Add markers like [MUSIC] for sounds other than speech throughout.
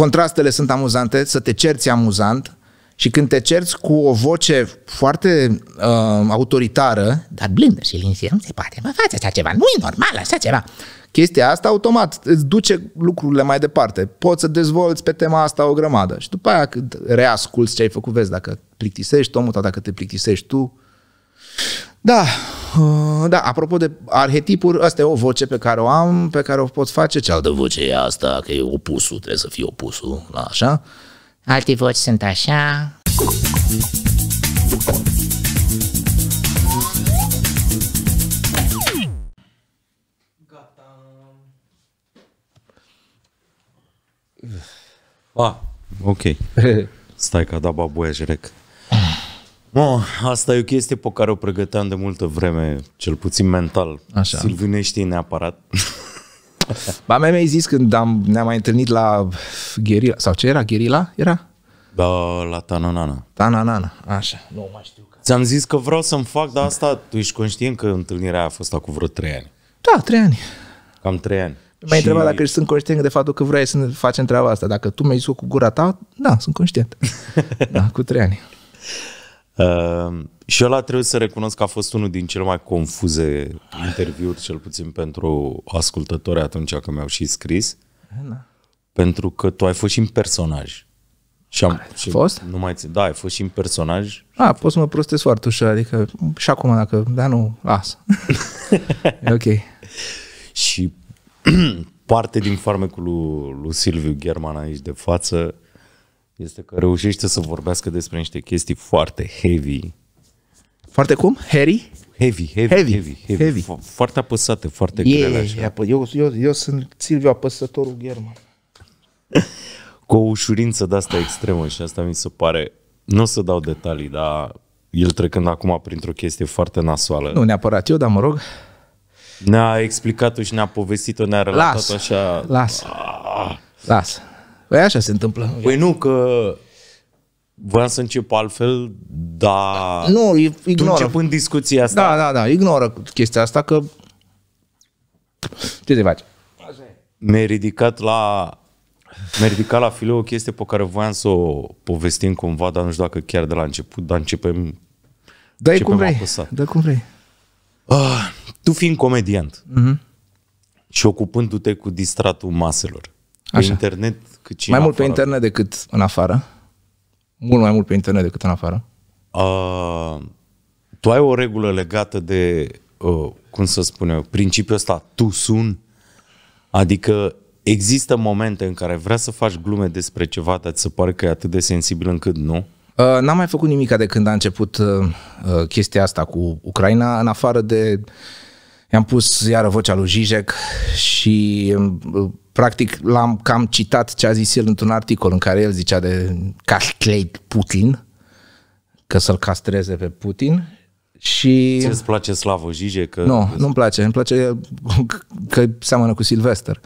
Contrastele sunt amuzante, să te cerți amuzant și când te cerți cu o voce foarte uh, autoritară, dar blândă și liniștită, nu se poate, mă face așa ceva, nu e normal așa ceva. Chestia asta automat îți duce lucrurile mai departe. Poți să dezvolți pe tema asta o grămadă și după aia când reasculți ce ai făcut, vezi dacă plictisești omul dacă te plictisești tu, da, uh, da, apropo de arhetipuri, asta e o voce pe care o am, pe care o pot face. altă voce e asta, că e opusul, trebuie să fie opusul, la da, așa. Alte voci sunt așa. Gata. Ah, ok. [LAUGHS] Stai că a dat babuia jerec. Oh, asta e o chestie pe care o pregăteam de multă vreme, cel puțin mental. Așa. Silviu ne știi neapărat. [LAUGHS] Ba, mea mi-ai zis când am, ne-am mai întâlnit la Gherila, sau ce era? Gherila? Era? Da, la Tananana. Tananana, așa. Nu mai știu. Că... Ți-am zis că vreau să-mi fac, dar asta, tu ești conștient că întâlnirea aia a fost acum vreo trei ani. Da, trei ani. Cam trei ani. Mai și... întrebat dacă ești sunt conștient de faptul că vrei să facem treaba asta. Dacă tu mi-ai zis cu gura ta, da, sunt conștient. [LAUGHS] da, cu trei ani. Ehm, și ăla trebuie să recunosc că a fost unul din cele mai confuze interviuri, cel puțin pentru ascultători atunci când mi-au și scris. Da. Pentru că tu ai fost și în personaj. Și am și fost? Nu mai țin. Da, ai fost și în personaj. A, poți să mă prostesc foarte ușor, adică și acum dacă, da, nu, las. [LAUGHS] e ok. și [CLEARS THROAT] parte din farmecul lui, lui Silviu German aici de față este că reușește să vorbească despre niște chestii foarte heavy. Foarte cum? Heavy? Heavy, heavy, heavy, heavy, heavy. heavy. Fo- foarte apăsate, foarte yeah, grele așa. eu, eu, eu sunt Silviu Apăsătorul German. [LAUGHS] Cu o ușurință de asta extremă și asta mi se pare, nu o să dau detalii, dar el trecând acum printr-o chestie foarte nasoală. Nu neapărat eu, dar mă rog. Ne-a explicat-o și ne-a povestit-o, ne-a relatat-o las, așa. Las, ah. las. Păi așa se întâmplă. Păi nu, că voiam să încep altfel, dar... Nu, ignoră. Tu începând discuția asta... Da, da, da, ignoră chestia asta că... Ce te faci? Mi-ai ridicat la... Mi-a ridicat la filou o chestie pe care voiam să o povestim cumva, dar nu știu dacă chiar de la început, dar începem... Da, cum vrei. Apăsat. Da, cum vrei. Uh, tu fiind comediant uh-huh. și ocupându-te cu distratul maselor, pe Așa. internet cât și Mai mult afară. pe internet decât în afară. Mult mai mult pe internet decât în afară. Uh, tu ai o regulă legată de, uh, cum să spun eu, principiul ăsta, tu sun? Adică există momente în care vrea să faci glume despre ceva, dar ți se pare că e atât de sensibil încât nu? Ă, n-am mai făcut nimica de când a început uh, chestia asta cu Ucraina, în afară de... I-am pus iară vocea lui Zizek și uh, Practic, l-am cam citat ce a zis el într-un articol în care el zicea de castrate Putin, că să-l castreze pe Putin și... Ți îți place Slavă Jije? Că... Nu, nu-mi place. Îmi place [LAUGHS] că seamănă cu Silvester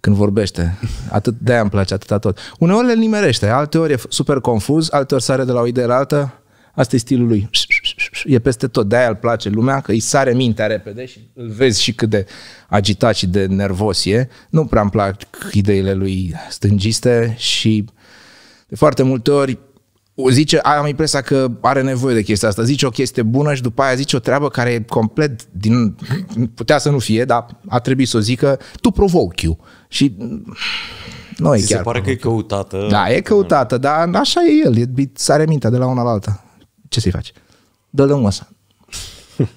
când vorbește. Atât de-aia îmi place, atâta tot. Uneori le nimerește, alteori e super confuz, alteori sare de la o idee la altă Asta e stilul lui. E peste tot. De-aia îl place lumea, că îi sare mintea repede și îl vezi și cât de agitat și de nervos e. Nu prea îmi plac ideile lui stângiste și de foarte multe ori o zice, am impresia că are nevoie de chestia asta. Zice o chestie bună și după aia zice o treabă care e complet din... Putea să nu fie, dar a trebuit să o zică, tu provochi Și nu e chiar se pare că e căutată. Da, e căutată, dar așa e el, e, sare mintea de la una la alta ce să-i faci? Dă-l ăsta. [COUGHS]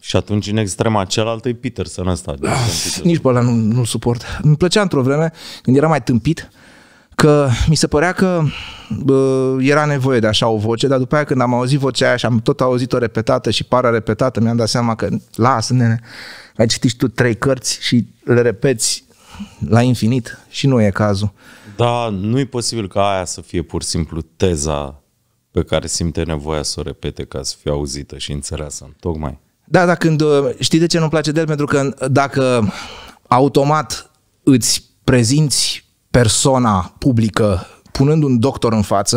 Și atunci, în extrema cealaltă, e Peter ăsta. Ah, nici pe ăla nu, nu suport. Îmi plăcea într-o vreme, când era mai tâmpit, că mi se părea că bă, era nevoie de așa o voce, dar după aia când am auzit vocea aia și am tot auzit-o repetată și pară repetată, mi-am dat seama că lasă, nene, ai citit tu trei cărți și le repeți la infinit și nu e cazul. Da, nu e posibil ca aia să fie pur și simplu teza pe care simte nevoia să o repete ca să fie auzită și înțeleasă. Tocmai. Da, dar când, uh, știi de ce nu-mi place de el? Pentru că uh, dacă automat îți prezinți persoana publică punând un doctor în față,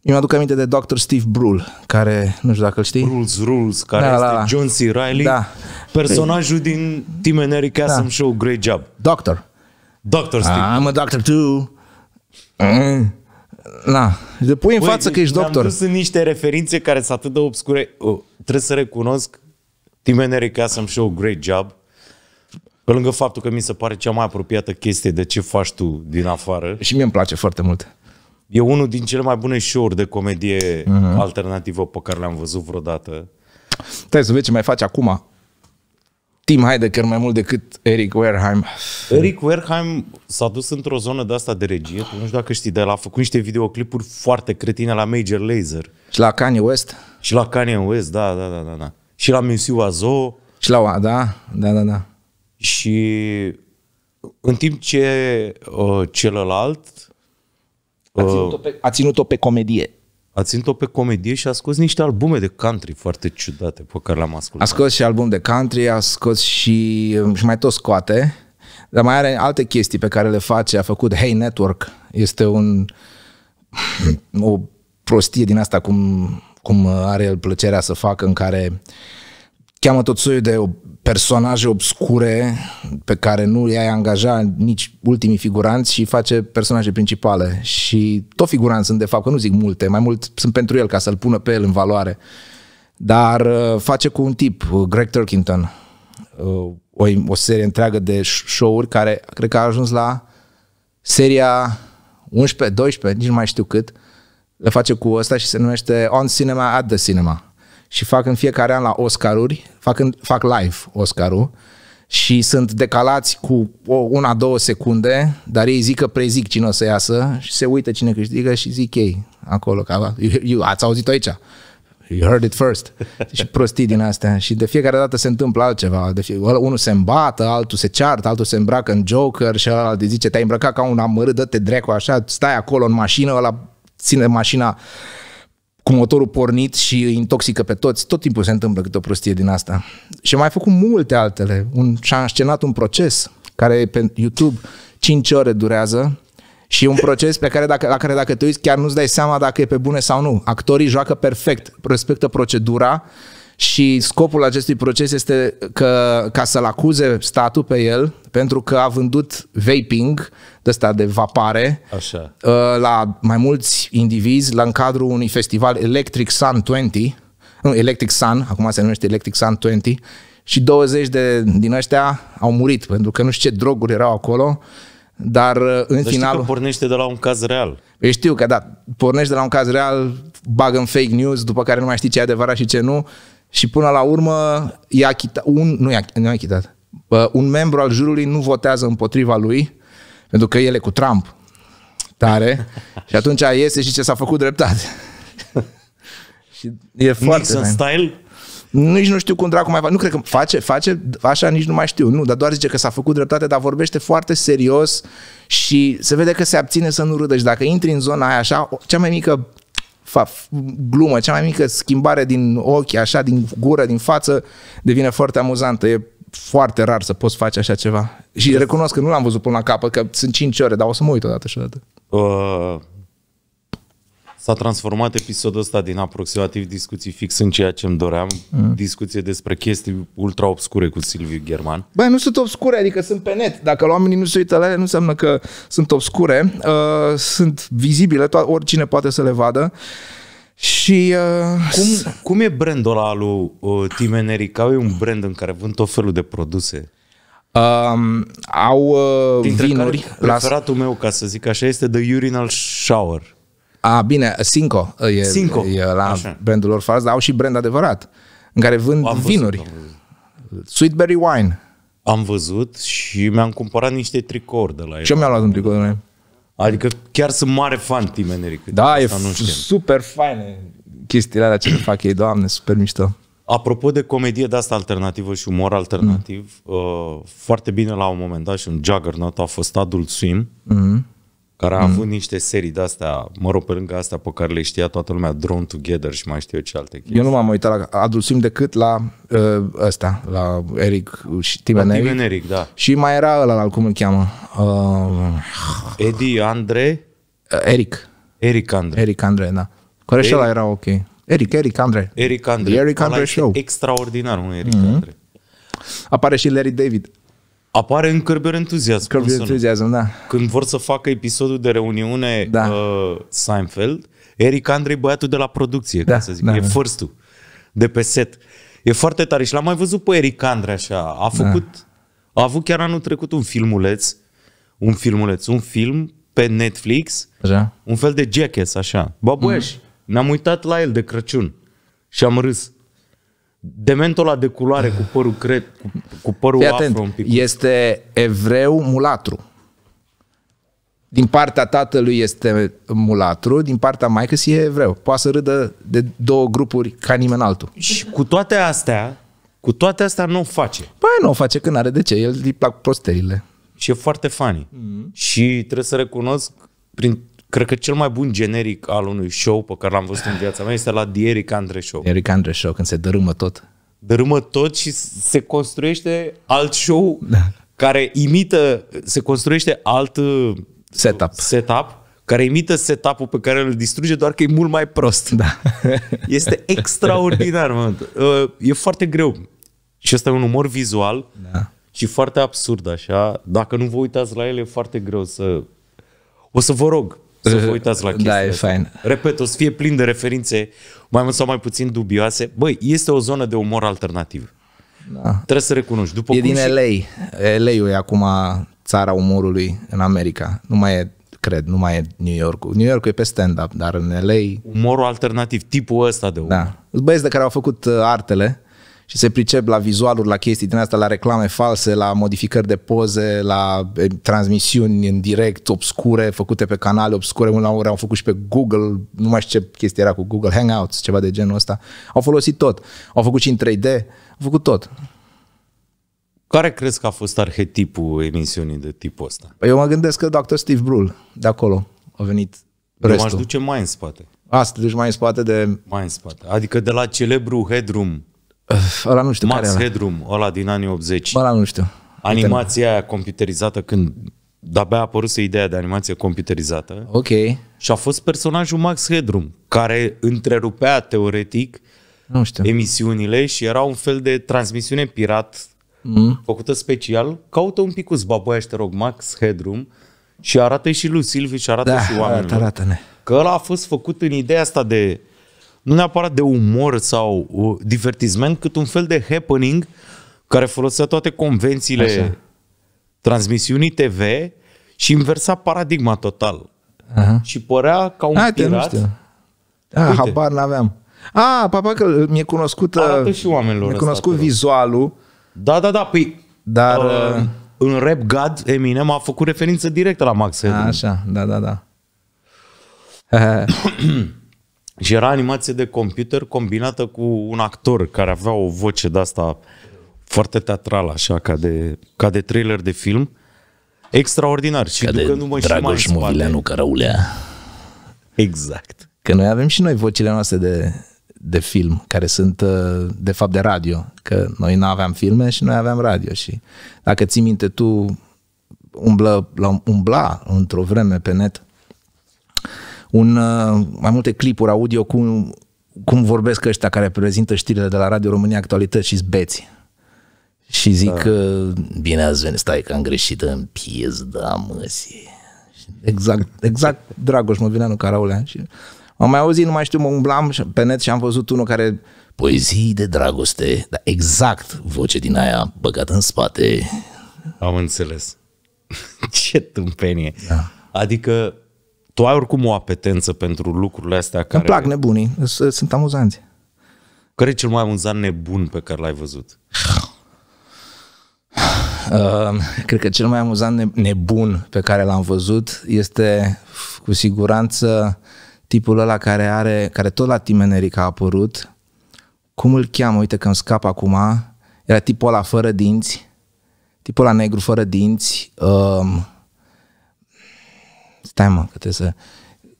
eu mi-aduc aminte de Dr. Steve Brule, care, nu știu dacă îl știi. Rules, Rules, care da, este la, da, la. Da. John C. Reilly, da. personajul din Tim and Eric da. Show, Great Job. Doctor. Doctor Steve. I'm a doctor too. Mm. Na, de pui în Băi, față că deci ești doctor. Nu sunt niște referințe care sunt atât de obscure. Oh, trebuie să recunosc, Tim Enerica, să-mi show a great job. Pe lângă faptul că mi se pare cea mai apropiată chestie de ce faci tu din afară. Și mie îmi place foarte mult. E unul din cele mai bune show-uri de comedie uh-huh. alternativă pe care le-am văzut vreodată. Trebuie să vezi ce mai faci acum. Tim Heidecker mai mult decât Eric Werheim. Eric Werheim s-a dus într-o zonă de asta de regie, nu știu dacă știi, dar a făcut niște videoclipuri foarte cretine la Major Laser. Și la Kanye West? Și la Kanye West, da, da, da, da. da. Și la Monsieur Azo. Și la, da, da, da, da. Și în timp ce uh, celălalt... A ținut-o pe, a ținut-o pe comedie a ținut-o pe comedie și a scos niște albume de country foarte ciudate pe care le-am ascultat. A scos și album de country, a scos și, um, și mai tot scoate, dar mai are alte chestii pe care le face. A făcut Hey Network, este un, o prostie din asta cum, cum are el plăcerea să facă, în care uh, cheamă tot soiul de personaje obscure pe care nu i-ai angaja nici ultimii figuranți și face personaje principale. Și tot figuranți sunt, de fapt, că nu zic multe, mai mult sunt pentru el ca să-l pună pe el în valoare. Dar uh, face cu un tip, uh, Greg Turkington, uh, o, o serie întreagă de show-uri care cred că a ajuns la seria 11, 12, nici nu mai știu cât, le face cu ăsta și se numește On Cinema at the Cinema și fac în fiecare an la Oscaruri, fac, în, fac live Oscarul și sunt decalați cu o, una, două secunde, dar ei zic că prezic cine o să iasă și se uită cine câștigă și zic ei acolo, că you, you, ați auzit aici. You heard it first. [LAUGHS] Și prostii din astea. Și de fiecare dată se întâmplă altceva. De fie, unul se îmbată, altul se ceartă, altul se îmbracă în Joker și ăla zice te-ai îmbrăcat ca un amărât, dă-te dreacu așa, stai acolo în mașină, ăla ține mașina cu motorul pornit și îi intoxică pe toți. Tot timpul se întâmplă câte o prostie din asta. Și mai făcut multe altele. Un, și-a înscenat un proces care pe YouTube 5 ore durează și e un proces pe care dacă, la care dacă te uiți chiar nu-ți dai seama dacă e pe bune sau nu. Actorii joacă perfect, respectă procedura și scopul acestui proces este că, ca să-l acuze statul pe el, pentru că a vândut vaping, de ăsta de vapare, Așa. Uh, la mai mulți indivizi, la în cadrul unui festival Electric Sun 20, nu, Electric Sun, acum se numește Electric Sun 20, și 20 de, din ăștia au murit, pentru că nu știu ce droguri erau acolo, dar uh, în dar final... Știi că pornește de la un caz real. Eu păi știu că da, pornește de la un caz real, bagă în fake news, după care nu mai știi ce e adevărat și ce nu, și până la urmă, i-a un, nu, i-a, nu i un membru al jurului nu votează împotriva lui, pentru că el e cu Trump tare și atunci iese și ce s-a făcut dreptate. [LAUGHS] și e foarte Nixon style? Nici nu știu cum dracu mai face. Nu cred că face, face, așa nici nu mai știu. Nu, dar doar zice că s-a făcut dreptate, dar vorbește foarte serios și se vede că se abține să nu râdă. Și dacă intri în zona aia așa, cea mai mică fa, glumă, cea mai mică schimbare din ochi, așa, din gură, din față, devine foarte amuzantă. E foarte rar să poți face așa ceva. Și recunosc că nu l-am văzut până la capăt, că sunt 5 ore, dar o să mă uit odată și odată. Uh, S-a transformat episodul ăsta din aproximativ discuții fix în ceea ce îmi doream, mm. discuție despre chestii ultra obscure cu Silviu German. Băi, nu sunt obscure, adică sunt pe net. Dacă oamenii nu se uită la ele, nu înseamnă că sunt obscure. Uh, sunt vizibile, to- oricine poate să le vadă. Și uh, cum, cum e brandul ăla lui uh, Team Enerica? E un brand în care vând tot felul de produse. Um, au uh, vinuri. Care, preferatul la... meu, ca să zic așa, este The Urinal Shower. A, bine, Cinco e, Cinco. e la Așa. brandul lor fals, dar au și brand adevărat, în care vând am vinuri. Am văzut. Sweetberry Wine. Am văzut și mi-am cumpărat niște tricouri de la ei. Și mi-am luat un tricou de la ei. Adică chiar sunt mare fan Tim Eneric. Da, e nu super faine chestiile alea ce le fac ei, doamne, super mișto. Apropo de comedie de asta alternativă și umor alternativ, mm. uh, foarte bine la un moment dat și un juggernaut a fost Adult Swim, mm care a mm. avut niște serii de-astea, mă rog, pe lângă astea pe care le știa toată lumea, Drone Together și mai știu eu ce alte chestii. Eu nu m-am uitat la Adulsim decât la uh, ăsta, la Eric și Tim Eric. Eric, da. Și mai era ăla, cum îl cheamă? Uh, Eddie Andre? Uh, Eric. Eric Andre. Eric Andre, da. Care și ăla era ok. Eric, Eric Andre. Eric Andre. The Eric Andre Show. Extraordinar, un Eric mm-hmm. Andre. Apare și Larry David. Apare în Curb Entuziasm. Enthusiasm. Curb Entuziasm, da. Când vor să facă episodul de reuniune da. uh, Seinfeld, Eric Andrei, băiatul de la producție, da, ca să zic, da, e da. first de pe set. E foarte tare și l-am mai văzut pe Eric Andrei așa. A da. făcut, da. a avut chiar anul trecut un filmuleț, un filmuleț, un film pe Netflix, așa. un fel de jackass, așa. Bă, mm. Mm-hmm. ne-am uitat la el de Crăciun și am râs. Dementul ăla de culoare cu părul cred, cu, cu părul Fii atent, afro un pic. Este evreu mulatru. Din partea tatălui este mulatru, din partea maicăsii e evreu. Poate să râdă de două grupuri ca nimeni altul. Și cu toate astea, cu toate astea nu o face. Păi nu o face când are de ce, el îi plac prosterile. Și e foarte funny. Mm-hmm. Și trebuie să recunosc, prin Cred că cel mai bun generic al unui show pe care l-am văzut în viața mea este la The Eric Andre Show. Eric Andre Show, când se dărâmă tot. Dărâmă tot și se construiește alt show da. care imită, se construiește alt uh, setup, setup care imită setup-ul pe care îl distruge, doar că e mult mai prost. Da. [LAUGHS] Este extraordinar, mă. Uh, e foarte greu. Și ăsta e un umor vizual da. și foarte absurd, așa. Dacă nu vă uitați la ele, e foarte greu să... O să vă rog, să vă uitați la chestia Da, e asta. fain. Repet, o să fie plin de referințe mai mult sau mai puțin dubioase. Băi, este o zonă de umor alternativ. Da. Trebuie să recunoști. După e din și... LA. LA-ul e acum țara umorului în America. Nu mai e cred, nu mai e New york New york e pe stand-up, dar în LA... Umorul alternativ, tipul ăsta de da. umor. Da. Băieți de care au făcut uh, artele, și se pricep la vizualuri, la chestii din asta, la reclame false, la modificări de poze, la eh, transmisiuni în direct obscure, făcute pe canale obscure, una ori au făcut și pe Google, nu mai știu ce chestie era cu Google Hangouts, ceva de genul ăsta. Au folosit tot. Au făcut și în 3D, au făcut tot. Care crezi că a fost arhetipul emisiunii de tipul ăsta? Păi eu mă gândesc că Dr. Steve Brul, de acolo, a venit restul. Eu m-aș duce mai în spate. Asta ah, deci mai în spate de... Mai în spate. Adică de la celebru Headroom Ăla nu știu Max care era. Headroom, ăla din anii 80. Ăla nu știu. Animația aia computerizată când de-abia a apărut ideea de animație computerizată. Ok. Și a fost personajul Max Headroom, care întrerupea teoretic nu știu. emisiunile și era un fel de transmisiune pirat mm. făcută special. Caută un pic cu te rog, Max Headroom și arată și lui Silvi și arată da, și oamenilor. Arată, arată-ne. Că ăla a fost făcut în ideea asta de nu neapărat de umor sau uh, divertisment, cât un fel de happening care folosea toate convențiile Așa. transmisiunii TV și inversa paradigma total. Aha. Și părea ca un Hai, pirat. Nu știu. Ah, habar n-aveam. Ah, papa, că uh, mi-e cunoscut, uh, și oamenilor mi-e cunoscut asta, vizualul. Da, da, da, păi, dar uh, uh, în Rap God, Eminem a făcut referință directă la Max Headroom. Așa, da, da, da. [COUGHS] Și era animație de computer combinată cu un actor care avea o voce de asta foarte teatrală, așa, ca de, ca de trailer de film. Extraordinar. Ca și ca de mă Dragoș și Movileanu Caraulea. Exact. Că noi avem și noi vocile noastre de, de film, care sunt uh, de fapt de radio, că noi nu aveam filme și noi aveam radio și dacă ții minte tu umblă, umbla într-o vreme pe net un, uh, mai multe clipuri audio cu cum vorbesc ăștia care prezintă știrile de la Radio România Actualități și zbeți. Și zic da. că uh, bine ați venit, stai că am greșit în pizda măsie. Exact, exact Dragoș în Caraulea. Și am mai auzit, nu mai știu, mă umblam pe net și am văzut unul care poezii de dragoste, dar exact voce din aia băgată în spate. Am înțeles. [LAUGHS] Ce tâmpenie. Da. Adică tu ai oricum o apetență pentru lucrurile astea care... Îmi plac nebunii, sunt amuzanți. Care e cel mai amuzant nebun pe care l-ai văzut? Uh, cred că cel mai amuzant nebun pe care l-am văzut este cu siguranță tipul ăla care are, care tot la Timeneric a apărut. Cum îl cheamă? Uite că îmi scap acum. Era tipul ăla fără dinți, tipul ăla negru fără dinți, uh, stai mă, că să...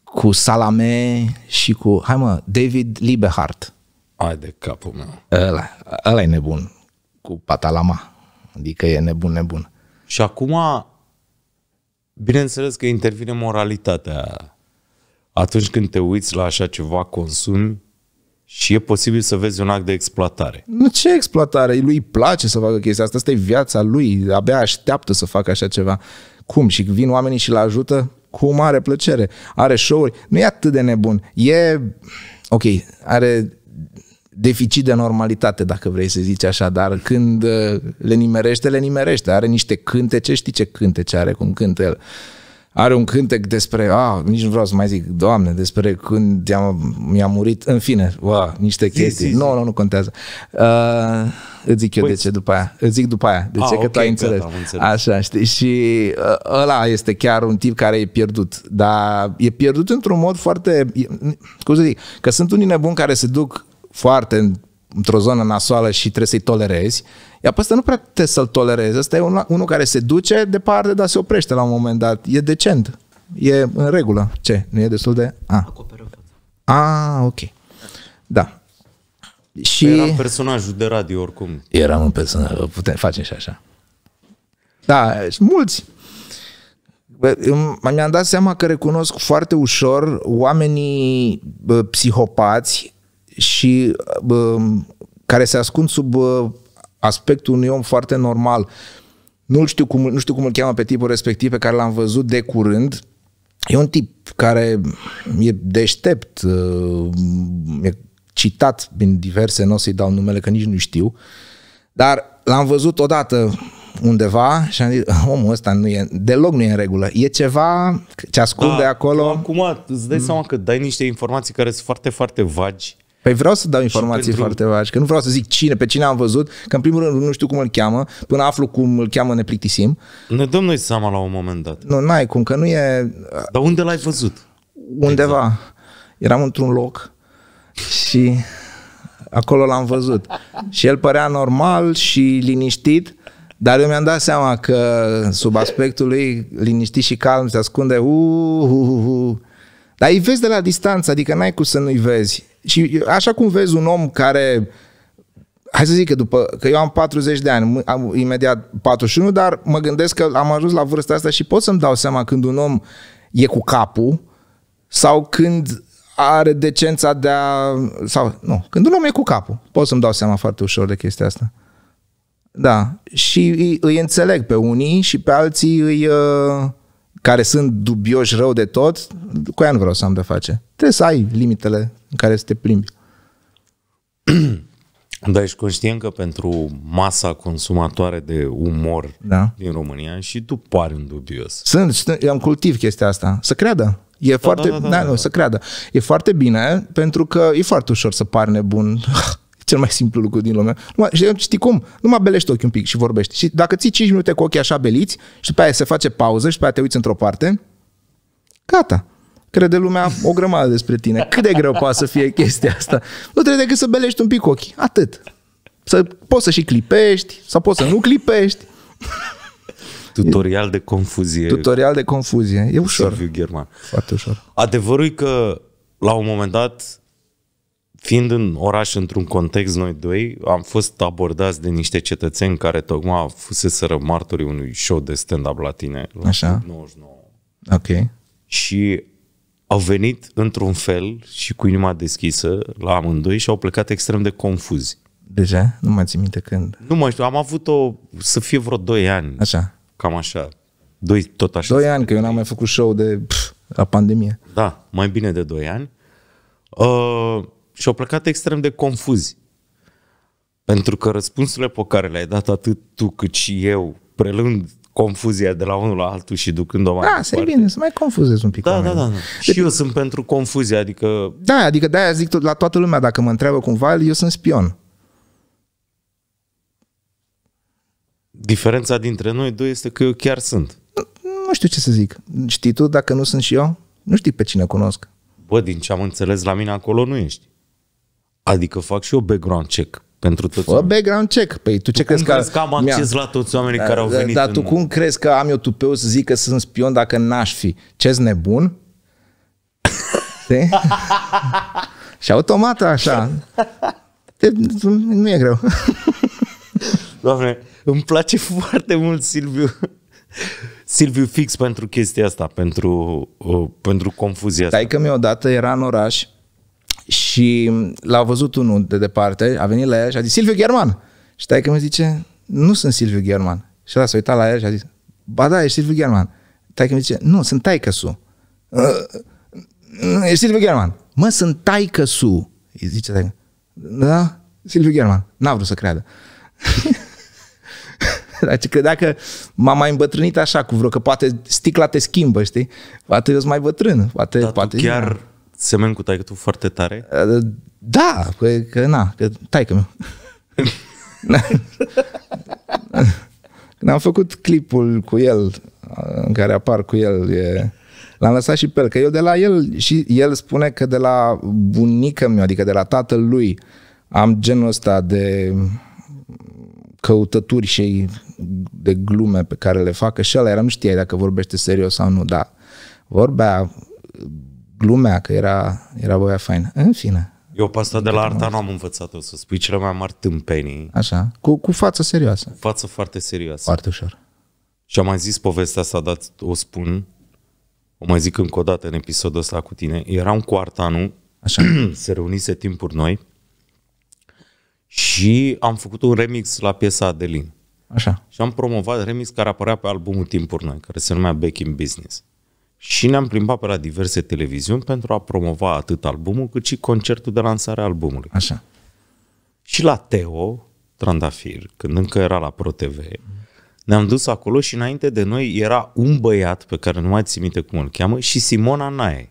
Cu Salame și cu... Hai mă, David Liebehart. Ai de capul meu. Ăla, ăla e nebun. Cu Patalama. Adică e nebun, nebun. Și acum, bineînțeles că intervine moralitatea. Atunci când te uiți la așa ceva, consumi, și e posibil să vezi un act de exploatare. Nu ce exploatare? Lui îi place să facă chestia asta, asta e viața lui, abia așteaptă să facă așa ceva. Cum? Și vin oamenii și-l ajută? Cu mare plăcere. Are show-uri. Nu e atât de nebun. E, ok, are deficit de normalitate, dacă vrei să zici așa, dar când uh, le nimerește, le nimerește. Are niște cântece, știi ce cântece are, cum cântă el. Uh, are un cântec despre, a, ah, nici nu vreau să mai zic, Doamne, despre când i-am, mi-a murit, în fine, wow, niște chestii. Zi, zi, Nu, nu, nu contează. Uh, îți zic eu Uiți. Păi de ce după aia. Îți zic după aia, de ce, a, ah, că okay, tu ai înțeles. Gata, înțeles. Așa, știi, și uh, ăla este chiar un tip care e pierdut, dar e pierdut într-un mod foarte, e, cum să zic, că sunt unii nebuni care se duc foarte într-o zonă nasoală și trebuie să-i tolerezi. Iar pe ăsta nu prea te să-l tolerezi. Ăsta e un, unul care se duce departe, dar se oprește la un moment dat. E decent. E în regulă. Ce? Nu e destul de... A, A ok. Da. Și... Păi eram personajul de radio oricum. Eram un personaj. Putem, face și așa. Da, mulți. Mi-am dat seama că recunosc foarte ușor oamenii psihopați și care se ascund sub aspectul unui om foarte normal. Nu știu, cum, nu știu cum îl cheamă pe tipul respectiv pe care l-am văzut de curând. E un tip care e deștept, ă, e citat din diverse, nu o să-i dau numele că nici nu știu, dar l-am văzut odată undeva și am zis, omul ăsta nu e, deloc nu e în regulă. E ceva ce ascunde da, acolo. Acum îți dai mm. seama că dai niște informații care sunt foarte, foarte vagi Păi vreau să dau informații pentru... foarte vagi, că nu vreau să zic cine, pe cine am văzut, că în primul rând nu știu cum îl cheamă, până aflu cum îl cheamă ne plictisim. Ne dăm noi seama la un moment dat. Nu, n-ai cum, că nu e... Dar unde l-ai văzut? Undeva. Exact. Eram într-un loc și acolo l-am văzut. și el părea normal și liniștit, dar eu mi-am dat seama că sub aspectul lui liniștit și calm se ascunde uuuh, uh, uh, uh, dar îi vezi de la distanță, adică n-ai cum să nu-i vezi. Și așa cum vezi un om care, hai să zic că după, că eu am 40 de ani, am imediat 41, dar mă gândesc că am ajuns la vârsta asta și pot să-mi dau seama când un om e cu capul sau când are decența de a... sau nu, când un om e cu capul. Pot să-mi dau seama foarte ușor de chestia asta. Da. Și îi, îi înțeleg pe unii și pe alții îi... Uh, care sunt dubioși rău de tot, cu ea nu vreau să am de face. Trebuie să ai limitele în care să te plimbi. [CLEARS THROAT] Dar ești conștient că pentru masa consumatoare de umor da. din România și tu pari un dubios. Sunt, eu am cultiv chestia asta. Să creadă. E da, da foarte, da, da, da, da, da. Nu, să creadă. E foarte bine pentru că e foarte ușor să pari nebun. [LAUGHS] cel mai simplu lucru din lumea. Numai, știi cum? nu mă belești ochii un pic și vorbești. Și dacă ții 5 minute cu ochii așa beliți și pe aia se face pauză și pe aia te uiți într-o parte, gata. Crede lumea o grămadă despre tine. Cât de greu poate să fie chestia asta? Nu trebuie decât să belești un pic ochii. Atât. Să poți să și clipești sau poți să nu clipești. Tutorial de confuzie. Tutorial de confuzie. E ușor. Silviu German. Foarte ușor. Adevărul e că la un moment dat Fiind în oraș, într-un context noi doi, am fost abordați de niște cetățeni care tocmai fuseseră martorii unui show de stand-up la tine. La Așa. 99. Ok. Și au venit într-un fel și cu inima deschisă la amândoi și au plecat extrem de confuzi. Deja? Nu mai țin minte când. Nu mai știu, am avut-o să fie vreo 2 ani. Așa. Cam așa. Doi, tot așa. 2 ani, că eu n-am mai făcut show de pf, la pandemie. Da, mai bine de 2 ani. Uh, și-au plecat extrem de confuzi. Pentru că răspunsurile pe care le-ai dat atât tu cât și eu, prelând confuzia de la unul la altul și ducând-o mai Da, se bine, să mai confuzez un pic. Da, da, da, da. Și eu sunt pentru confuzie, adică... Da, adică de-aia zic tot, la toată lumea, dacă mă întreabă cumva, eu sunt spion. Diferența dintre noi doi este că eu chiar sunt. Nu, nu știu ce să zic. Știi tu dacă nu sunt și eu? Nu știi pe cine cunosc. Bă, din ce am înțeles la mine acolo nu ești. Adică fac și eu background check pentru toți Fă background check. Păi tu, tu ce crezi că... crezi că am acces la toți oamenii da, care au da, venit? Dar da, tu în... cum crezi că am eu tupeu să zic că sunt spion dacă n-aș fi? ce nebun? [LAUGHS] și automat așa. Te, nu e greu. Doamne, îmi place foarte mult Silviu. Silviu fix pentru chestia asta, pentru, uh, pentru confuzia asta. Dai că mi odată era în oraș și l-a văzut unul de departe, a venit la el și a zis, Silviu German! Și tai că mi zice, nu sunt Silviu German. Și ăla s-a uitat la el și a zis, ba da, ești Silviu German. că mi zice, nu, sunt taicăsu. Ă, ești Silviu German. Mă, sunt taicăsu. Îi zice taică, da, Silviu German. N-a vrut să creadă. [LAUGHS] Deci credea că m-am mai îmbătrânit așa cu vreo că poate sticla te schimbă, știi? Poate eu sunt mai bătrân. Poate, Dar poate chiar semeni cu taică tu foarte tare? Uh, da, că, păi că na, că taică meu. [LAUGHS] Când am făcut clipul cu el, uh, în care apar cu el, e, l-am lăsat și pe el, că eu de la el, și el spune că de la bunica mea, adică de la tatăl lui, am genul ăsta de căutături și de glume pe care le facă și ăla era, nu știai dacă vorbește serios sau nu, dar vorbea glumea, că era, era băia faină. În fine. Eu pe asta de la arta nu am învățat o să spui cele mai mari tâmpenii. Așa, cu, cu față serioasă. Cu față foarte serioasă. Foarte ușor. Și am mai zis povestea asta, dar o spun, o mai zic încă o dată în episodul ăsta cu tine. Eram cu artanul, Așa. [CLEARS THROAT] se reunise timpuri noi și am făcut un remix la piesa Adelin. Așa. Și am promovat remix care apărea pe albumul Timpuri Noi, care se numea Back in Business. Și ne-am plimbat pe la diverse televiziuni pentru a promova atât albumul cât și concertul de lansare a albumului. Așa. Și la Teo, Trandafir, când încă era la Pro TV, ne-am dus acolo și înainte de noi era un băiat pe care nu mai țin minte cum îl cheamă și Simona Nae.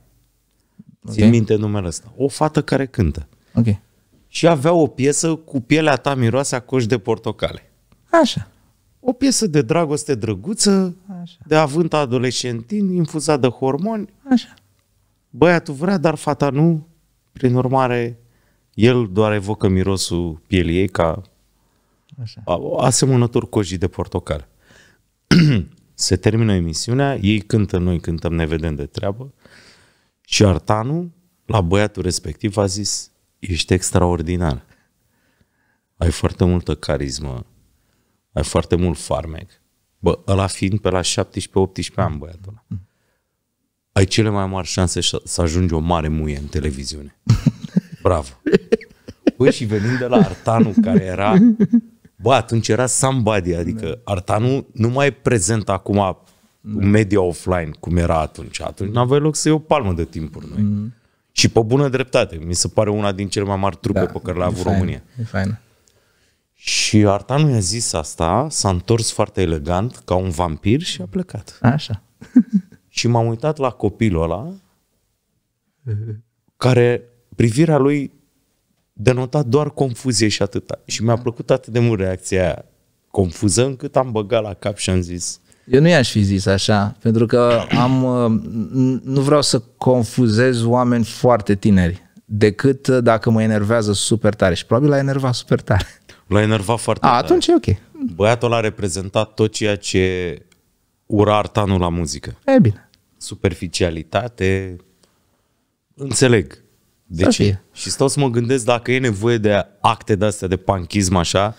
Okay. Țin minte numele ăsta. O fată care cântă. Okay. Și avea o piesă cu pielea ta miroase a coș de portocale. Așa. O piesă de dragoste drăguță, Așa. de avânt adolescentin, infuzat de hormoni. Așa. Băiatul vrea, dar fata nu. Prin urmare, el doar evocă mirosul pielii ei ca Așa. asemănător cojii de portocal. [CLEARS THROAT] Se termină emisiunea, ei cântă, noi cântăm, ne vedem de treabă. Și Artanu, la băiatul respectiv, a zis, ești extraordinar. Ai foarte multă carismă ai foarte mult farmec. Bă, ăla fiind pe la 17-18 ani, băiatul ăla, ai cele mai mari șanse să ajungi o mare muie în televiziune. Bravo! Bă, și venind de la Artanu, care era... Bă, atunci era somebody, adică da. Artanu nu mai e prezent acum da. media offline, cum era atunci. Atunci nu aveai loc să iei o palmă de timp pentru noi. Mm-hmm. Și pe bună dreptate, mi se pare una din cele mai mari trupe da, pe care le-a avut fain, România. E fain. Și Artanu i-a zis asta, s-a întors foarte elegant, ca un vampir și a plecat. Așa. [LAUGHS] și m-am uitat la copilul ăla, care privirea lui denota doar confuzie și atâta. Și mi-a plăcut atât de mult reacția aia confuză, încât am băgat la cap și am zis, eu nu i-aș fi zis așa, pentru că am, uh, nu vreau să confuzez oameni foarte tineri, decât uh, dacă mă enervează super tare și probabil a enervat super tare. L-a enervat foarte A, tare. atunci e ok. Băiatul a reprezentat tot ceea ce ura artanul la muzică. E bine. Superficialitate, înțeleg. De ce? Fie. Și stau să mă gândesc dacă e nevoie de acte de-astea de panchism așa,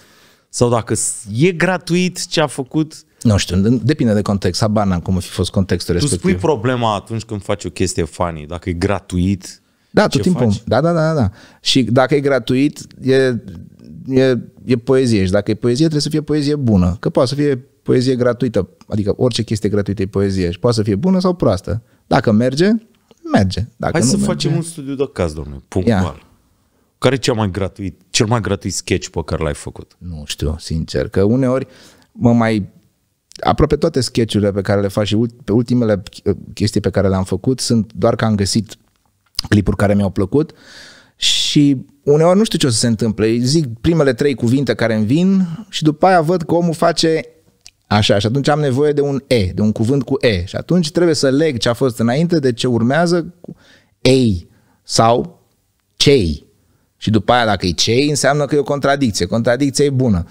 sau dacă e gratuit ce a făcut. Nu știu, depinde de context, habar cum a fi fost contextul tu respectiv. Tu spui problema atunci când faci o chestie funny, dacă e gratuit. Da, tot timpul. Faci? Da, da, da, da, da. Și dacă e gratuit, e e, e poezie și dacă e poezie trebuie să fie poezie bună, că poate să fie poezie gratuită, adică orice chestie gratuită e poezie și poate să fie bună sau proastă. Dacă merge, merge. Dacă Hai nu să merge... facem un studiu de caz, domnule, punctual. Ia. Care e cel mai gratuit, cel mai gratuit sketch pe care l-ai făcut? Nu știu, sincer, că uneori mă mai aproape toate sketchurile pe care le fac și ultimele chestii pe care le-am făcut sunt doar că am găsit clipuri care mi-au plăcut și uneori nu știu ce o să se întâmple. Îi zic primele trei cuvinte care îmi vin și după aia văd că omul face așa și atunci am nevoie de un E, de un cuvânt cu E și atunci trebuie să leg ce a fost înainte de ce urmează cu ei sau cei. Și după aia dacă e cei înseamnă că e o contradicție, contradicția e bună.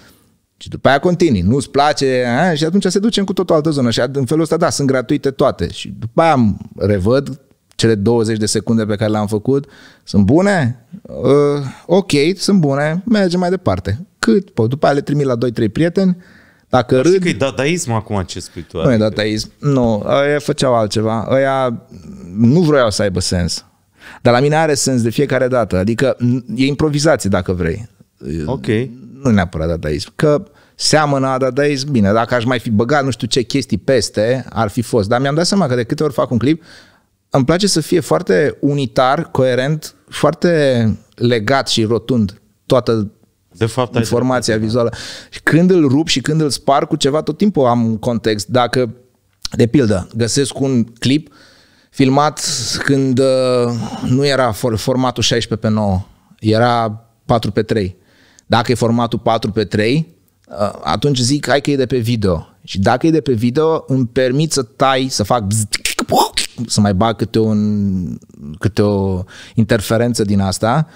Și după aia continui, nu-ți place a, și atunci se ducem cu tot o altă zonă și în felul ăsta da, sunt gratuite toate și după aia revăd cele 20 de secunde pe care le-am făcut sunt bune? Uh, ok, sunt bune, mergem mai departe. Cât? Păi după aia le trimit la 2-3 prieteni, dacă Dar râd... că e dadaism acum ce spui tu. Nu e adică- dadaism, nu, ăia făceau altceva. Ăia nu vroiau să aibă sens. Dar la mine are sens de fiecare dată, adică e improvizație dacă vrei. Ok. Nu neapărat dadaism, că seamănă a dadaism, bine, dacă aș mai fi băgat nu știu ce chestii peste, ar fi fost. Dar mi-am dat seama că de câte ori fac un clip, îmi place să fie foarte unitar, coerent, foarte legat și rotund toată de fapt, informația de vizuală. Și când îl rup și când îl spar cu ceva, tot timpul am un context. Dacă, de pildă, găsesc un clip filmat când uh, nu era formatul 16 pe 9, era 4 pe 3. Dacă e formatul 4 pe 3, uh, atunci zic hai că e de pe video. Și dacă e de pe video, îmi permit să tai, să fac bzz, să mai bag câte, un, câte o interferență din asta.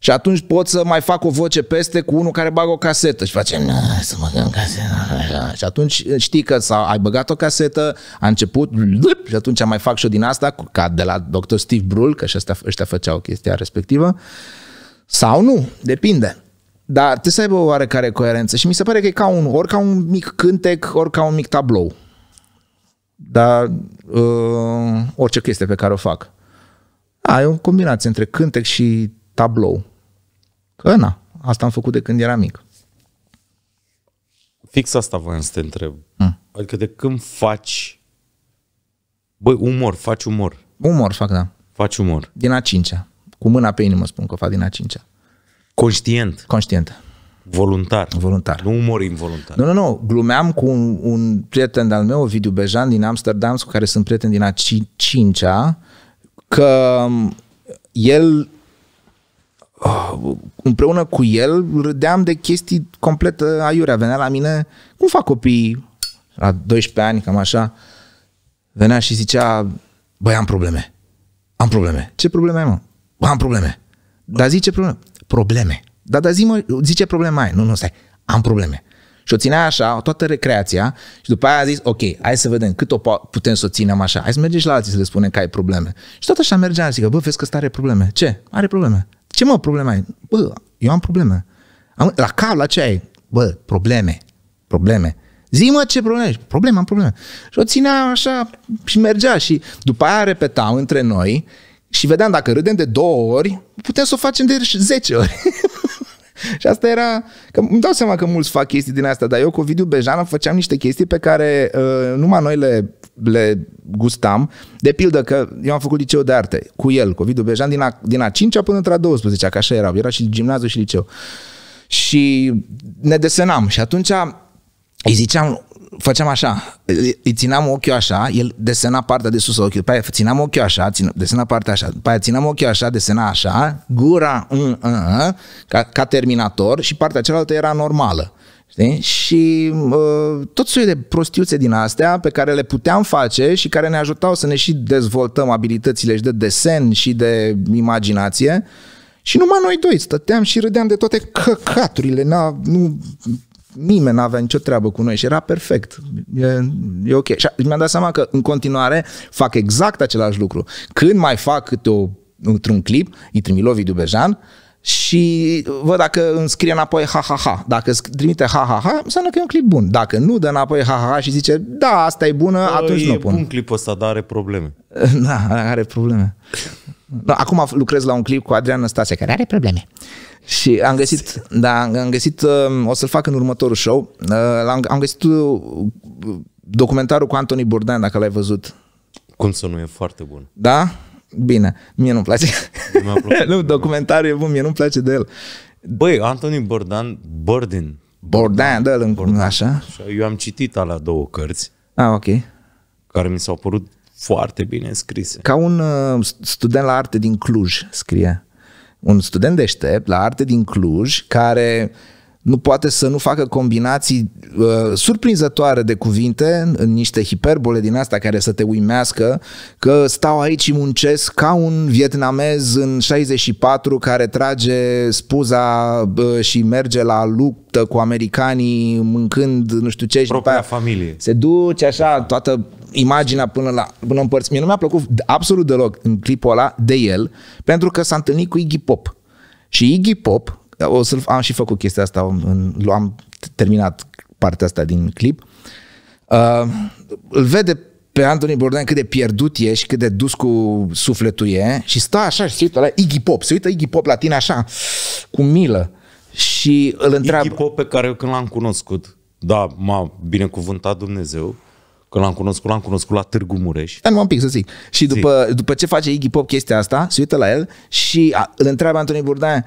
Și atunci pot să mai fac o voce peste cu unul care bagă o casetă și face să mă gândim casetă. Și atunci știi că s-a, ai băgat o casetă, a început și atunci mai fac și eu din asta, ca de la Dr. Steve Brul, că și ăștia, ăștia făceau chestia respectivă. Sau nu, depinde. Dar trebuie să aibă o oarecare coerență și mi se pare că e ca un, ori ca un mic cântec, ori ca un mic tablou dar uh, orice chestie pe care o fac. Ai o combinație între cântec și tablou. Că na, asta am făcut de când eram mic. Fix asta voiam să te întreb. Mm. Adică de când faci... Băi, umor, faci umor. Umor fac, da. Faci umor. Din a cincea. Cu mâna pe inimă spun că fac din a cincea. Conștient. Conștient. Voluntar. Voluntar. Nu umor involuntar. Nu, nu, nu. Glumeam cu un, un prieten al meu, Ovidiu Bejan, din Amsterdam, cu care sunt prieten din a cincea, că um, el uh, împreună cu el râdeam de chestii complet uh, aiurea. Venea la mine, cum fac copii, la 12 ani, cam așa, venea și zicea, băi, am probleme. Am probleme. Ce probleme ai, mă? Am probleme. Dar zice probleme. Probleme. Da, dar zi mă, zice problema aia. Nu, nu, stai, am probleme. Și o ținea așa, toată recreația și după aia a zis, ok, hai să vedem cât o putem să o ținem așa. Hai să mergem și la alții să le spunem că ai probleme. Și tot așa mergea, zic, bă, vezi că ăsta are probleme. Ce? Are probleme. Ce mă, probleme ai? Bă, eu am probleme. Am, la cap, la ce ai? Bă, probleme. Probleme. Zi mă ce probleme ai. Probleme, am probleme. Și o ținea așa și mergea și după aia repetam între noi și vedeam dacă râdem de două ori, putem să o facem de 10 ori. [LAUGHS] [LAUGHS] și asta era, că îmi dau seama că mulți fac chestii din asta, dar eu cu Ovidiu Bejană făceam niște chestii pe care uh, numai noi le, le gustam. De pildă că eu am făcut liceu de arte cu el, cu Ovidiu Bejan, din a, din a 5-a până într-a 12 că așa erau, era și gimnaziu și liceu. Și ne desenam și atunci îi ziceam, făceam așa, îi țineam ochiul așa, el desena partea de sus a ochiului, pe aia țineam ochiul așa, țin, desena partea așa, pe aia țineam ochiul așa, desena așa, gura în, în, în, ca, ca terminator și partea cealaltă era normală. Știi? Și uh, tot soiul de prostiuțe din astea pe care le puteam face și care ne ajutau să ne și dezvoltăm abilitățile și de desen și de imaginație. Și numai noi doi stăteam și râdeam de toate căcaturile. Na, nu, nimeni nu avea nicio treabă cu noi și era perfect. E, e ok. Și mi-am dat seama că în continuare fac exact același lucru. Când mai fac câte o, într-un clip, îi trimit Lovidiu Bejan și văd dacă îmi scrie înapoi ha ha ha. Dacă trimite ha ha ha, înseamnă că e un clip bun. Dacă nu, dă înapoi ha ha ha și zice da, asta e bună, o, păi, atunci nu pun. E bun clipul ăsta, dar are probleme. [LAUGHS] Da, are probleme. Da, acum lucrez la un clip cu Adrian Năstase, care are probleme. Și am găsit, da, am găsit, um, o să-l fac în următorul show, uh, am, găsit uh, documentarul cu Anthony Bourdain, dacă l-ai văzut. Cum să nu, e foarte bun. Da? Bine, mie nu-mi place. [LAUGHS] nu, documentarul e bun, mie nu-mi place de el. Băi, Anthony Bourdain, Bourdain. Bourdain, da, Bourdain. așa. Eu am citit alea două cărți. Ah, ok. Care mi s-au părut foarte bine scrise. Ca un uh, student la arte din Cluj, scrie. Un student deștept la arte din Cluj care nu poate să nu facă combinații uh, surprinzătoare de cuvinte, niște hiperbole din asta care să te uimească, că stau aici și muncesc ca un vietnamez în 64 care trage spuza uh, și merge la luptă cu americanii mâncând nu știu ce și propria familie. Se duce așa toată imaginea până la până în părți. Mie nu mi-a plăcut absolut deloc în clipul ăla de el, pentru că s-a întâlnit cu Iggy Pop. Și Iggy Pop, o să am și făcut chestia asta, în, am terminat partea asta din clip, uh, îl vede pe Anthony Bourdain cât de pierdut e și cât de dus cu sufletul e și stă așa și se uită la Iggy Pop, se uită Iggy Pop la tine așa, cu milă și îl întreabă... Iggy Pop pe care eu când l-am cunoscut, da, m-a binecuvântat Dumnezeu, că l-am cunoscut, l-am cunoscut la Târgu Mureș. Dar nu am pic să zic. Și după, zic. după ce face Iggy Pop chestia asta, se uită la el și a, îl întreabă Antonii Burdan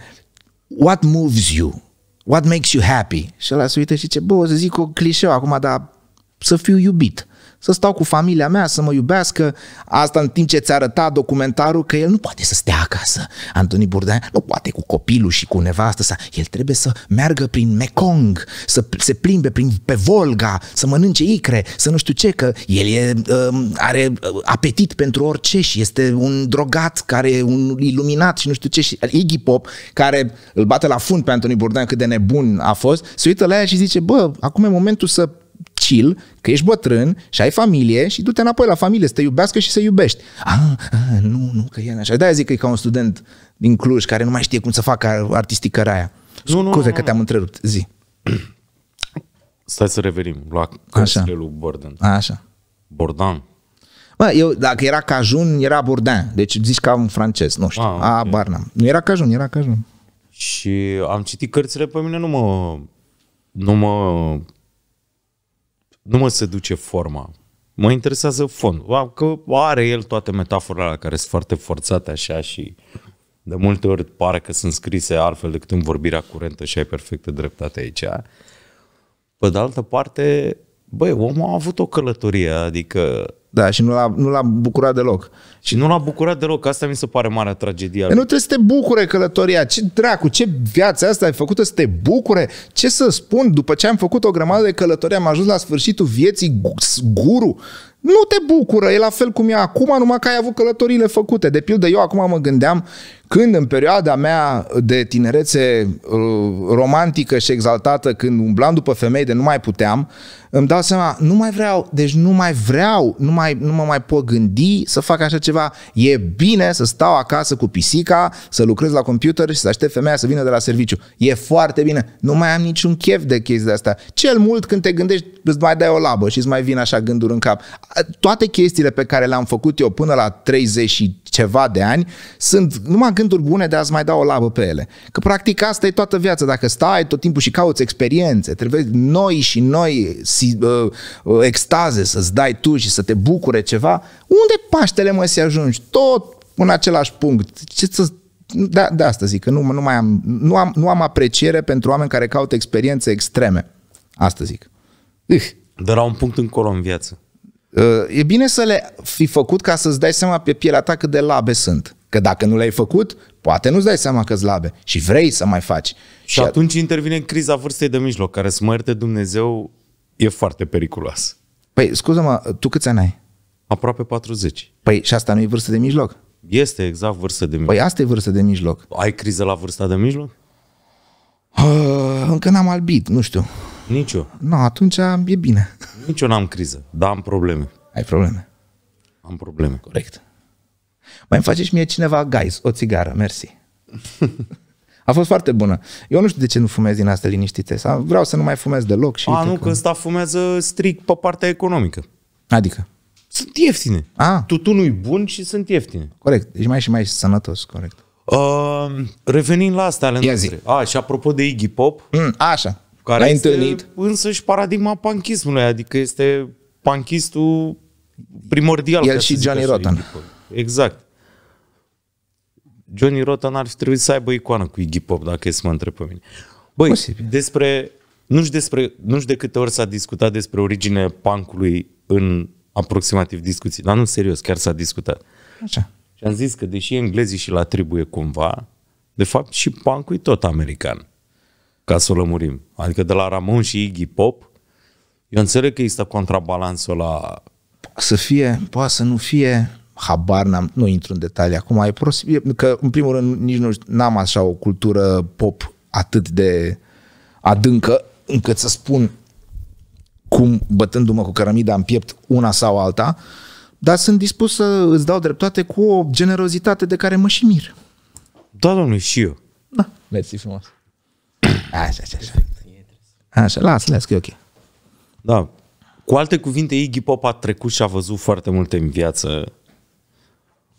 what moves you? What makes you happy? Și ăla se uită și zice, bă, o să zic o clișeu acum, dar să fiu iubit să stau cu familia mea, să mă iubească. Asta în timp ce ți arătat documentarul că el nu poate să stea acasă. Antoni Burdean nu poate cu copilul și cu nevastă sa. El trebuie să meargă prin Mekong, să se plimbe prin pe Volga, să mănânce icre, să nu știu ce, că el e, um, are uh, apetit pentru orice și este un drogat care e un iluminat și nu știu ce. Și Iggy Pop, care îl bate la fund pe Antoni Burdean cât de nebun a fost, se uită la ea și zice, bă, acum e momentul să chill, că ești bătrân și ai familie și du-te înapoi la familie să te iubească și să iubești. Ah, ah nu, nu, că e așa. De-aia zic că e ca un student din Cluj care nu mai știe cum să facă artistică aia. Nu, nu, Scuze nu, că te-am întrerupt. Zi. Stai să revenim la cărțile lui Borden. Așa. Bordan. Bă, eu, dacă era Cajun, era Bordan, Deci zici că un francez, nu știu. Ah, okay. A, barna. Nu era Cajun, era Cajun. Și am citit cărțile, pe mine nu mă, nu mă nu mă seduce forma. Mă interesează fondul. Că are el toate metaforele alea care sunt foarte forțate așa și de multe ori pare că sunt scrise altfel decât în vorbirea curentă și ai perfectă dreptate aici. Pe de altă parte, băi, omul a avut o călătorie, adică da, și nu l-a, nu l-a bucurat deloc. Și nu l-a bucurat deloc, asta mi se pare mare tragedie. Păi nu trebuie să te bucure călătoria. Ce dracu, ce viață asta ai făcută să te bucure? Ce să spun, după ce am făcut o grămadă de călătorie, am ajuns la sfârșitul vieții guru. Nu te bucură, e la fel cum e acum, numai că ai avut călătorile făcute. De pildă, eu acum mă gândeam când în perioada mea de tinerețe uh, romantică și exaltată, când umblam după femei de nu mai puteam, îmi dau seama, nu mai vreau, deci nu mai vreau, nu mai mai, nu mă mai pot gândi să fac așa ceva. E bine să stau acasă cu pisica, să lucrez la computer și să aștept femeia să vină de la serviciu. E foarte bine. Nu mai am niciun chef de chestii de asta. Cel mult când te gândești, îți mai dai o labă și îți mai vin așa gânduri în cap. Toate chestiile pe care le-am făcut eu până la 30 ceva de ani, sunt numai gânduri bune de a-ți mai da o labă pe ele. Că practic asta e toată viața, dacă stai tot timpul și cauți experiențe, trebuie noi și noi si, uh, uh extaze să-ți dai tu și să te bucure ceva, unde paștele mă se ajungi? Tot în același punct. Ce să da, de asta zic, că nu, nu, mai am, nu, am, nu am apreciere pentru oameni care caută experiențe extreme. Asta zic. Uh. Dar la un punct încolo în viață. Uh, e bine să le fi făcut ca să-ți dai seama pe pielea ta cât de labe sunt. Că dacă nu le-ai făcut, poate nu-ți dai seama că-ți labe și vrei să mai faci. Și, și atunci intervine criza vârstei de mijloc, care, să mă ierte Dumnezeu, e foarte periculos. Păi, scuză-mă, tu câți ani ai? Aproape 40. Păi și asta nu e vârstă de mijloc? Este exact vârstă de mijloc. Păi asta e vârstă de mijloc. Ai criză la vârsta de mijloc? Uh, încă n-am albit, nu știu. Nici eu. Nu, atunci e bine. Nici eu n-am criză, dar am probleme. Ai probleme. Am probleme. Corect. Mai îmi face și mie cineva, guys, o țigară, mersi. [LAUGHS] A fost foarte bună. Eu nu știu de ce nu fumez din asta, liniștite. Sau vreau să nu mai fumez deloc. Și A, nu, că ăsta fumează strict pe partea economică. Adică? Sunt ieftine. A. Tutunul e bun și sunt ieftine. Corect. Deci mai și mai sănătos, corect. Uh, revenind la asta ale noastre. A, și apropo de Iggy Pop. Mm, așa. Care Ai este însă și paradigma panchismului, adică este panchistul primordial. El și Johnny Rotten. exact. Johnny Rotten ar fi trebuit să aibă icoană cu Iggy Pop, dacă e să mă întreb pe mine. Băi, Posibil. despre, nu știu, despre, nu știu de câte ori s-a discutat despre originea pancului în aproximativ discuții, dar nu serios, chiar s-a discutat. Așa. Și am zis că deși englezii și la atribuie cumva, de fapt și pancul e tot american ca să o lămurim. Adică de la Ramon și Iggy Pop, eu înțeleg că există contrabalansul la... Să fie, poate să nu fie, habar n-am, nu intru în detalii acum, e e, că în primul rând nici nu n-am așa o cultură pop atât de adâncă încât să spun cum bătându-mă cu cărămida în piept una sau alta, dar sunt dispus să îți dau dreptate cu o generozitate de care mă și mir. Da, domnule, și eu. Da, mersi frumos. Așa, așa, așa. Așa, lasă, lasă, că e ok. Da. Cu alte cuvinte, Iggy Pop a trecut și a văzut foarte multe în viață.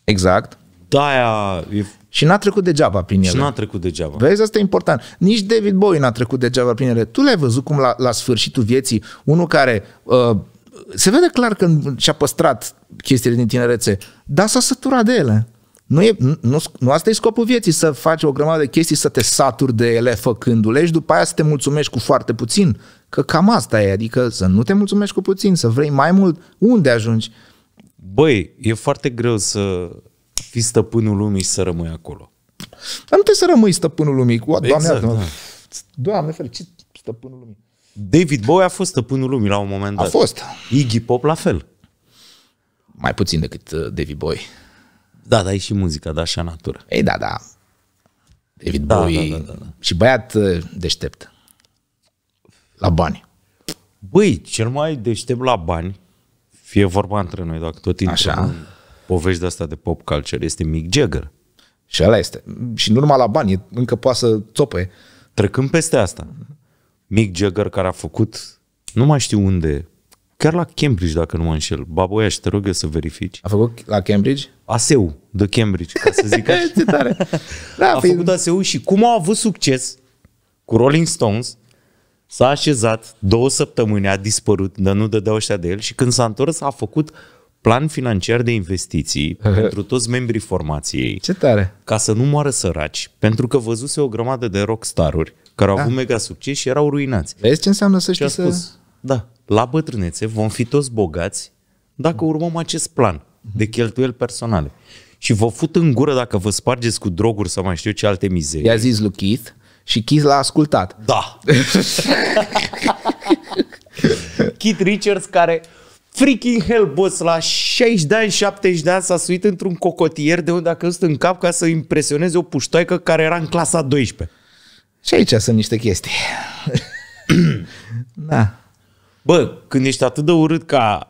Exact. Da, aia e... Și n-a trecut degeaba prin ele. Și n-a trecut degeaba. Vezi, asta e important. Nici David Bowie n-a trecut degeaba prin ele. Tu le-ai văzut cum la, la sfârșitul vieții, unul care uh, se vede clar că și-a păstrat chestiile din tinerețe, dar s-a săturat de ele. Nu, e, nu, nu asta e scopul vieții, să faci o grămadă de chestii, să te saturi de ele făcându-le și după aia să te mulțumești cu foarte puțin. Că cam asta e, adică să nu te mulțumești cu puțin, să vrei mai mult. Unde ajungi? Băi, e foarte greu să fii stăpânul lumii și să rămâi acolo. Dar nu te să rămâi stăpânul lumii. O, doamne, exact, doamne, da. doamne fericit, stăpânul lumii. David Bowie a fost stăpânul lumii la un moment dat. A fost. Iggy Pop la fel. Mai puțin decât uh, David Bowie. Da, dar e și muzica, da, așa natură. Ei, da, da. David da, Bowie da, da, da, da. și băiat uh, deștept. La bani. Băi, cel mai deștept la bani, fie vorba între noi, dacă tot așa. povești de asta de pop culture, este Mick Jagger. Și ăla este. Și nu numai la bani, încă poate să țopăie. Trecând peste asta, Mick Jagger care a făcut, nu mai știu unde, chiar la Cambridge, dacă nu mă înșel. Baboiaș, te rog eu să verifici. A făcut la Cambridge? ASEU de Cambridge, ca să zic [LAUGHS] așa. Ce tare. Da, a făcut făcut ASEU și cum a avut succes cu Rolling Stones, s-a așezat două săptămâni, a dispărut, dar nu dădeau ăștia de el și când s-a întors a făcut plan financiar de investiții [LAUGHS] pentru toți membrii formației. Ce tare! Ca să nu moară săraci, pentru că văzuse o grămadă de rockstaruri care au da. avut mega succes și erau ruinați. Vezi ce înseamnă să știi să... Da, la bătrânețe vom fi toți bogați dacă urmăm acest plan de cheltuieli personale. Și vă fut în gură dacă vă spargeți cu droguri sau mai știu ce alte mizerii. I-a zis lui Keith și Keith l-a ascultat. Da. [LAUGHS] Keith Richards care freaking hell, boss, la 60 de ani, 70 de ani s-a suit într-un cocotier de unde a căzut în cap ca să impresioneze o puștoică care era în clasa 12. Și aici sunt niște chestii. [CLEARS THROAT] da. Bă, când ești atât de urât ca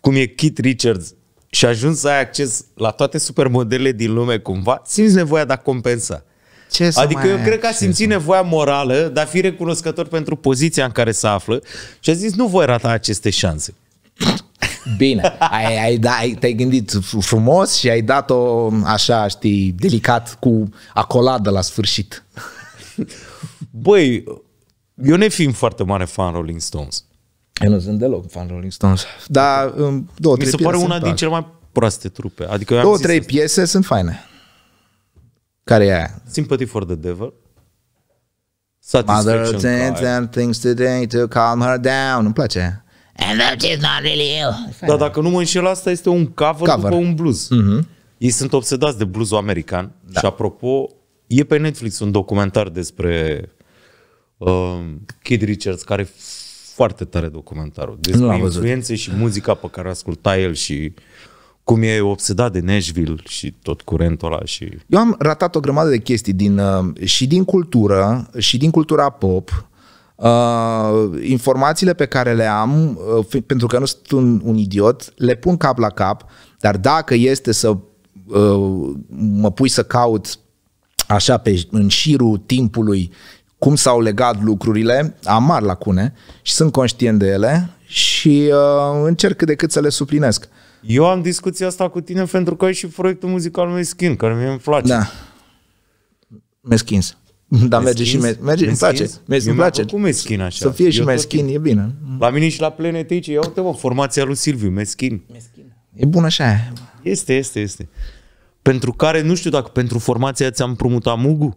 cum e Kit Richards și ajungi să ai acces la toate supermodelele din lume cumva, simți nevoia de a compensa. Ce adică eu cred că a simțit nevoia morală de a fi recunoscător pentru poziția în care se află și a zis nu voi rata aceste șanse. Bine, ai, ai, ai, te-ai gândit frumos și ai dat-o așa, știi, delicat cu acoladă la sfârșit. Băi, eu ne fiind foarte mare fan Rolling Stones. Eu nu sunt deloc fan Rolling Stones. Dar um, două, Mi se pare una din cele mai proaste trupe. Adică eu două, trei piese sunt faine. Care e aia? Sympathy for the Devil. Mother sent them things today to calm her down. Nu-mi place And that is not really you. Dar dacă nu mă înșel, asta este un cover, cover. după un blues. Mm-hmm. Ei sunt obsedați de bluesul american. Da. Și apropo, e pe Netflix un documentar despre uh, Kid Richards care foarte tare documentarul despre influențe și muzica pe care asculta el și cum e obsedat de Nashville și tot curentul ăla și... Eu am ratat o grămadă de chestii din, uh, și din cultură, și din cultura pop, Uh, informațiile pe care le am, uh, pentru că nu sunt un, un idiot, le pun cap la cap, dar dacă este să uh, mă pui să caut așa pe, în șirul timpului cum s-au legat lucrurile, am mari lacune și sunt conștient de ele și uh, încerc cât de cât să le suplinesc. Eu am discuția asta cu tine pentru că ai și proiectul muzical Meschin, care mi-e îmi place. Da. Meschins. [LAUGHS] Dar merge și me- merge, îmi place. Mi-e îmi place. Cu meschin așa. Să fie și Eu meschin, e bine. Mm. La mine și la aici, ia uite mă, formația lui Silviu, meschin. meschin. E bun așa. Este, este, este. Pentru care, nu știu dacă pentru formația ți-am promutat Mugu.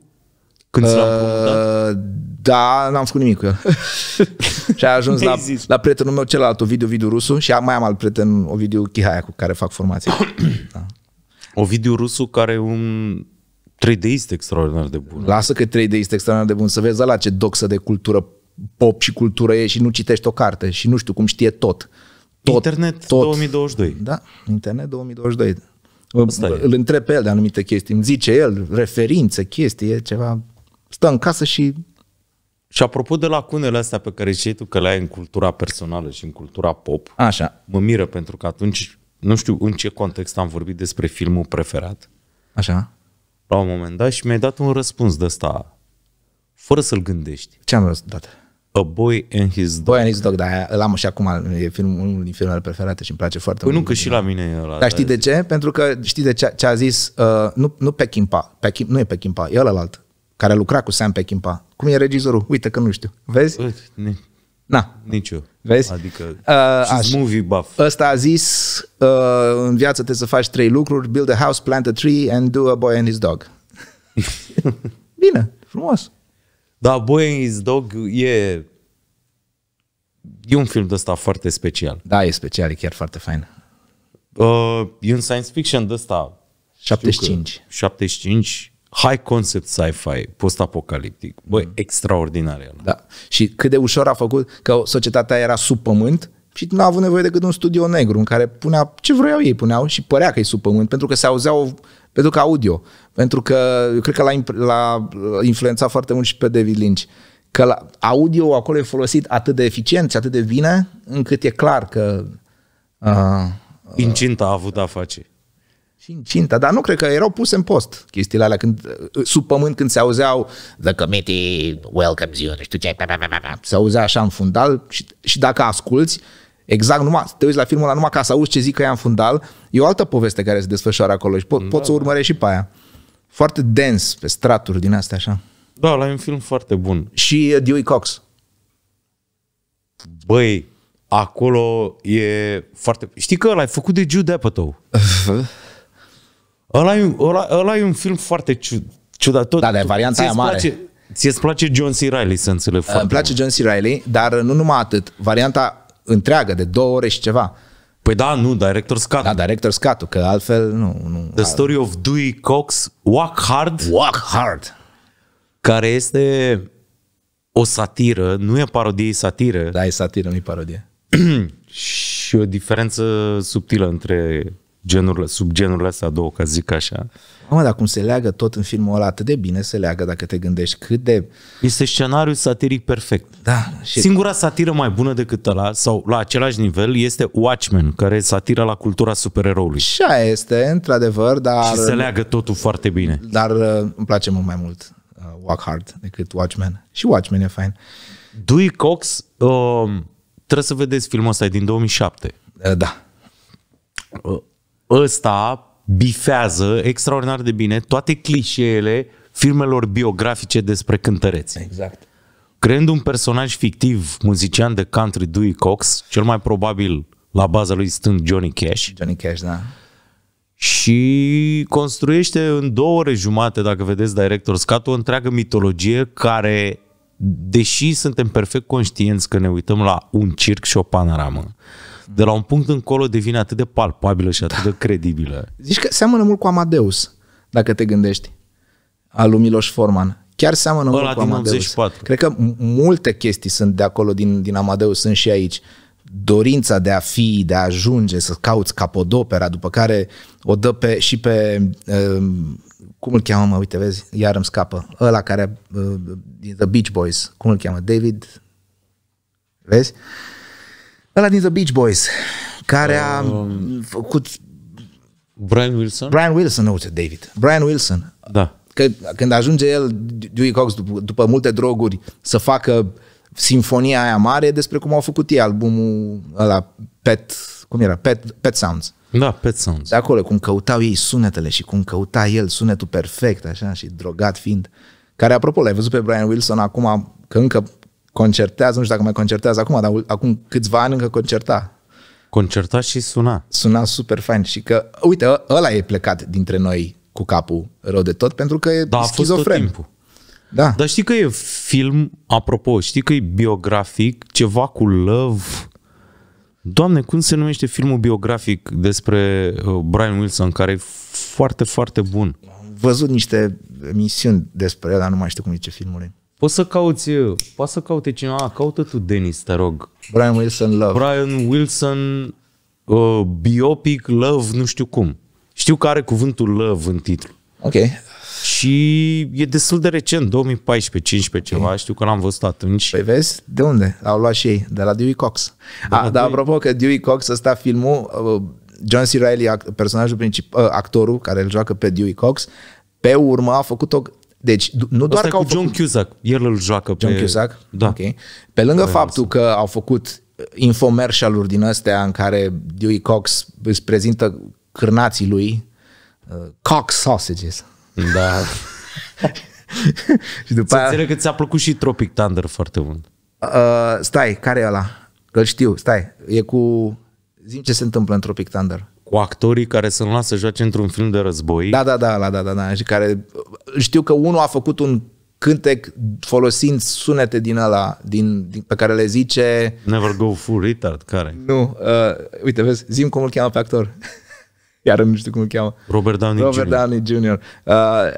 Când uh, da? da, n-am făcut nimic cu el. [LAUGHS] și a ajuns la, la prietenul meu celălalt, Ovidiu Vidu Rusu, și mai am alt prieten, Ovidiu Chihaia, cu care fac formație. [COUGHS] da. Ovidiu Rusu, care e un 3 d extraordinar de bun. Lasă că 3 d extraordinar de bun, să vezi la ce doxă de cultură pop și cultură e și nu citești o carte și nu știu cum știe tot. tot internet tot. 2022. Da, internet 2022. Asta îl e. întreb pe el de anumite chestii, îmi zice el referințe, chestii, e ceva stă în casă și... Și apropo de lacunele astea pe care știi tu că le ai în cultura personală și în cultura pop, Așa. mă miră pentru că atunci, nu știu în ce context am vorbit despre filmul preferat. Așa. La un moment dat și mi-ai dat un răspuns de ăsta, fără să-l gândești. Ce am dat? A Boy and His Dog. Boy and His Dog, da, îl am și acum, e film, unul din filmele preferate și îmi place foarte păi mult. nu, că și la mine e ăla. Dar da, știi de ce? Pentru că știi de ce, ce a zis, uh, nu, nu pe Kimpa, pe Kim, nu e pe Kimpa, e ălălalt care lucra cu Sam Peckinpah. Cum e regizorul? Uite că nu știu. Vezi? Uite, Na. Nici eu. Vezi? Adică uh, movie buff. Ăsta a zis, uh, în viață trebuie să faci trei lucruri, build a house, plant a tree and do a boy and his dog. [LAUGHS] Bine, frumos. Da, Boy and his dog e... E un film de ăsta foarte special. Da, e special, e chiar foarte fain. Uh, e un science fiction de ăsta. 75. Că, 75, high concept sci-fi, post-apocaliptic. Băi, mm. extraordinar el. Da. Și cât de ușor a făcut că societatea era sub pământ și nu a avut nevoie decât un studio negru în care punea ce vreau ei, puneau și părea că e sub pământ, pentru că se auzeau pentru că audio, pentru că eu cred că l-a, l-a influențat foarte mult și pe David Lynch, că la, audio acolo e folosit atât de eficient și atât de bine, încât e clar că... Uh, Incinta a avut a face și incinta, dar nu cred că erau puse în post chestiile alea când, uh, sub pământ când se auzeau The committee welcomes you, nu știu ce, se auzea așa în fundal și, și dacă asculți, exact numai, te uiți la filmul ăla numai ca să auzi ce zic că e în fundal, e o altă poveste care se desfășoară acolo și po- da. poți să urmărești și pe aia. Foarte dens, pe straturi din astea așa. Da, la un film foarte bun. Și uh, Dewey Cox. Băi, acolo e foarte... Știi că l-ai făcut de Jude Apatow. [LAUGHS] Ăla e, ăla, ăla e un film foarte ciudat. Tot, da, dar varianta aia mare. Place, ți ți place John C. Reilly, să înțeleg foarte Îmi place John C. Reilly, dar nu numai atât. Varianta întreagă, de două ore și ceva. Păi da, nu, director cut. Da, director cut că altfel nu. nu The da. Story of Dewey Cox, Walk Hard. Walk Hard. Care este o satiră, nu e parodie, e satiră. Da, e satiră, nu e parodie. [CLEARS THROAT] și o diferență subtilă între genurile, genurile astea două, ca zic așa. Mă, dar cum se leagă tot în filmul ăla atât de bine, se leagă dacă te gândești cât de... Este scenariul satiric perfect. Da. Și... Singura satiră mai bună decât ăla, sau la același nivel, este Watchmen, care e satira la cultura supereroului. Și este, într-adevăr, dar... Și se leagă totul foarte bine. Dar uh, îmi place mult mai mult uh, Walk Hard decât Watchmen. Și Watchmen e fain. Dewey Cox, uh, trebuie să vedeți filmul ăsta, e din 2007. Uh, da. Uh, ăsta bifează extraordinar de bine toate clișeele filmelor biografice despre cântăreți. Exact. Creând un personaj fictiv, muzician de country, Dewey Cox, cel mai probabil la baza lui stând Johnny Cash. Johnny Cash, da. Și construiește în două ore jumate, dacă vedeți director Scott, o întreagă mitologie care, deși suntem perfect conștienți că ne uităm la un circ și o panoramă, de la un punct încolo devine atât de palpabilă și atât da. de credibilă. Zici că seamănă mult cu Amadeus, dacă te gândești, al lui Miloș Forman. Chiar seamănă Ăla mult cu Amadeus. 84. Cred că multe chestii sunt de acolo din, din Amadeus, sunt și aici dorința de a fi, de a ajunge, să cauți capodopera, după care o dă pe, și pe, uh, cum îl cheamă, mă, uite, vezi, iar îmi scapă, ăla care, uh, The Beach Boys, cum îl cheamă, David, vezi? Ăla din The Beach Boys, care a um, făcut... Brian Wilson? Brian Wilson, nu uite, David. Brian Wilson. Da. Că, când ajunge el, Dewey Cox, după, după multe droguri, să facă sinfonia aia mare despre cum au făcut ei albumul ăla, Pet, cum era? Pet, Pet Sounds. Da, Pet Sounds. De acolo, cum căutau ei sunetele și cum căuta el sunetul perfect, așa, și drogat fiind. Care, apropo, l-ai văzut pe Brian Wilson acum, că încă concertează, nu știu dacă mai concertează acum, dar acum câțiva ani încă concerta. Concerta și suna. Suna super fain și că, uite, ă, ăla e plecat dintre noi cu capul rău de tot pentru că e da, schizofren. A fost Da. Dar știi că e film, apropo, știi că e biografic, ceva cu love, Doamne, cum se numește filmul biografic despre uh, Brian Wilson, care e foarte, foarte bun? Am văzut niște emisiuni despre el, dar nu mai știu cum e ce filmul Ei. Poți să cauți, poți să caute cineva, caută tu Denis, te rog. Brian Wilson Love. Brian Wilson uh, biopic Love, nu știu cum. Știu că are cuvântul Love în titlu. Ok. Și e destul de recent, 2014-15 ceva, știu că l-am văzut atunci. Păi vezi, de unde? Au luat și ei, de la Dewey Cox. De ah, dar apropo că Dewey Cox ăsta filmul, uh, John C. Reilly, personajul principal, uh, actorul care îl joacă pe Dewey Cox, pe urmă a făcut o deci, nu doar Asta că au cu John făcut... Cusack, el îl joacă John pe... John Cusack? Da. Okay. Pe lângă Vreau faptul că au făcut uh, infomercialuri din astea în care Dewey Cox îți prezintă cârnații lui, uh, Cox Sausages. Da. [LAUGHS] și după aia... Înțeleg că ți-a plăcut și Tropic Thunder foarte mult. Uh, stai, care e ăla? Că știu, stai. E cu... Zim ce se întâmplă în Tropic Thunder cu actorii care nu lasă să joace într-un film de război. Da, da, da, da, da, da, da. Și care știu că unul a făcut un cântec folosind sunete din ăla, din, din, pe care le zice... Never go full retard, care? Nu, uh, uite, vezi, zim cum îl cheamă pe actor. [LAUGHS] Iar nu știu cum îl cheamă. Robert Downey Robert Jr. Downey Jr. Uh,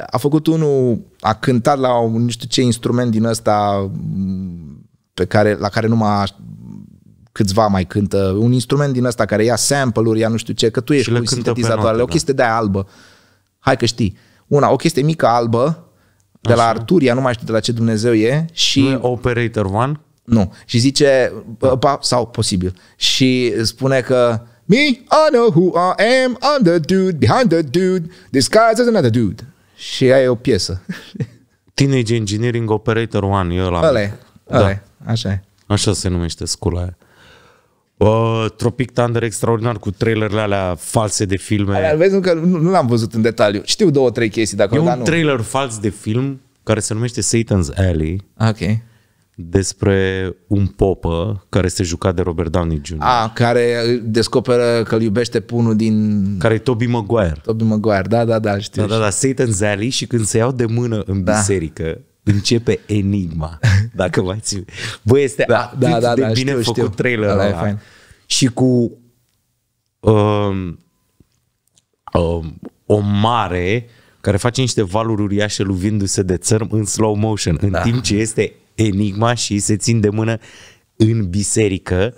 a făcut unul, a cântat la un, nu știu ce instrument din ăsta mm, pe care, la care nu m-a câțiva mai cântă un instrument din ăsta care ia sample-uri, ia nu știu ce, că tu ești cu sintetizatoarele, o chestie da. de albă. Hai că știi. Una, o chestie mică albă, de Așa. la Arturia, nu mai știu de la ce Dumnezeu e. Și... Nu e Operator One? Nu. Și zice, pa, da. sau posibil, și spune că Me, I know who I am, I'm the dude, behind the dude, disguised as another dude. Și aia e o piesă. [LAUGHS] Teenage Engineering Operator One, eu la Ale, ale, da. așa e. Așa se numește scula aia. Uh, Tropic Thunder extraordinar cu trailerele alea false de filme. Alea, vezi că nu, nu l-am văzut în detaliu. Știu două, trei chestii dacă acolo. E un nu. trailer fals de film care se numește Satan's Alley. Ok. Despre un popă care este jucat de Robert Downey Jr. A, care descoperă că îl iubește pe unul din... Care e Toby Maguire. Toby Maguire, da, da, da, știu. Da, da, da, Satan's Alley și când se iau de mână în da. biserică începe enigma, [LAUGHS] dacă mai ții. Bă, este da, atât da, da, de da, bine știu, făcut știu. trailerul da, da ăla. Și cu um, um, o mare care face niște valuri uriașe luvindu-se de țărm în slow motion, în da. timp ce este enigma și se țin de mână în biserică,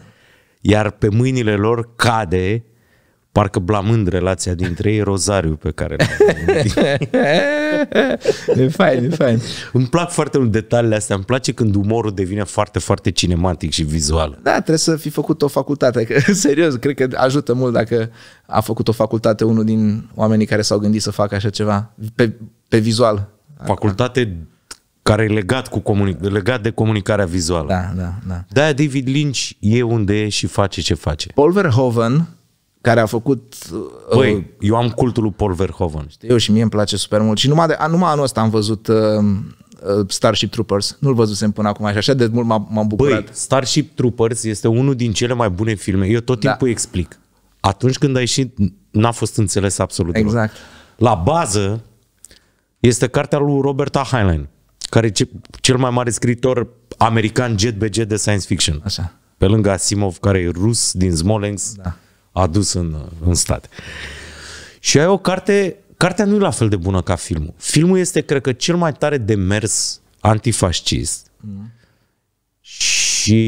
iar pe mâinile lor cade parcă blamând relația dintre ei, Rozariu pe care [LAUGHS] E fain, e fain. Îmi plac foarte mult detaliile astea, îmi place când umorul devine foarte, foarte cinematic și vizual. Da, trebuie să fi făcut o facultate, că, [LAUGHS] serios, cred că ajută mult dacă a făcut o facultate unul din oamenii care s-au gândit să facă așa ceva, pe, pe vizual. Facultate care e legat, cu comunic- legat de comunicarea vizuală. Da, da, da. De-aia David Lynch e unde e și face ce face. Paul Verhoeven care a făcut... Uh, Băi, uh, eu am cultul lui Paul Verhoeven. Știi? eu și mie îmi place super mult. Și numai, de, numai anul ăsta am văzut uh, uh, Starship Troopers. Nu-l văzusem până acum și așa de mult m-am, m-am bucurat. Băi, Starship Troopers este unul din cele mai bune filme. Eu tot da. timpul da. explic. Atunci când a ieșit, n-a fost înțeles absolut Exact. Deloc. La bază este cartea lui Robert A. Heinlein, care e cel mai mare scriitor american jet be jet de science fiction. Așa. Pe lângă Asimov, care e rus din Smolensk. Da adus în, în state. Și ai o carte, cartea nu e la fel de bună ca filmul. Filmul este, cred că, cel mai tare demers antifascist mm. și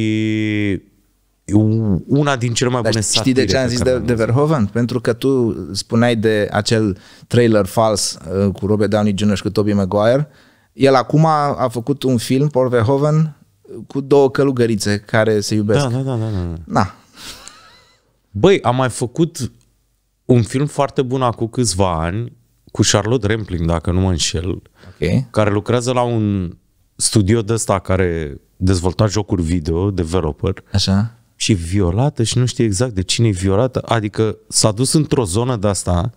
una din cele mai bune satire. Știi de ce am zis de, de Verhoeven? Pentru că tu spuneai de acel trailer fals uh, cu Robert Downey Jr. și cu Tobey Maguire. El acum a, a făcut un film, Paul Verhoeven, cu două călugărițe care se iubesc. Da, da, da. da, da. da. Na, Băi, am mai făcut un film foarte bun acum câțiva ani cu Charlotte Rampling, dacă nu mă înșel, okay. care lucrează la un studio de ăsta care dezvolta jocuri video, developer. Așa. Și violată și nu știe exact de cine e violată. Adică s-a dus într-o zonă de asta.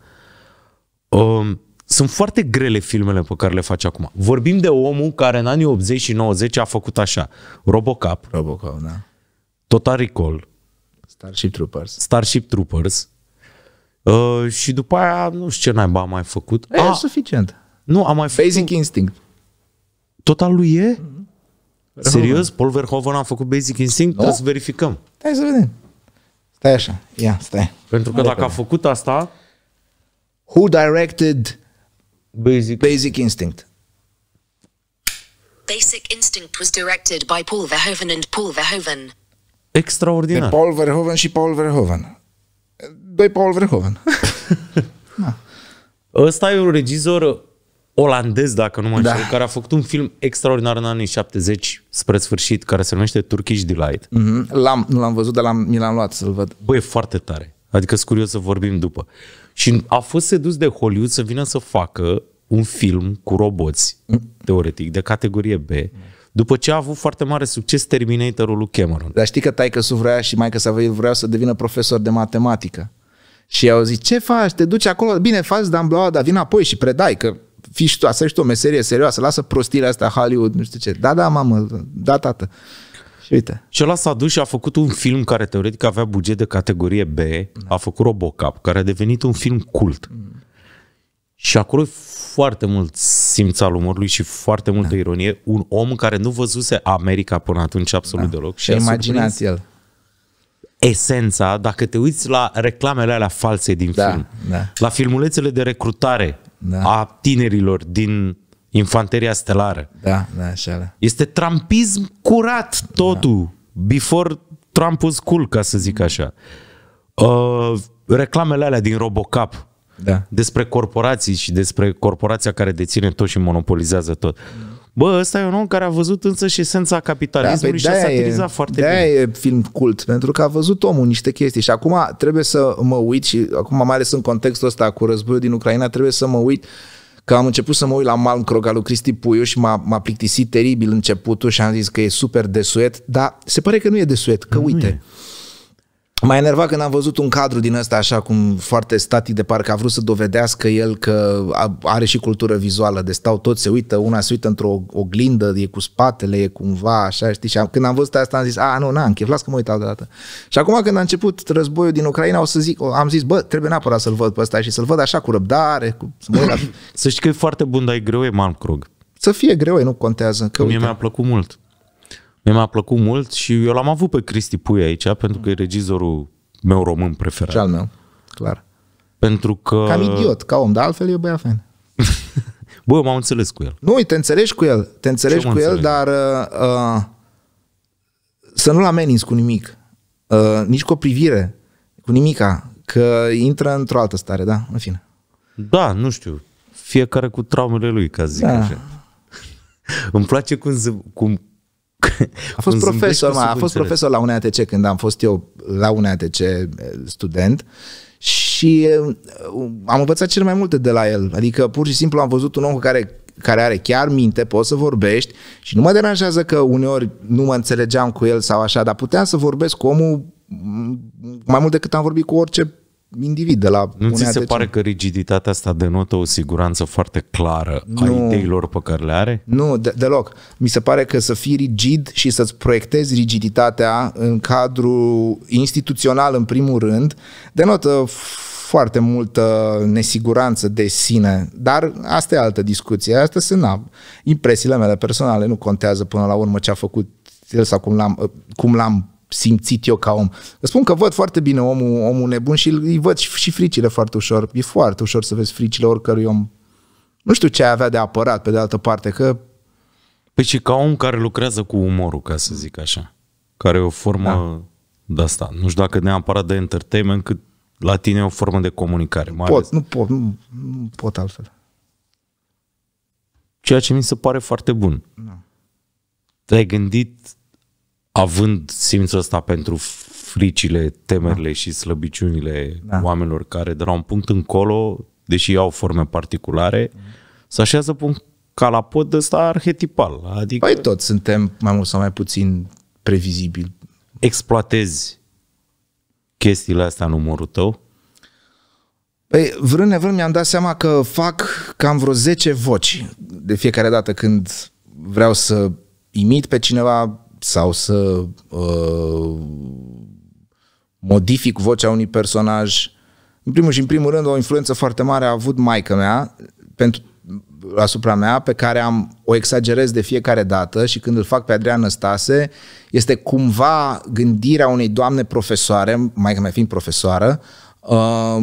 Um, sunt foarte grele filmele pe care le face acum. Vorbim de omul care în anii 80 și 90 a făcut așa. Robocop. Robocop, da. Total Recall. Starship Troopers. Starship Troopers. Uh, și după aia, nu știu ce naiba am mai făcut. E, ah, suficient. Nu, am mai făcut... Basic Instinct. Tot al lui e? Mm-hmm. Serios? Paul Verhoeven a făcut Basic Instinct? Trebuie să verificăm. Stai să vedem. Stai așa. Ia, stai. Pentru că dacă a făcut asta... Who directed Basic, Basic Instinct? Basic Instinct was directed by Paul Verhoeven and Paul Verhoeven. Extraordinar. De Paul Verhoeven și Paul Verhoeven. Doi Paul Verhoeven. [LAUGHS] Da. Ăsta e un regizor olandez, dacă nu mă înșel, da. care a făcut un film extraordinar în anii 70 spre sfârșit, care se numește Turkish Delight. Mm-hmm. L-am, nu l-am văzut, dar l-am, mi l-am luat să-l văd. Băi, foarte tare. Adică sunt curios să vorbim după. Și a fost sedus de Hollywood să vină să facă un film cu roboți, mm. teoretic, de categorie B, mm după ce a avut foarte mare succes Terminatorul lui Cameron. Dar știi că taică su vrea și mai că să vrea să devină profesor de matematică. Și au zis, ce faci, te duci acolo, bine faci, Dumbledore, dar vin apoi și predai, că fii și tu, asta ești o meserie serioasă, lasă prostile asta Hollywood, nu știu ce. Da, da, mamă, da, tată. Și uite. Și ăla s-a dus și a făcut un film care teoretic avea buget de categorie B, da. a făcut Robocop, care a devenit un film cult. Mm și acolo foarte mult simț al umorului și foarte multă da. ironie. Un om care nu văzuse America până atunci absolut da. deloc. Și imaginați el. Esența, dacă te uiți la reclamele alea false din da, film, da. la filmulețele de recrutare da. a tinerilor din infanteria stelară. Da, da, așa. Da. Este trampism curat totul. Da. Before Trump was cool, ca să zic așa. Uh, reclamele alea din Robocap, da. despre corporații și despre corporația care deține tot și monopolizează tot. Bă, ăsta e un om care a văzut însă și esența capitalismului da, și a păi satirizat e, foarte de bine. e film cult, pentru că a văzut omul niște chestii și acum trebuie să mă uit și acum mai ales în contextul ăsta cu războiul din Ucraina, trebuie să mă uit că am început să mă uit la Malm Krog al lui Cristi Puiu și m-a, m-a plictisit teribil începutul și am zis că e super desuet, dar se pare că nu e desuet, că nu uite. E M-a enervat când am văzut un cadru din ăsta așa cum foarte static de parcă a vrut să dovedească el că are și cultură vizuală, de stau toți se uită, una se uită într-o oglindă, e cu spatele, e cumva așa, știi? Și am, când am văzut asta am zis, a, nu, n-am chef, las că mă uit altă dată. Și acum când a început războiul din Ucraina, o să zic, am zis, bă, trebuie neapărat să-l văd pe ăsta și să-l văd așa cu răbdare, cu, să, mă la... să știi că e foarte bun, dar e greu, e Malmkrug. Să fie greu, e, nu contează. Că, Mie uite. mi-a plăcut mult. Mie mi-a plăcut mult și eu l-am avut pe Cristi Pui aici pentru că e regizorul meu român preferat. Cel meu, clar. Pentru că... Cam idiot, ca om, dar altfel e băiat fain. [LAUGHS] Bă, m-am înțeles cu el. Nu, te înțelegi cu el, te înțelegi cu înțeleg? el, dar uh, uh, să nu-l ameninți cu nimic, uh, nici cu o privire, cu nimica, că intră într-o altă stare, da? În fine. Da, nu știu, fiecare cu traumele lui, ca zic da. așa. [LAUGHS] Îmi place cum, cum, a fost profesor, ma, a fost profesor la UNATC când am fost eu la UNATC eh, student și eh, am învățat cel mai multe de la el. Adică pur și simplu am văzut un om care care are chiar minte, poți să vorbești și nu mă deranjează că uneori nu mă înțelegeam cu el sau așa, dar puteam să vorbesc cu omul mai mult decât am vorbit cu orice individ, de la... Nu ți se pare că rigiditatea asta denotă o siguranță foarte clară nu, a ideilor pe care le are? Nu, de, deloc. Mi se pare că să fii rigid și să-ți proiectezi rigiditatea în cadrul instituțional, în primul rând, denotă foarte multă nesiguranță de sine, dar asta e altă discuție, asta sunt na, impresiile mele personale, nu contează până la urmă ce a făcut el sau cum l-am, cum l-am simțit eu ca om. Vă spun că văd foarte bine omul, omul nebun și îi văd și, și fricile foarte ușor. E foarte ușor să vezi fricile oricărui om. Nu știu ce ai avea de apărat pe de altă parte, că... Păi și ca om care lucrează cu umorul, ca să zic așa, care e o formă da. de asta, nu știu dacă neapărat de entertainment, cât la tine e o formă de comunicare. Pot, ales. nu pot, nu, nu pot altfel. Ceea ce mi se pare foarte bun. Da. Te-ai gândit având simțul ăsta pentru fricile, temerile da. și slăbiciunile da. oamenilor care de la un punct încolo, deși au forme particulare, da. Mm. să așează pe un calapod ăsta arhetipal. Adică... Păi toți suntem mai mult sau mai puțin previzibili. Exploatezi chestiile astea în umorul tău? Păi, vrând nevrând, mi-am dat seama că fac cam vreo 10 voci de fiecare dată când vreau să imit pe cineva, sau să uh, modific vocea unui personaj. În primul și în primul rând, o influență foarte mare a avut maica mea pentru, asupra mea, pe care am, o exagerez de fiecare dată și când îl fac pe Adrian Năstase, este cumva gândirea unei doamne profesoare, maica mea fiind profesoară, uh,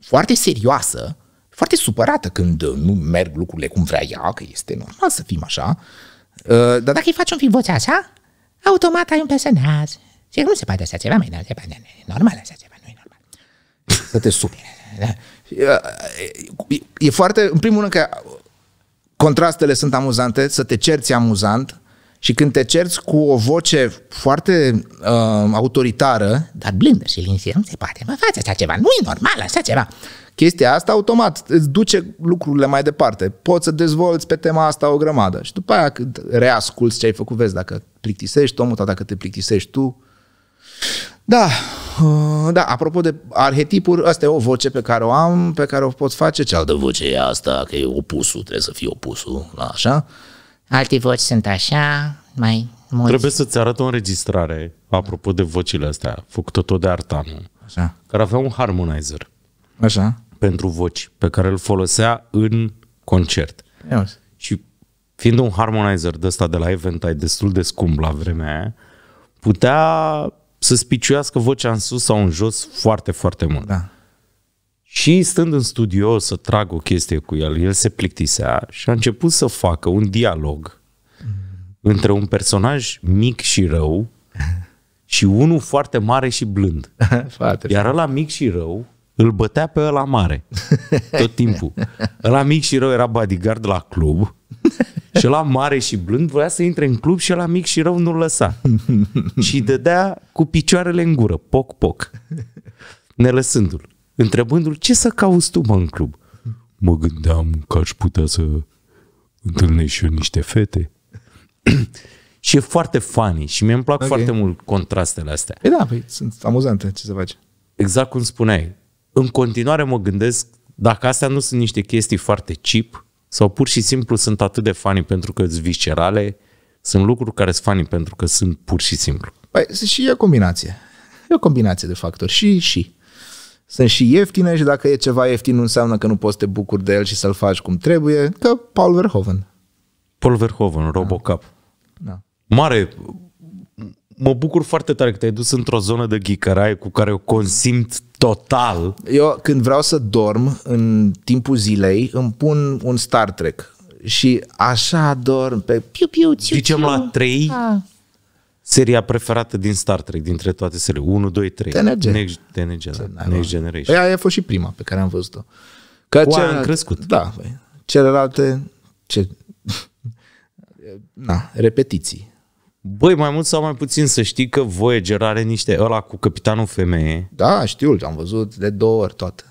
foarte serioasă, foarte supărată când nu merg lucrurile cum vrea ea, că este normal să fim așa, Uh, dar dacă îi faci un voce așa, automat ai un personaj. Și nu se poate așa ceva, mai se poate, e normal așa ceva, nu e normal. Să te supere. Da? Uh, e, e foarte, în primul rând că contrastele sunt amuzante, să te cerți amuzant, și când te cerți cu o voce foarte uh, autoritară, dar blândă și liniștită, nu se poate, mă faci așa ceva, nu e normal așa ceva. Chestia asta automat îți duce lucrurile mai departe. Poți să dezvolți pe tema asta o grămadă. Și după aia când reasculți ce ai făcut, vezi dacă plictisești omul tău, dacă te plictisești tu. Da, uh, da, apropo de arhetipuri, asta e o voce pe care o am, pe care o pot face. Cealaltă voce e asta, că e opusul, trebuie să fie opusul, așa. Uh, Alte voci sunt așa, mai mulți. Trebuie să-ți arăt o înregistrare, apropo de vocile astea, făcută tot de Artanu, așa. care avea un harmonizer așa. pentru voci, pe care îl folosea în concert. Ios. Și fiind un harmonizer de ăsta de la ai destul de scump la vremea aia, putea să spiciuiască vocea în sus sau în jos foarte, foarte mult. Da. Și stând în studio să trag o chestie cu el, el se plictisea și a început să facă un dialog între un personaj mic și rău și unul foarte mare și blând. [LAUGHS] Foarte Iar ăla mic și rău îl bătea pe ăla mare [LAUGHS] tot timpul. ăla mic și rău era bodyguard la club [LAUGHS] și ăla mare și blând voia să intre în club și ăla mic și rău nu-l lăsa. și dădea cu picioarele în gură, poc-poc, ne lăsându-l întrebându-l ce să cauți tu, mă, în club. Mă gândeam că aș putea să întâlnesc și eu niște fete. [CLEARS THROAT] și e foarte funny și mi-e plac okay. foarte mult contrastele astea. E păi da, păi sunt amuzante ce se face. Exact cum spuneai. În continuare mă gândesc dacă astea nu sunt niște chestii foarte cheap sau pur și simplu sunt atât de funny pentru că sunt viscerale, sunt lucruri care sunt funny pentru că sunt pur și simplu. Păi și e o combinație. E o combinație de factori. Și, și sunt și ieftine și dacă e ceva ieftin nu înseamnă că nu poți să te bucuri de el și să-l faci cum trebuie, că Paul Verhoeven. Paul Verhoeven, Robocop. Ah, da. Mare, mă bucur foarte tare că te-ai dus într-o zonă de ghicăraie cu care o consimt total. Eu când vreau să dorm în timpul zilei îmi pun un Star Trek și așa dorm pe piu piu ciu, Zicem la 3, seria preferată din Star Trek, dintre toate seriile. 1, 2, 3. TNG. Next, TNG, da. Next Generation. Păi aia a fost și prima pe care am văzut-o. Că Cu celelalte, am crescut. Da. Băi. Celelalte, ce... [LAUGHS] Na, repetiții. Băi, mai mult sau mai puțin să știi că Voyager are niște ăla cu capitanul femeie. Da, știu, am văzut de două ori toate.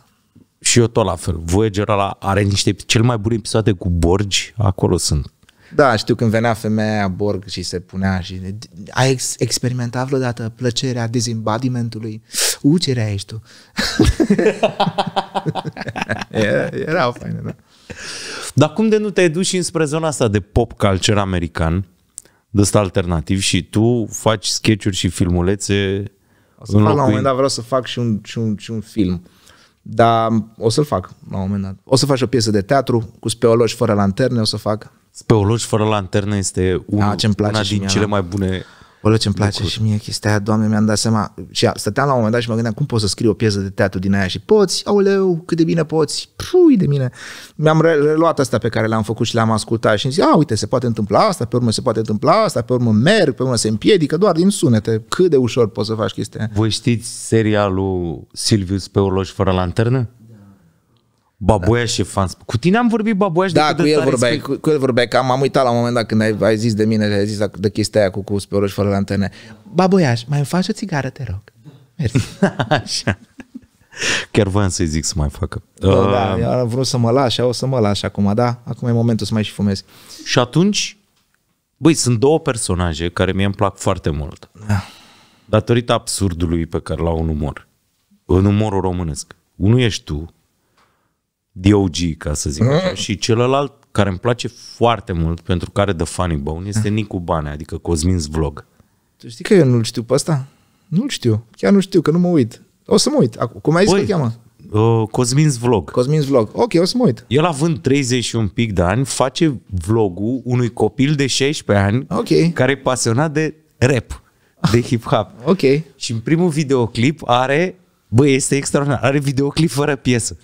Și eu tot la fel. Voyager ăla are niște cel mai bune episoade cu Borgi, acolo sunt da, știu când venea femeia aia, Borg și se punea și... Ai ex- experimentat vreodată plăcerea ce Ucerea ești tu. [LAUGHS] era, era faină, da. Dar cum de nu te duci înspre zona asta de pop culture american, de ăsta alternativ și tu faci sketch-uri și filmulețe o să fac, la un moment dat vreau să fac și un, și un, și un film. Dar o să-l fac la un moment dat. O să fac și o piesă de teatru cu speologi fără lanterne, o să fac Speologi fără lanternă este un, A, ce-mi place una din mie, cele da. mai bune O ce îmi place lucruri. și mie chestia aia, doamne, mi-am dat seama. Și stăteam la un moment dat și mă gândeam, cum poți să scriu o piesă de teatru din aia? Și poți, leu cât de bine poți, pui de mine. Mi-am reluat asta pe care l-am făcut și l-am ascultat și îmi zic: a, uite, se poate întâmpla asta, pe urmă se poate întâmpla asta, pe urmă merg, pe urmă se împiedică, doar din sunete. Cât de ușor poți să faci chestia Voi știți serialul Silvius Peoloș fără lanternă? Baboia da. și fans. Cu tine am vorbit și da, cu el, vorbeai, cu, cu, el vorbeai, că am, am uitat la un moment dat când ai, ai zis de mine, ai zis de chestia aia cu, cu pe și fără antene. Baboiaș, mai îmi faci o țigară, te rog. Mersi. [LAUGHS] Așa. Chiar voiam să-i zic să mai facă. Da, uh, da, vreau să mă las, o să mă las. acum, da? Acum e momentul să mai și fumez. Și atunci, băi, sunt două personaje care mi îmi plac foarte mult. Da. Datorită absurdului pe care l-au în umor. În umorul românesc. Unul ești tu, DOG, ca să zic așa, mm. și celălalt care îmi place foarte mult, pentru care The Funny Bone, este mm. Nicu Bane, adică Cosmin's Vlog. Tu știi că eu nu-l știu pe asta? Nu-l știu. Chiar nu știu, că nu mă uit. O să mă uit. Cum ai zis Băi, că păi, cheamă? Uh, Cosmin's Vlog. Cosmin's Vlog. Ok, o să mă uit. El având 31 pic de ani, face vlogul unui copil de 16 ani okay. care e pasionat de rap, de [LAUGHS] hip-hop. ok. Și în primul videoclip are, bă, este extraordinar, are videoclip fără piesă.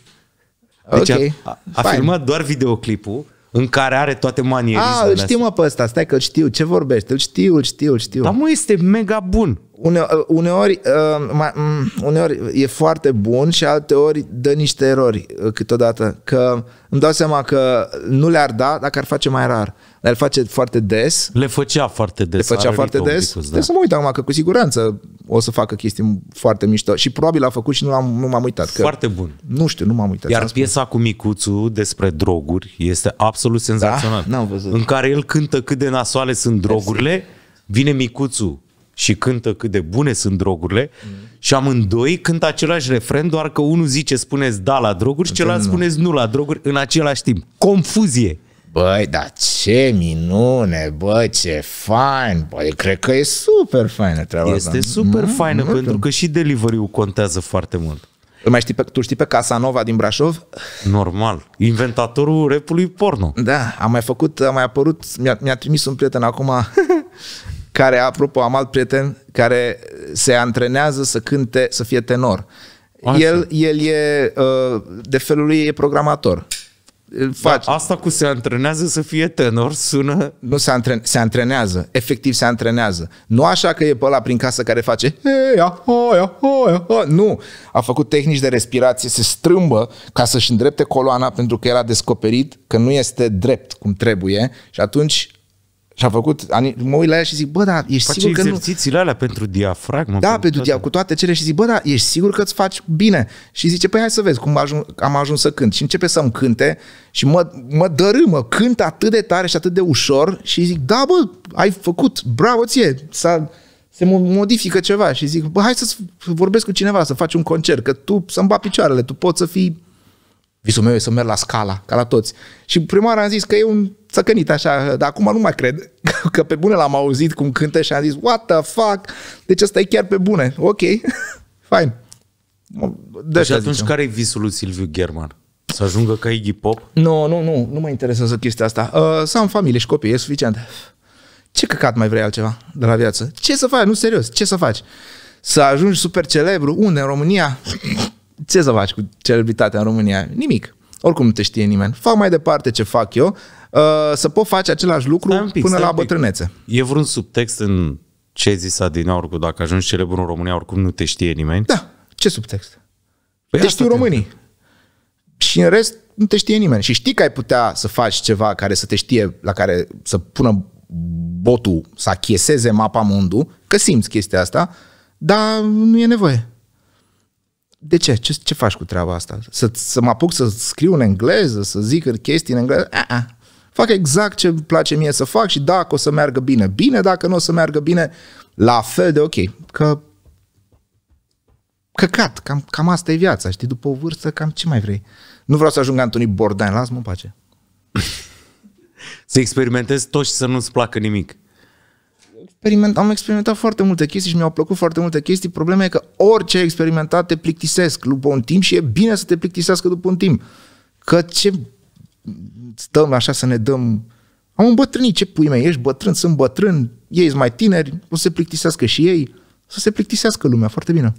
Deci okay. a, a filmat doar videoclipul în care are toate manierismele Ah, îl știu mă pe ăsta, stai că îl știu, ce vorbești, îl știu, îl știu, îl știu. Dar mă, este mega bun. Une, uh, uneori, uh, mm, uneori e foarte bun și alteori dă niște erori uh, câteodată, că îmi dau seama că nu le-ar da dacă ar face mai rar dar îl face foarte des. Le făcea foarte des. Le făcea foarte des. Picus, da. Trebuie să mă uit acum, că cu siguranță o să facă chestii foarte mișto. Și probabil a făcut și nu, am, nu m-am uitat. Că foarte bun. Nu știu, nu m-am uitat. Iar piesa spus. cu Micuțu despre droguri este absolut da? senzațională. Da? văzut. În care el cântă cât de nasoale sunt drogurile, vine Micuțu și cântă cât de bune sunt drogurile mm. și amândoi cântă același refren, doar că unul zice spuneți da la droguri și celălalt spuneți nu la droguri în același timp. Confuzie! Băi, dar ce minune, băi, ce fain, băi, cred că e super faină treaba Este asta. super mm, faină, mm, pentru că și delivery-ul contează foarte mult. mai știi pe, tu știi pe Casanova din Brașov? Normal. Inventatorul repului porno. Da, am mai făcut, a mai apărut, mi-a, mi-a trimis un prieten acum, [LAUGHS] care, apropo, am alt prieten, care se antrenează să cânte, să fie tenor. El, el e, uh, de felul lui, e programator. Da, faci. asta cu se antrenează să fie tenor sună... Nu, se, antren, se antrenează. Efectiv se antrenează. Nu așa că e pe ăla prin casă care face aia, aia, aia, aia. Nu. A făcut tehnici de respirație, se strâmbă ca să-și îndrepte coloana pentru că el a descoperit că nu este drept cum trebuie și atunci și a făcut, mă uit la ea și zic, bă, da, ești Face sigur că nu... exercițiile alea pentru diafragmă. Da, pentru dia, cu toate cele și zic, bă, da, ești sigur că îți faci bine. Și zice, păi hai să vezi cum am ajuns să cânt. Și începe să-mi cânte și mă, mă dărâmă, cânt atât de tare și atât de ușor și zic, da, bă, ai făcut, bravo ție, s-a, se modifică ceva și zic, bă, hai să vorbesc cu cineva, să faci un concert, că tu să-mi ba picioarele, tu poți să fii Visul meu e să merg la scala, ca la toți. Și primar am zis că e un țăcănit așa, dar acum nu mai cred. [LAUGHS] Că pe bune l-am auzit cum cântă și am zis, what the fuck? Deci ăsta e chiar pe bune. Ok, [LAUGHS] fine. De și deci atunci care e visul lui Silviu German? Să ajungă ca Iggy Pop? Nu, nu, nu, nu mă interesează chestia asta. Uh, să am familie și copii, e suficient. Ce căcat mai vrei altceva de la viață? Ce să faci? Nu, serios, ce să faci? Să ajungi super celebru? Unde? În România? ce să faci cu celebritatea în România? Nimic. Oricum nu te știe nimeni. Fac mai departe ce fac eu, uh, să pot face același lucru pic, până la bătrânețe. E vreun subtext în ce ai zis Adina, oricum dacă ajungi celebru în România, oricum nu te știe nimeni? Da. Ce subtext? Păi te știu românii. Te și în rest nu te știe nimeni. Și știi că ai putea să faci ceva care să te știe, la care să pună botul, să achieseze mapa mundu, că simți chestia asta, dar nu e nevoie de ce? ce? Ce faci cu treaba asta? Să, să mă apuc să scriu în engleză, să zic chestii în engleză? A-a. Ah, ah. Fac exact ce place mie să fac și dacă o să meargă bine, bine, dacă nu o să meargă bine, la fel de ok. Că căcat, cam, cam asta e viața, știi, după o vârstă, cam ce mai vrei? Nu vreau să ajung Antoni Bordan, las-mă în pace. [LAUGHS] să experimentezi tot și să nu-ți placă nimic experiment, am experimentat foarte multe chestii și mi-au plăcut foarte multe chestii. Problema e că orice experimentat te plictisesc după un timp și e bine să te plictisească după un timp. Că ce stăm așa să ne dăm... Am îmbătrânit, ce pui mei, ești bătrân, sunt bătrân, ei sunt mai tineri, o să se plictisească și ei, să se plictisească lumea, foarte bine.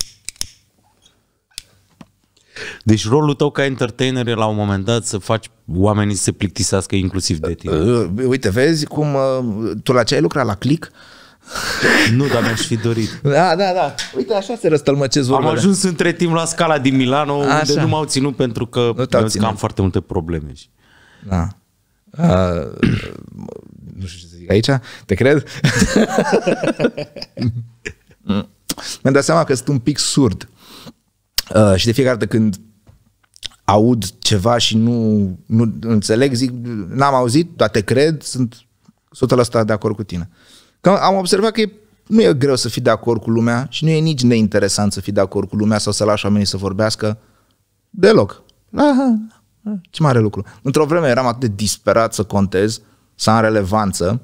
Deci rolul tău ca entertainer e la un moment dat să faci oamenii să se plictisească inclusiv de tine. Uh, uite, vezi cum... Uh, tu la ce ai lucrat? La click? Nu, dar mi-aș fi dorit. [LAUGHS] Da, da, da. Uite, așa se răstălmăcez urmele. Am ajuns între timp la scala din Milano, așa. unde nu m-au ținut pentru că, că am foarte multe probleme. Da. Uh, nu știu ce să zic aici, te cred? [LAUGHS] Mi-am dat seama că sunt un pic surd. Uh, și de fiecare dată când aud ceva și nu, nu înțeleg, zic, n-am auzit, dar te cred, sunt 100% de acord cu tine. Că am observat că e, nu e greu să fii de acord cu lumea și nu e nici neinteresant să fii de acord cu lumea sau să lași oamenii să vorbească. Deloc. Aha, ce mare lucru. Într-o vreme eram atât de disperat să contez, să am relevanță.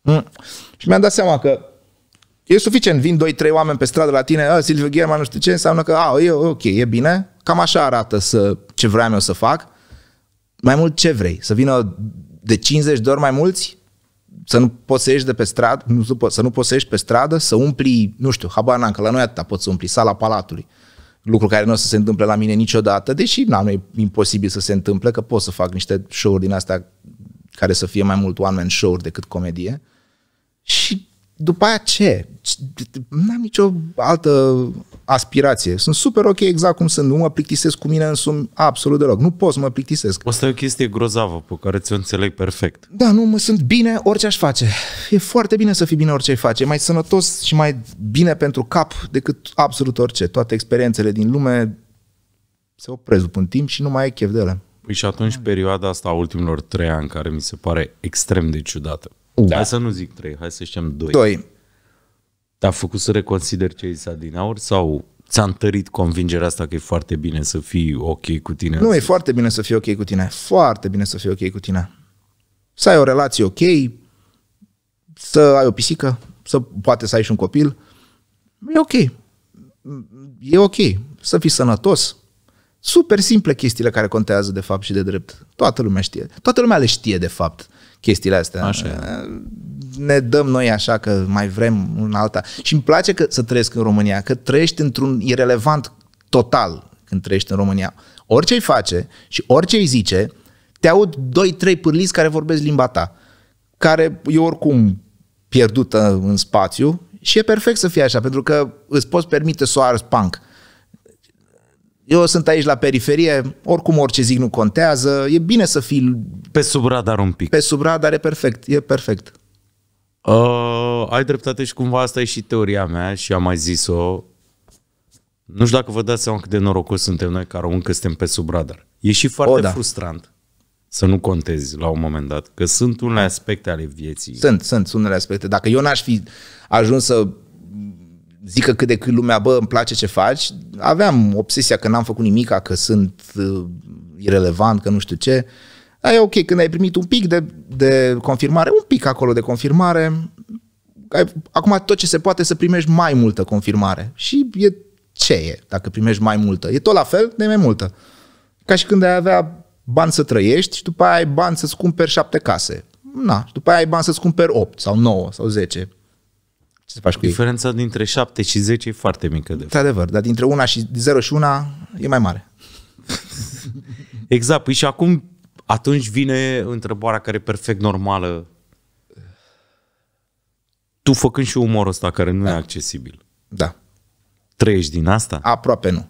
Mm. Și mi-am dat seama că E suficient, vin 2-3 oameni pe stradă la tine, Silviu Gherman, nu știu ce, înseamnă că, a, e ok, e bine, cam așa arată să, ce vreau eu să fac. Mai mult ce vrei? Să vină de 50 de ori mai mulți? Să nu poți să ieși de pe stradă, nu, să nu poți să ieși pe stradă, să umpli, nu știu, habar n-am, că la noi atâta poți să umpli sala palatului. Lucru care nu o să se întâmple la mine niciodată, deși na, nu e imposibil să se întâmple, că pot să fac niște show-uri din astea care să fie mai mult one-man show-uri decât comedie. Și după aia ce? N-am nicio altă aspirație. Sunt super ok exact cum sunt, nu mă plictisesc cu mine însumi absolut deloc. Nu pot să mă plictisesc. Asta e o chestie grozavă pe care ți-o înțeleg perfect. Da, nu, mă sunt bine orice aș face. E foarte bine să fii bine orice ai face. E mai sănătos și mai bine pentru cap decât absolut orice. Toate experiențele din lume se opresc după un timp și nu mai ai chef de ele. Păi și atunci perioada asta a ultimilor trei ani care mi se pare extrem de ciudată da. Hai să nu zic trei, hai să zicem doi. Doi. Te-a făcut să reconsider ce ai zis adinaur sau ți-a întărit convingerea asta că e foarte bine să fii ok cu tine? Nu, e foarte bine să fii ok cu tine. Foarte bine să fii ok cu tine. Să ai o relație ok, să ai o pisică, să poate să ai și un copil. E ok. E ok. Să fii sănătos. Super simple chestiile care contează de fapt și de drept. Toată lumea știe. Toată lumea le știe de fapt chestiile astea. Așa Ne dăm noi așa că mai vrem un alta. Și îmi place că să trăiesc în România, că trăiești într-un irelevant total când trăiești în România. Orice i face și orice i zice, te aud doi, trei pârliți care vorbesc limba ta, care e oricum pierdută în spațiu și e perfect să fie așa, pentru că îți poți permite să o arzi punk eu sunt aici la periferie, oricum orice zic nu contează, e bine să fii... Pe sub radar un pic. Pe sub radar e perfect, e perfect. Uh, ai dreptate și cumva asta e și teoria mea și am mai zis-o. Nu știu dacă vă dați seama cât de norocos suntem noi care încă suntem pe sub radar. E și foarte o, da. frustrant să nu contezi la un moment dat, că sunt unele aspecte ale vieții. Sunt, sunt, sunt unele aspecte. Dacă eu n-aș fi ajuns să zică cât de cât lumea, bă, îmi place ce faci, aveam obsesia că n-am făcut nimic, că sunt uh, irelevant, că nu știu ce. Aia e ok, când ai primit un pic de, de confirmare, un pic acolo de confirmare, ai, acum tot ce se poate să primești mai multă confirmare. Și e ce e dacă primești mai multă? E tot la fel, de mai multă. Ca și când ai avea bani să trăiești și după aia ai bani să-ți cumperi șapte case. Na, și după aia ai bani să-ți cumperi opt sau nouă sau zece ce să faci cu Diferența ei? dintre 7 și 10 e foarte mică. De fapt. adevăr, dar dintre 1 și 0 și 1 e mai mare. [LAUGHS] exact. Păi și acum, atunci vine întrebarea care e perfect normală. Tu făcând și umorul ăsta care nu da. e accesibil. Da. Trăiești din asta? Aproape nu.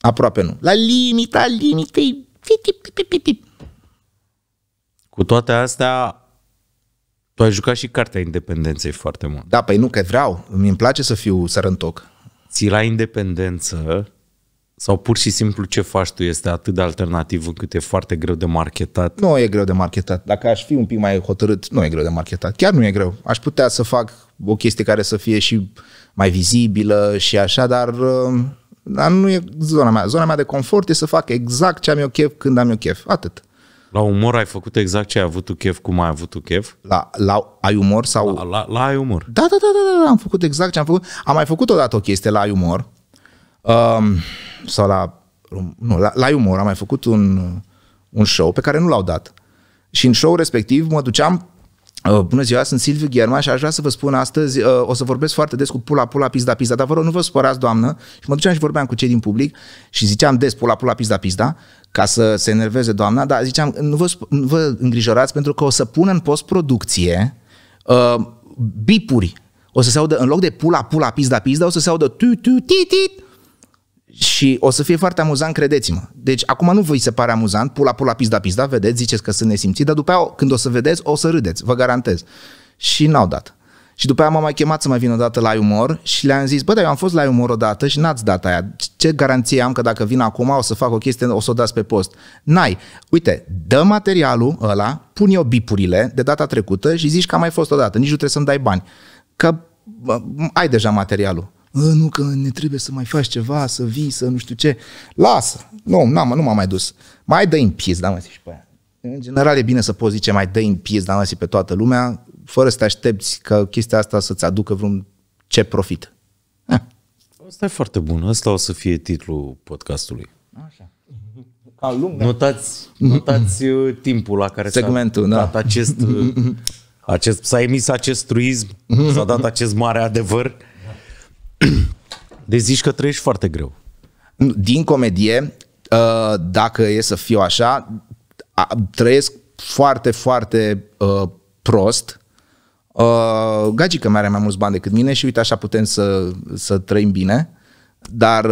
Aproape nu. La limita limitei. Cu toate astea, tu ai jucat și Cartea Independenței foarte mult. Da, păi nu, că vreau. mi îmi place să fiu sărăntoc. Ți la independență sau pur și simplu ce faci tu este atât de alternativ încât e foarte greu de marketat? Nu e greu de marketat. Dacă aș fi un pic mai hotărât, nu e greu de marketat. Chiar nu e greu. Aș putea să fac o chestie care să fie și mai vizibilă și așa, dar, uh, dar nu e zona mea. Zona mea de confort e să fac exact ce am eu chef când am eu chef. Atât. La umor ai făcut exact ce ai avut tu chef, cum ai avut tu chef? La, la ai umor sau... La, la, la ai umor. Da, da, da, da, da, am făcut exact ce am făcut. Am mai făcut odată o chestie la ai umor. Um, sau la... Nu, la, la ai umor am mai făcut un, un show pe care nu l-au dat. Și în show respectiv mă duceam Uh, bună ziua, sunt Silviu Gherma și aș vrea să vă spun astăzi, uh, o să vorbesc foarte des cu pula, pula, pizda, pizda, dar vă rog, nu vă spărați, doamnă. Și mă duceam și vorbeam cu cei din public și ziceam des pula, pula, pizda, pizda, ca să se enerveze doamna, dar ziceam, nu vă, nu vă îngrijorați pentru că o să pun în postproducție uh, bipuri. O să se audă, în loc de pula, pula, pizda, pizda, o să se audă tu, tu, ti, ti, și o să fie foarte amuzant, credeți-mă. Deci acum nu voi se pare amuzant, pula, pula, pizda, pizda, vedeți, ziceți că sunt nesimțit, dar după aia când o să vedeți, o să râdeți, vă garantez. Și n-au dat. Și după aia m-am mai chemat să mai vin o dată la umor și le-am zis, bă, dar eu am fost la umor o dată și n-ați dat aia. Ce garanție am că dacă vin acum o să fac o chestie, o să o dați pe post? Nai. Uite, dă materialul ăla, pun eu bipurile de data trecută și zici că am mai fost o dată, nici nu trebuie să-mi dai bani. Că bă, ai deja materialul nu că ne trebuie să mai faci ceva, să vii, să nu știu ce. Lasă, nu, n-am, nu m-am mai dus. Mai dă în pies, da mă, și pe aia. În general e bine să poți zice mai dă în pies, da mă, pe toată lumea, fără să te aștepți că chestia asta să-ți aducă vreun ce profit. Eh. Asta e foarte bun. Asta o să fie titlul podcastului. Așa. Ca lungă. Notați, notați uh, timpul la care Segmentul, s-a da. dat da. acest, uh, acest, s-a emis acest truism, s-a dat acest mare adevăr. Deci zici că trăiești foarte greu. Din comedie, uh, dacă e să fiu așa, trăiesc foarte, foarte uh, prost. Uh, că mai are mai mulți bani decât mine și uite așa putem să, să trăim bine. Dar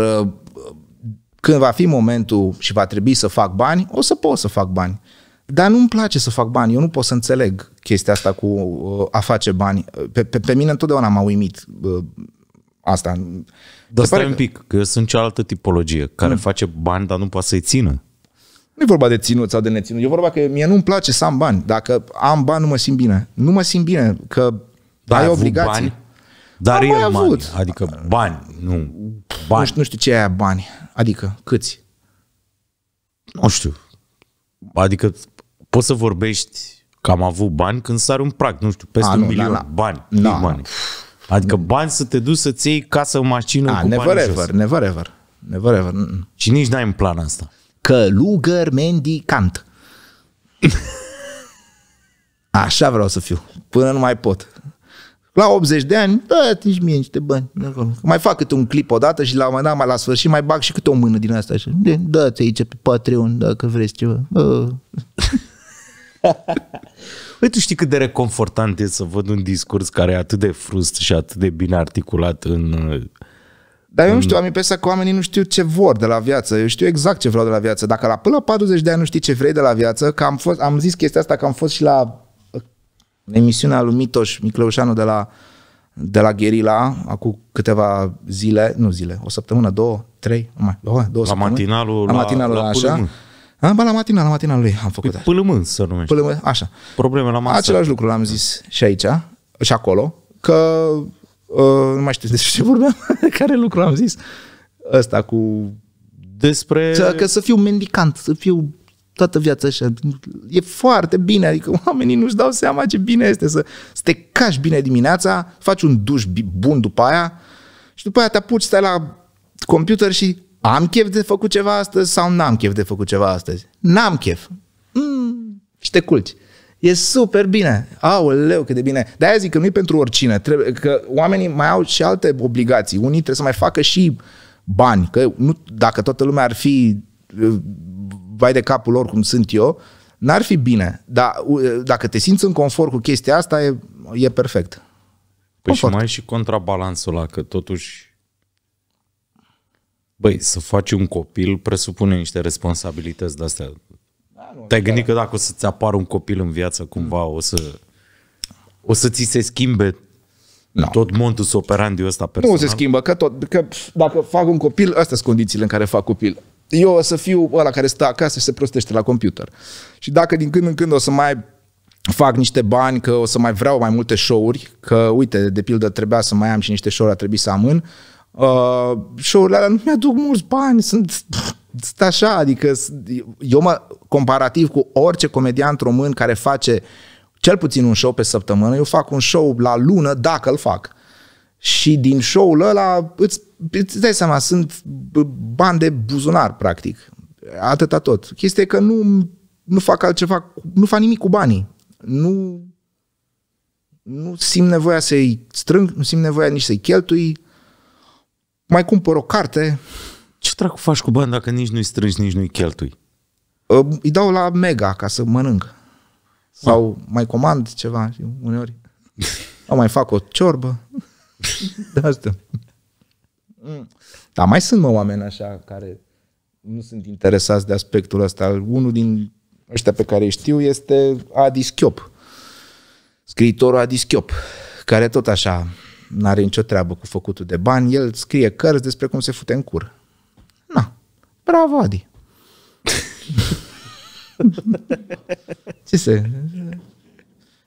când va fi momentul și va trebui să fac bani, o să pot să fac bani. Dar nu-mi place să fac bani, eu nu pot să înțeleg chestia asta cu a face bani. Pe, pe, pe mine întotdeauna m-a uimit asta. Dar stai că... un pic, că eu sunt cealaltă tipologie, care mm. face bani, dar nu poate să-i țină. Nu e vorba de ținut sau de neținut. E vorba că mie nu-mi place să am bani. Dacă am bani, nu mă simt bine. Nu mă simt bine, că dar ai obligații. Bani? Dar am real avut. adică bani, nu, bani. Nu știu, nu știu ce e aia bani, adică câți? Nu știu, adică poți să vorbești că am avut bani când sari un prag, nu știu, peste A, nu, un milion, da, da. bani, da, bani. Adică bani să te duci să-ți iei casă, mașină A, ah, cu never bani ever, jos. never ever, never ever. Și nici n-ai în plan asta. Călugăr, mendicant. Așa vreau să fiu, până nu mai pot. La 80 de ani, da, nici mie niște bani. Mai fac câte un clip odată și la un moment dat, mai la sfârșit, mai bag și câte o mână din asta. Așa. Da, ți aici pe Patreon dacă vreți ceva. [LAUGHS] Păi tu știi cât de reconfortant e să văd un discurs care e atât de frust și atât de bine articulat în... Dar eu nu știu, am impresia că oamenii nu știu ce vor de la viață. Eu știu exact ce vreau de la viață. Dacă la până la 40 de ani nu știi ce vrei de la viață, că am, fost, am zis chestia asta că am fost și la emisiunea lui Mitoș Micleușanu de la, de la Gherila, acum câteva zile, nu zile, o săptămână, două, trei, mai, două, două la săptămâni. Matinalul, la, matinalul la, la așa. Pulim. Am la matina, la matina lui am făcut. Păi, pâlămâns să mai. Pâlămâns, așa. Probleme la masă. Același lucru l-am zis și aici și acolo, că uh, nu mai știu despre ce vorbeam, [LAUGHS] care lucru am zis. Ăsta cu... Despre... Că, că să fiu mendicant, să fiu toată viața așa. E foarte bine, adică oamenii nu-și dau seama ce bine este să, să te cași bine dimineața, faci un duș bun după aia și după aia te apuci, stai la computer și am chef de făcut ceva astăzi sau n-am chef de făcut ceva astăzi? N-am chef. Mm, și te culci. E super bine. Aoleu, cât de bine. De-aia zic că nu e pentru oricine. Trebuie, că oamenii mai au și alte obligații. Unii trebuie să mai facă și bani. Că nu, dacă toată lumea ar fi uh, vai de capul lor cum sunt eu, n-ar fi bine. Dar uh, dacă te simți în confort cu chestia asta, e, e perfect. Păi confort. și mai e și contrabalansul ăla, că totuși Băi, să faci un copil presupune niște responsabilități de-astea. Da, Te-ai gândit că dacă o să-ți apară un copil în viață, cumva mm. o să o să ți se schimbe no. Da. tot montus operandiul ăsta personal? Nu se schimbă, că, tot, că dacă fac un copil, astea sunt condițiile în care fac copil. Eu o să fiu ăla care stă acasă și se prostește la computer. Și dacă din când în când o să mai fac niște bani, că o să mai vreau mai multe show-uri, că uite, de pildă trebuia să mai am și niște show-uri, a trebuit să amân, uh, Uh, show nu mi-aduc mulți bani, sunt, sunt așa, adică eu mă, comparativ cu orice comediant român care face cel puțin un show pe săptămână, eu fac un show la lună dacă îl fac. Și din show-ul ăla îți, îți dai seama, sunt bani de buzunar, practic. Atâta tot. Chestia e că nu, nu fac altceva, nu fac nimic cu banii. Nu, nu simt nevoia să-i strâng, nu simt nevoia nici să-i cheltui, mai cumpăr o carte. Ce dracu faci cu bani dacă nici nu-i strângi, nici nu-i cheltui? Ă, îi dau la Mega ca să mănânc. Sau ah. mai comand ceva, uneori. Sau mai fac o ciorbă. De asta. Dar mai sunt, mă, oameni așa care nu sunt interesați de aspectul ăsta. Unul din ăștia pe care îi știu este Adi Schiop. Scriitorul Adi Schiop, care tot așa nu are nicio treabă cu făcutul de bani, el scrie cărți despre cum se fute în cur. Na, bravo Adi. [LAUGHS] Ce se...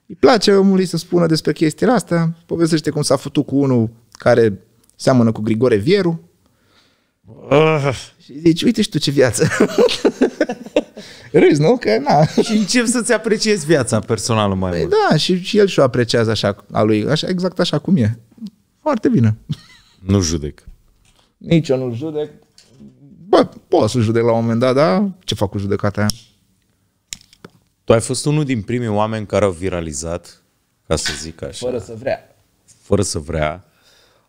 Îi place omului să spună despre chestiile astea, povestește cum s-a făcut cu unul care seamănă cu Grigore Vieru. Uh. Și zici, uite și tu ce viață. [LAUGHS] Râzi, nu? Că na. Și încep să-ți apreciezi viața personală mai păi mult. Da, și, și el și-o apreciază așa, a lui, așa, exact așa cum e. Foarte bine. Nu judec. Nici eu nu judec. Bă, pot să judec la un moment dat, dar ce fac cu judecata aia? Tu ai fost unul din primii oameni care au viralizat, ca să zic așa. Fără să vrea. Fără să vrea,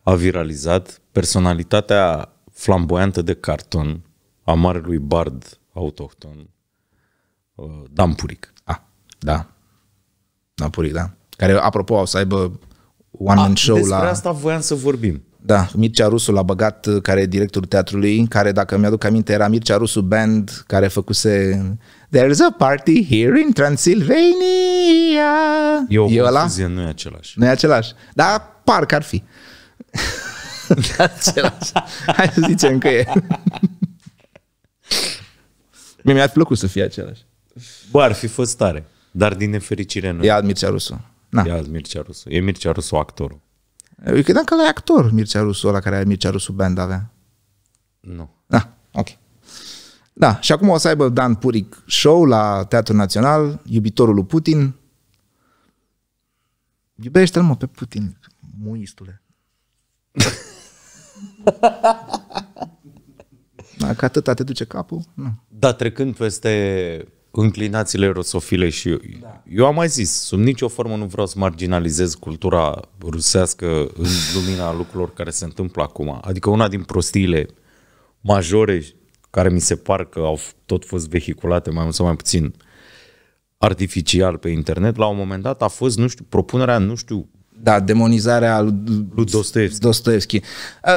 a viralizat personalitatea flamboiantă de carton a marelui bard autohton, uh, Dan Puric. Ah, da. Dan Puric, da. Care, apropo, o să aibă one man show despre la... Despre asta voiam să vorbim. Da, Mircea Rusu l-a băgat, uh, care e directorul teatrului, care, dacă mi-aduc aminte, era Mircea Rusu Band, care făcuse There's a party here in Transylvania. Eu o e confuzie, nu e același. Nu e același, Da, parcă ar fi. [LAUGHS] Da, același. Hai să zicem că e. [LAUGHS] mi a plăcut să fie același. Bă, ar fi fost tare. Dar din nefericire nu. E Ad Mircea Rusu. Na. E Ad Mircea Rusu. E Mircea Rusu actorul. Eu credeam că e actor Mircea Rusu, ăla care Mircea Rusu band avea. Nu. Da, ok. Da, și acum o să aibă Dan Puric show la Teatrul Național, iubitorul lui Putin. Iubește-l, mă, pe Putin, muistule. Dacă [LAUGHS] atâta te duce capul, nu. Da, trecând peste înclinațiile rusofile și da. eu am mai zis, sub nicio formă nu vreau să marginalizez cultura rusească în lumina lucrurilor care se întâmplă acum. Adică una din prostiile majore care mi se par că au tot fost vehiculate mai mult sau mai puțin artificial pe internet, la un moment dat a fost, nu știu, propunerea, nu știu... Da, demonizarea lui Dostoevski. Dostoevski. Uh,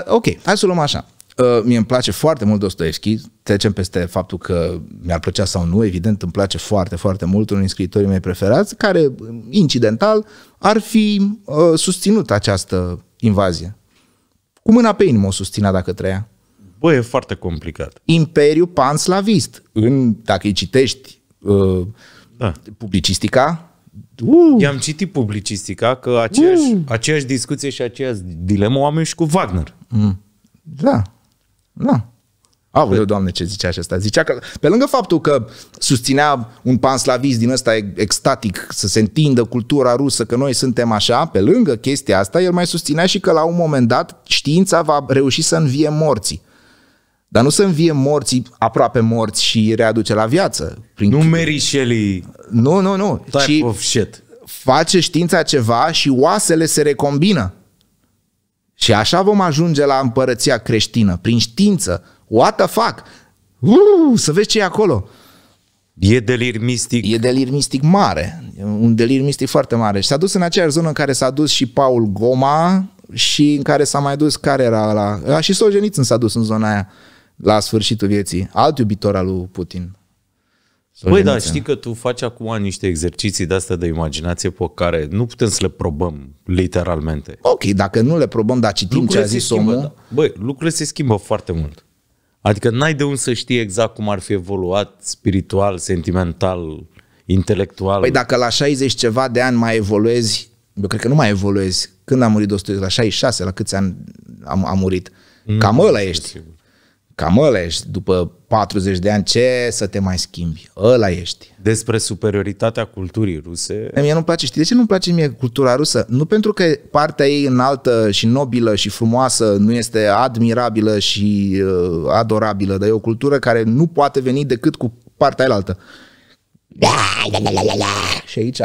ok, hai să luăm așa. Uh, mie îmi place foarte mult Dostoevski, trecem peste faptul că mi-ar plăcea sau nu, evident îmi place foarte, foarte mult unul din scriitorii mei preferați, care incidental ar fi uh, susținut această invazie. Cu mâna pe inimă o susținea dacă trăia. Bă, e foarte complicat. Imperiu panslavist. În, dacă îi citești uh, da. publicistica, Uh. uh. I-am citit publicistica că aceeași, uh. aceeași discuție și aceeași dilemă o am eu și cu Wagner. Mm. Da. Da. eu, păi- doamne, ce zicea și asta. Zicea că, pe lângă faptul că susținea un panslavist din ăsta extatic, să se întindă cultura rusă, că noi suntem așa, pe lângă chestia asta, el mai susținea și că la un moment dat știința va reuși să învie morții. Dar nu să învie morții, aproape morți și readuce la viață. Prin... Nu merișelii. Nu, nu, nu. Type Ci of shit. Face știința ceva și oasele se recombină. Și așa vom ajunge la împărăția creștină, prin știință. What the fuck? Uu, să vezi ce e acolo. E delir mistic. E delir mistic mare. Un delir mistic foarte mare. Și s-a dus în aceeași zonă în care s-a dus și Paul Goma și în care s-a mai dus, care era la... Și Solzhenitsyn s-a dus în zona aia la sfârșitul vieții. Alt iubitor al lui Putin. Băi, da, știi că tu faci acum niște exerciții de astea de imaginație pe care nu putem să le probăm, literalmente. Ok, dacă nu le probăm, dar citim lucrurile ce a zis schimbă, omul... Da. Băi, lucrurile se schimbă foarte mult. Adică n-ai de unde să știi exact cum ar fi evoluat spiritual, sentimental, intelectual. Păi dacă la 60 ceva de ani mai evoluezi, eu cred că nu mai evoluezi. Când a murit Dostoevski? La 66? La câți ani a, murit? Cam ăla ești. Sigur. Cam ăla ești după 40 de ani, ce să te mai schimbi? Ăla ești. Despre superioritatea culturii ruse. Mie nu-mi place. Știi de ce nu-mi place mie cultura rusă? Nu pentru că partea ei înaltă și nobilă și frumoasă nu este admirabilă și uh, adorabilă, dar e o cultură care nu poate veni decât cu partea aia altă. Da, da, da, și aici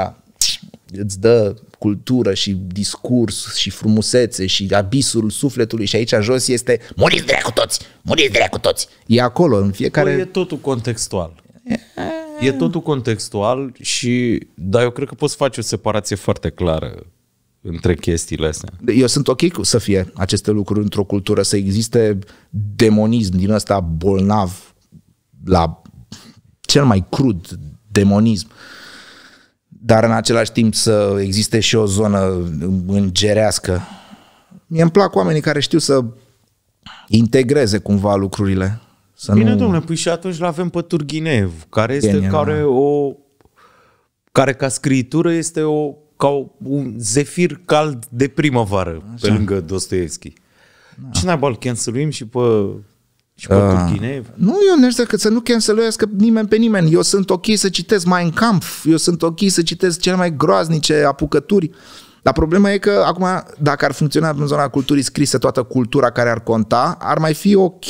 îți dă cultură și discurs și frumusețe și abisul sufletului și aici jos este muriți dracu toți, muriți dracu toți. E acolo în fiecare... Păi e totul contextual. E... e totul contextual și, dar eu cred că poți face o separație foarte clară între chestiile astea. Eu sunt ok cu să fie aceste lucruri într-o cultură, să existe demonism din ăsta bolnav la cel mai crud demonism. Uh, dar în același timp să existe și o zonă îngerească. Mie îmi plac oamenii care știu să integreze cumva lucrurile. Să Bine, nu... domnule, păi și atunci l-avem pe Turghinev, care este Genial. care da. o care ca scritură este o ca un zefir cald de primăvară Așa. pe lângă Dostoevski. Da. Ce n-ai să și pe și uh, ah. tine? Nu, eu ne că să nu canceluiască nimeni pe nimeni. Eu sunt ok să citesc Mein Kampf, eu sunt ok să citesc cele mai groaznice apucături. Dar problema e că acum, dacă ar funcționa în zona culturii scrisă toată cultura care ar conta, ar mai fi ok.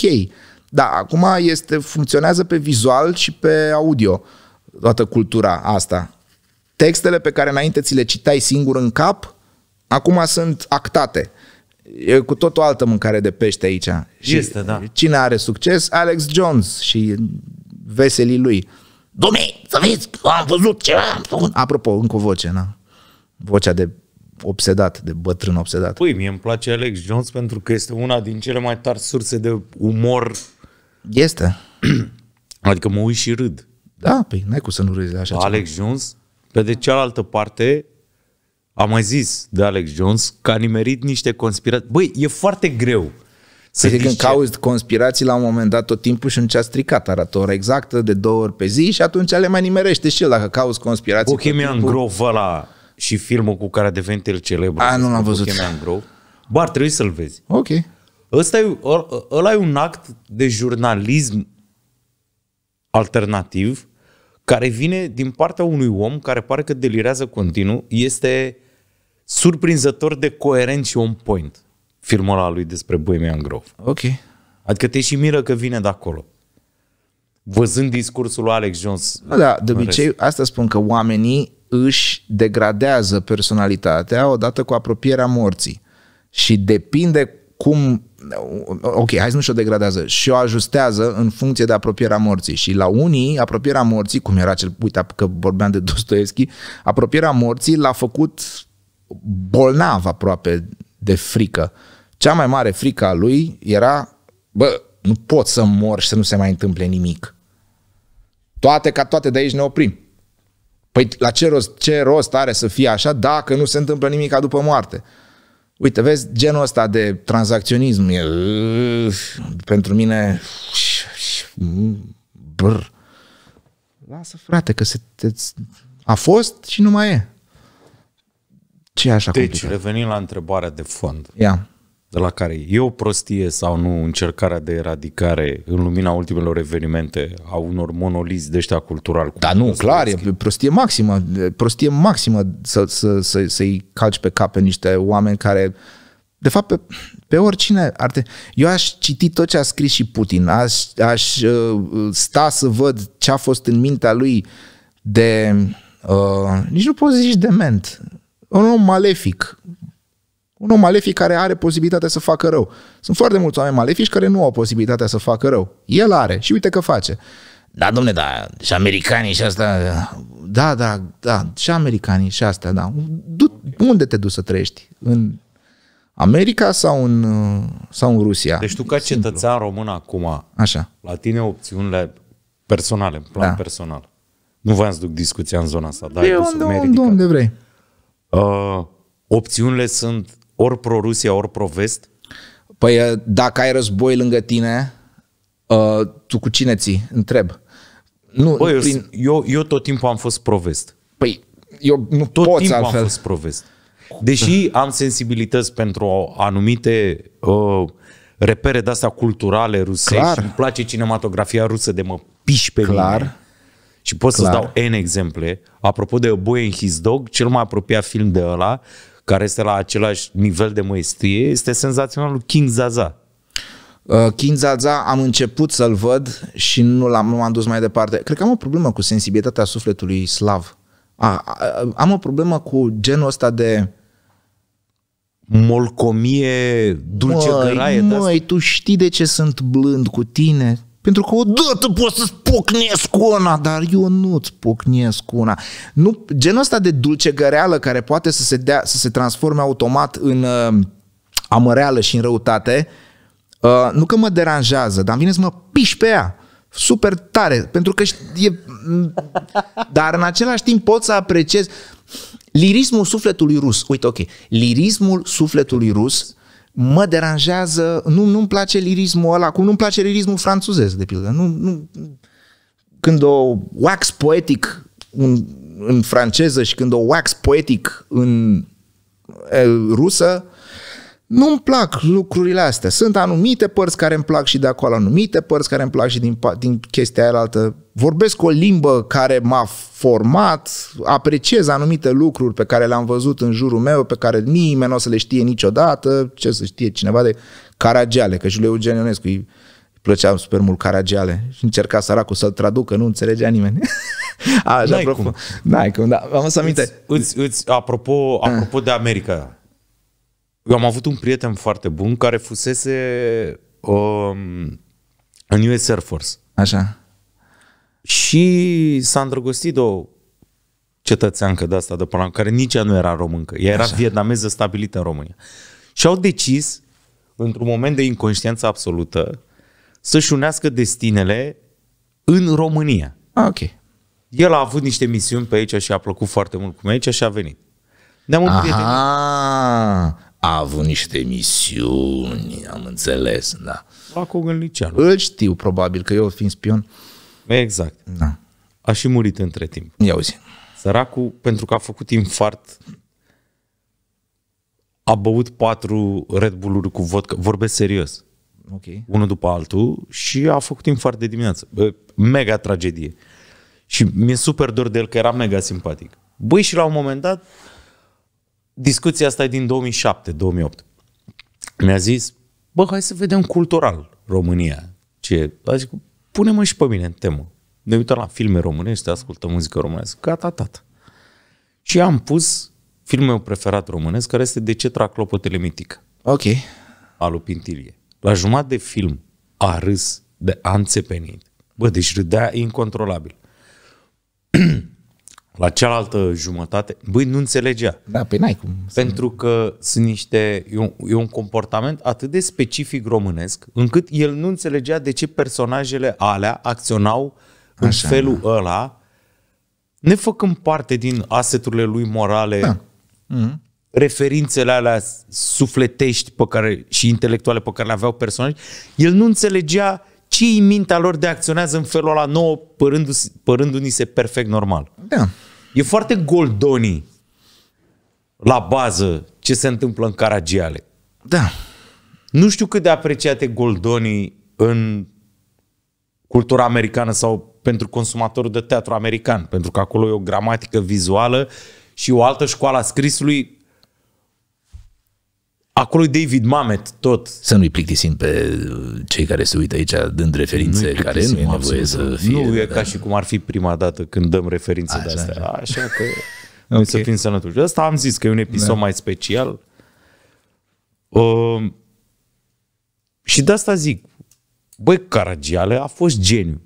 Da, acum este, funcționează pe vizual și pe audio toată cultura asta. Textele pe care înainte ți le citai singur în cap, acum sunt actate E cu tot o altă mâncare de pește aici. Și este, da. Cine are succes? Alex Jones și veselii lui. Dumii, să vezi, am văzut ceva, am făcut. Apropo, încă o voce, na. Vocea de obsedat, de bătrân obsedat. Păi, mie îmi place Alex Jones pentru că este una din cele mai tari surse de umor. Este. [CLEARS THROAT] adică mă uit și râd. Da, păi, n-ai cum să nu râzi așa. Alex ceva. Jones, pe de cealaltă parte, am mai zis de Alex Jones că a nimerit niște conspirații. Băi, e foarte greu. Să zic, păi, când cauzi conspirații la un moment dat tot timpul și în ți-a stricat arată ora exactă de două ori pe zi și atunci le mai nimerește și el dacă cauzi conspirații. Bohemian timpul... Grove ăla și filmul cu care a devenit el celebru. A, nu l-am văzut. Bohemian Grove. Bă, ar trebui să-l vezi. Ok. Ăsta e, ă, ăla e un act de jurnalism alternativ care vine din partea unui om care pare că delirează continuu, este surprinzător de coerent și on point filmul ăla lui despre Bohemian Grove. Ok. Adică te și miră că vine de acolo. Văzând discursul lui Alex Jones. Da, da de obicei, rest. asta spun că oamenii își degradează personalitatea odată cu apropierea morții. Și depinde cum ok, hai să nu și-o degradează, și-o ajustează în funcție de apropierea morții. Și la unii, apropierea morții, cum era cel, uite că vorbeam de Dostoevski, apropierea morții l-a făcut bolnav aproape de frică. Cea mai mare frică a lui era, bă, nu pot să mor și să nu se mai întâmple nimic. Toate ca toate de aici ne oprim. Păi la ce rost, ce rost are să fie așa dacă nu se întâmplă nimic după moarte? Uite, vezi, genul ăsta de tranzacționism e, uh, pentru mine brr. Lasă frate că se te, a fost și nu mai e. Ce e așa deci, complicat? revenim la întrebarea de fond. Ia. De la care e o prostie sau nu încercarea de eradicare în lumina ultimelor evenimente a unor monolizi de ăștia cultural. Da, nu, clar, e prostie maximă. Prostie maximă să, să, să, să-i calci pe cap pe niște oameni care de fapt, pe, pe oricine ar te... Eu aș citi tot ce a scris și Putin, aș, aș uh, sta să văd ce a fost în mintea lui de... Uh, nici nu poți zici dement un om malefic. Un om malefic care are posibilitatea să facă rău. Sunt foarte mulți oameni malefici care nu au posibilitatea să facă rău. El are și uite că face. Da, domne, da, și americanii și asta... Da, da, da, și americanii și asta, da. Du- okay. Unde te duci să trăiești? În America sau în, sau în Rusia? Deci tu ca Simplu. cetățean român acum, Așa. la tine opțiunile personale, în plan da. personal. Nu v-am duc discuția în zona asta, da, e unde, unde, unde vrei. Uh, opțiunile sunt ori pro-Rusia, ori pro-vest? Păi uh, dacă ai război lângă tine, uh, tu cu cine ții? Întreb. Nu, păi, prin... eu, eu tot timpul am fost pro Vest. Păi, eu nu tot poți timpul altfel. am fost pro Vest. Deși am sensibilități pentru anumite uh, repere de-astea culturale rusești, Clar. îmi place cinematografia rusă de mă piși pe Clar. mine. Și pot Clar. să-ți dau N exemple. Apropo de A Boy and His Dog, cel mai apropiat film de ăla, care este la același nivel de măestrie, este senzaționalul King Zaza. Uh, King Zaza am început să-l văd și nu l-am, nu am dus mai departe. Cred că am o problemă cu sensibilitatea sufletului slav. A, a, am o problemă cu genul ăsta de molcomie dulce măi, găraie. Măi, tu știi de ce sunt blând cu tine? Pentru că odată poți să-ți pocnesc una, dar eu nu-ți pocnesc una. Nu, genul ăsta de găreală care poate să se, dea, să se transforme automat în uh, amăreală și în răutate, uh, nu că mă deranjează, dar vine să mă piși pe ea super tare, pentru că e... [LAUGHS] Dar în același timp pot să apreciez lirismul sufletului rus. Uite, ok, lirismul sufletului rus mă deranjează, nu, nu-mi place lirismul ăla, cum nu-mi place lirismul franțuzesc, de pildă. Nu, nu, când o wax poetic în, în franceză și când o wax poetic în rusă, nu-mi plac lucrurile astea. Sunt anumite părți care îmi plac și de acolo, anumite părți care îmi plac și din, din chestia aia altă. Vorbesc o limbă care m-a format, apreciez anumite lucruri pe care le-am văzut în jurul meu, pe care nimeni nu o să le știe niciodată. Ce să știe cineva de Caragiale, că și lui Eugen Ionescu îi plăcea super mult Caragiale și încerca săracul să-l traducă, nu înțelegea nimeni. [LAUGHS] Așa, N-ai apropo. Cum. N-ai cum, da. Am să aminte. îți, îți, apropo, apropo ah. de America, eu am avut un prieten foarte bun care fusese um, în US Air Force. Așa. Și s-a îndrăgostit de o cetățeancă de asta de până care nici ea nu era româncă. Ea era Așa. vietnameză stabilită în România. Și au decis, într-un moment de inconștiență absolută, să-și unească destinele în România. Ah, ok. El a avut niște misiuni pe aici și a plăcut foarte mult cum aici și a venit. Ne-am prieten a avut niște misiuni, am înțeles, da. Acum în liceu. Îl știu, probabil, că eu fiind spion. Exact. Da. A și murit între timp. Ia uzi. Săracul, pentru că a făcut infart, a băut patru Red Bull-uri cu vodka. Vorbesc serios. Okay. Unul după altul și a făcut infart de dimineață. Mega tragedie. Și mi-e super dor de el că era mega simpatic. Băi, și la un moment dat discuția asta e din 2007-2008. Mi-a zis, bă, hai să vedem cultural România. Ce? A zis, pune-mă și pe mine în temă. Ne uităm la filme românești, ascultăm muzică românească, gata, tată. Și am pus filmul meu preferat românesc, care este De ce trag clopotele mitic? Ok. Al Pintilie. La jumătate de film a râs de anțepenit. Bă, deci râdea incontrolabil. [CLEARS THROAT] la cealaltă jumătate, băi, nu înțelegea. Da, pe păi n-ai cum. Pentru că sunt niște, e un, e un comportament atât de specific românesc, încât el nu înțelegea de ce personajele alea acționau în Așa, felul da. ăla, făcând parte din aseturile lui morale, da. mm-hmm. referințele alea sufletești pe care, și intelectuale pe care le aveau personaje, el nu înțelegea ce mintea lor de acționează în felul ăla nouă, părându-ni se perfect normal. Da. E foarte goldoni la bază ce se întâmplă în Caragiale. Da. Nu știu cât de apreciate goldonii în cultura americană sau pentru consumatorul de teatru american, pentru că acolo e o gramatică vizuală și o altă școală a scrisului Acolo e David Mamet, tot. Să nu-i plictisim pe uh, cei care se uită aici dând referințe nu care nu e nevoie să fie. Nu e da. ca și cum ar fi prima dată când dăm referințe de astea. Așa, așa că [LAUGHS] okay. să fim sănătoși. Asta am zis că e un episod da. mai special. Uh, și de asta zic, băi, Caragiale a fost geniu.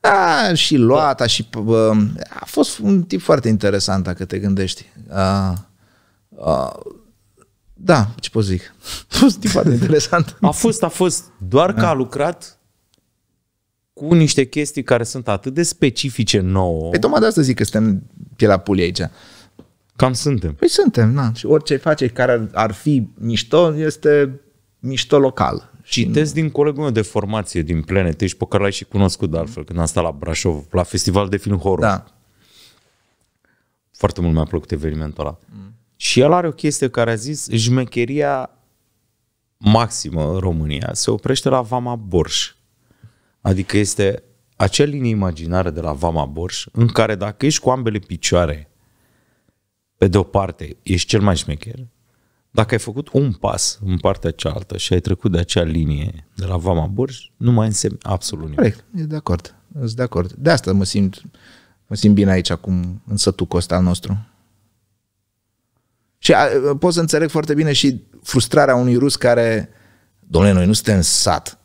A, da, și luata și uh, a fost un tip foarte interesant dacă te gândești. Uh, uh, da, ce pot zic. A [LAUGHS] fost tipat de interesant. A fost, a fost. Doar da. că a lucrat cu niște chestii care sunt atât de specifice nouă. Pe păi tocmai de asta zic că suntem pielea pulii aici. Cam suntem. Păi suntem, da. Și orice face care ar fi mișto, este mișto local. Citesc din colegul meu de formație din Planetești, pe care l-ai și cunoscut de altfel, când am stat la Brașov, la festival de film horror. Da. Foarte mult mi-a plăcut evenimentul ăla. Mm. Și el are o chestie care a zis jmecheria maximă în România se oprește la Vama Borș. Adică este acea linie imaginară de la Vama Borș în care dacă ești cu ambele picioare pe de o parte ești cel mai șmecher, dacă ai făcut un pas în partea cealaltă și ai trecut de acea linie de la Vama Borș, nu mai înseamnă absolut nimic. Corect, e de acord. Sunt de acord. De asta mă simt, mă simt bine aici acum în sătucul ăsta al nostru. Și a, pot să înțeleg foarte bine și frustrarea unui rus care, domnule, noi nu suntem sat,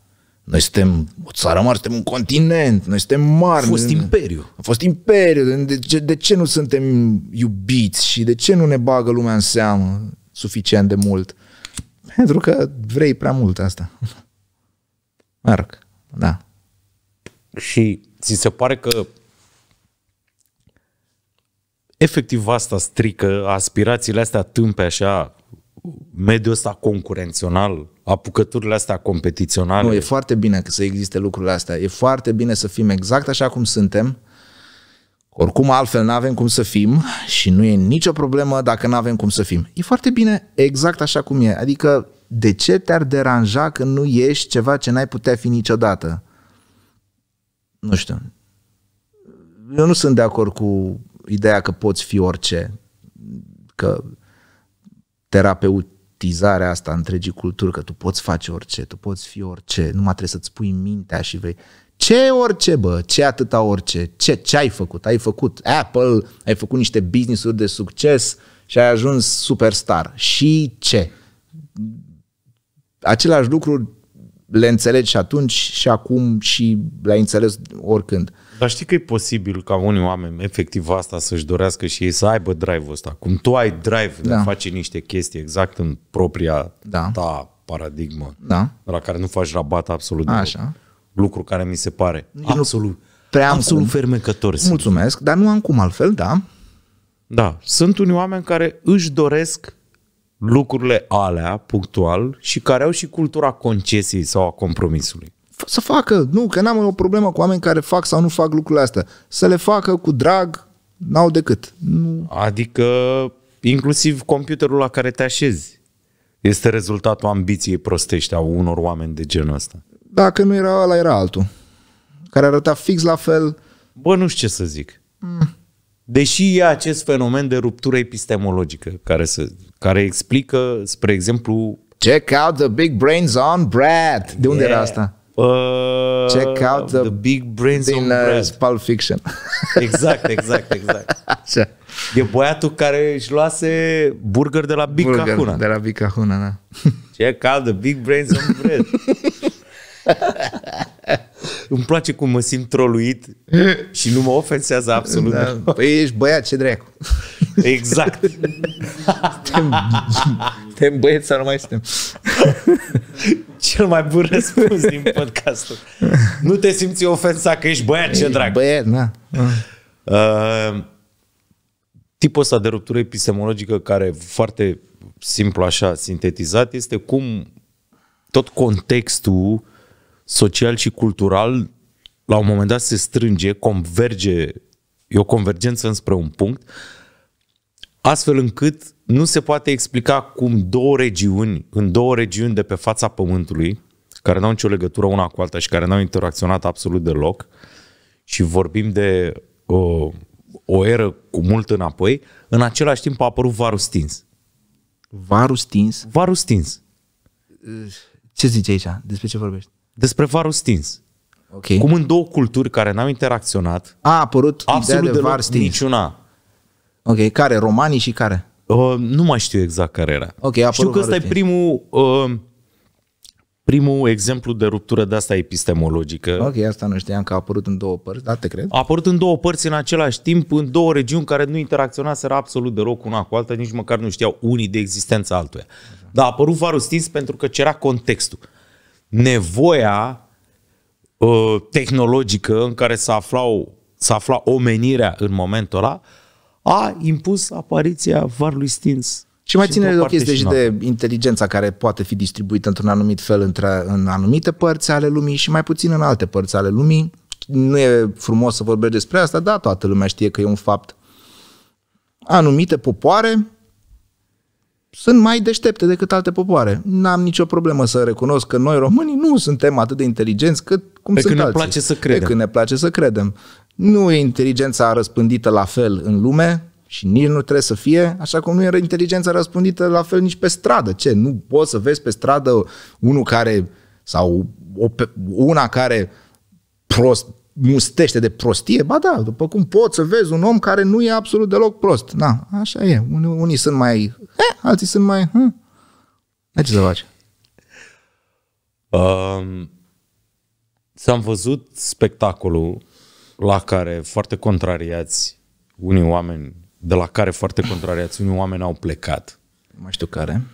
noi suntem o țară mare, suntem un continent, noi suntem mari. A fost imperiu. A fost imperiu. De ce, de ce nu suntem iubiți și de ce nu ne bagă lumea în seamă suficient de mult? Pentru că vrei prea mult asta. [LAUGHS] Marc, da. Și ți se pare că efectiv asta strică aspirațiile astea tâmpe așa, mediul ăsta concurențional, apucăturile astea competiționale. Nu, e foarte bine că să existe lucrurile astea. E foarte bine să fim exact așa cum suntem. Oricum altfel nu avem cum să fim și nu e nicio problemă dacă nu avem cum să fim. E foarte bine exact așa cum e. Adică de ce te-ar deranja că nu ești ceva ce n-ai putea fi niciodată? Nu știu. Eu nu sunt de acord cu ideea că poți fi orice, că terapeutizarea asta întregii culturi, că tu poți face orice, tu poți fi orice, numai trebuie să-ți pui mintea și vei... Ce orice, bă? Ce atâta orice? Ce, ce ai făcut? Ai făcut Apple, ai făcut niște business-uri de succes și ai ajuns superstar. Și ce? Același lucru le înțelegi și atunci și acum și le-ai înțeles oricând. Uh, dar știi că e posibil ca unii oameni efectiv asta să-și dorească și ei să aibă drive-ul ăsta. Cum tu ai drive da. de a da. face niște chestii exact în propria da. ta paradigmă, da. la care nu faci rabat absolut Așa. Lucru care mi se pare Eu absolut, prea absolut cum. fermecător. Mulțumesc, simt. dar nu am cum altfel, da. Da, sunt unii oameni care își doresc lucrurile alea punctual și care au și cultura concesiei sau a compromisului să facă, nu, că n-am o problemă cu oameni care fac sau nu fac lucrurile astea. Să le facă cu drag, n-au decât. Nu. Adică inclusiv computerul la care te așezi este rezultatul ambiției prostești a unor oameni de genul ăsta. Dacă nu era ăla, era altul. Care arăta fix la fel. Bă, nu știu ce să zic. Mm. Deși e acest fenomen de ruptură epistemologică care, se, care explică, spre exemplu... Check out the big brains on Brad! De unde yeah. era asta? Check uh, out the, the big brains din on uh, bread. Pulp Fiction. [LAUGHS] Exact, exact, exact. Așa. E băiatul care își luase burger de la Big burger Kahuna. de la Big Kahuna, da. Check out the big brains on bread. [LAUGHS] Îmi place cum mă simt troluit [LAUGHS] și nu mă ofensează absolut. Da. Păi ești băiat, ce dracu. Exact. suntem, băieți sau nu mai suntem? Cel mai bun răspuns din podcastul. Nu te simți ofensat că ești băiat, ce dracu. băiat, na. Da. Uh, tipul ăsta de ruptură epistemologică care foarte simplu așa sintetizat este cum tot contextul social și cultural, la un moment dat se strânge, converge, e o convergență înspre un punct, astfel încât nu se poate explica cum două regiuni, în două regiuni de pe fața Pământului, care n-au nicio legătură una cu alta și care n-au interacționat absolut deloc, și vorbim de o o eră cu mult înapoi, în același timp a apărut varul stins. Varul stins? Varul stins. Ce zici aici? Despre ce vorbești? despre varul stins. Okay. Cum în două culturi care n-au interacționat, a apărut absolut ideea de var stins. niciuna. Ok, care? Romanii și care? Uh, nu mai știu exact care era. Okay, a știu că ăsta e primul, uh, primul exemplu de ruptură de asta epistemologică. Ok, asta nu știam că a apărut în două părți, da, te cred? A apărut în două părți în același timp, în două regiuni care nu interacționaseră absolut deloc una cu alta, nici măcar nu știau unii de existența altuia. Dar a apărut varul stins pentru că cerea contextul nevoia uh, tehnologică în care se, aflau, se afla omenirea în momentul ăla, a impus apariția varului stins. Și mai și ține de o chestie și de inteligența care poate fi distribuită într-un anumit fel între, în anumite părți ale lumii și mai puțin în alte părți ale lumii. Nu e frumos să vorbești despre asta, dar toată lumea știe că e un fapt. Anumite popoare sunt mai deștepte decât alte popoare. N-am nicio problemă să recunosc că noi românii nu suntem atât de inteligenți cât cum pe sunt când alții. ne place să credem. Pe când ne place să credem. Nu e inteligența răspândită la fel în lume și nici nu trebuie să fie, așa cum nu e inteligența răspândită la fel nici pe stradă. Ce, nu poți să vezi pe stradă unul care sau o, una care prost, mustește de prostie, ba da, după cum poți să vezi un om care nu e absolut deloc prost. Na, așa e. Unii, unii sunt mai... Eh, alții sunt mai... Hm. ce să faci? Um, s-am văzut spectacolul la care foarte contrariați unii oameni, de la care foarte contrariați unii oameni au plecat. Nu mai știu care.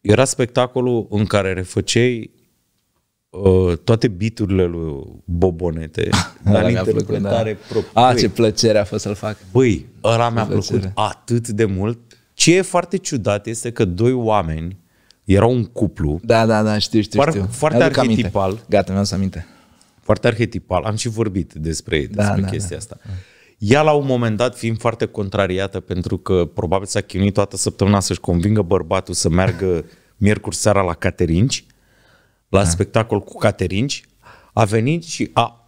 Era spectacolul în care refăceai Uh, toate biturile lui Bobonete, [LAUGHS] dar interpretare da. proprie. A, ah, ce plăcere a fost să-l fac. Băi, ăla mi-a plăcut atât de mult. Ce e foarte ciudat este că doi oameni erau un cuplu. Da, da, da, știu, știu, știu. Foarte arhetipal. Aminte. Gata, mi-am să aminte. Foarte arhetipal. Am și vorbit despre, da, despre da, chestia da, asta. Ea la un moment dat fiind foarte contrariată pentru că probabil s-a chinuit toată săptămâna să-și convingă bărbatul să meargă miercuri seara la Caterinci la da. spectacol cu caterinci, a venit și a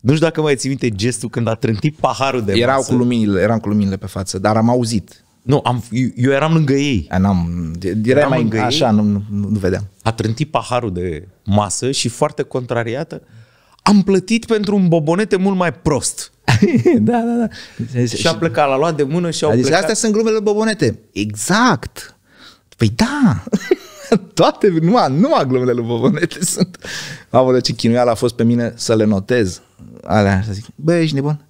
nu știu dacă mai ții minte gestul când a trântit paharul de Erau masă. cu luminile, eram cu luminile pe față, dar am auzit. Nu, am, eu, eu eram lângă ei. A, n-am, eram mai lângă așa, ei. Nu, nu, nu, vedeam. A trântit paharul de masă și foarte contrariată, am plătit pentru un bobonete mult mai prost. [LAUGHS] da, da, da. Deci- și a plecat, l-a luat de mână și au plecat. astea sunt glumele bobonete. Exact. Păi da. [LAUGHS] toate, numai, numai glumele lui Bobonete sunt. Aoleu, ce chinuială a fost pe mine să le notez. Alea, să zic, băi, ești nebun?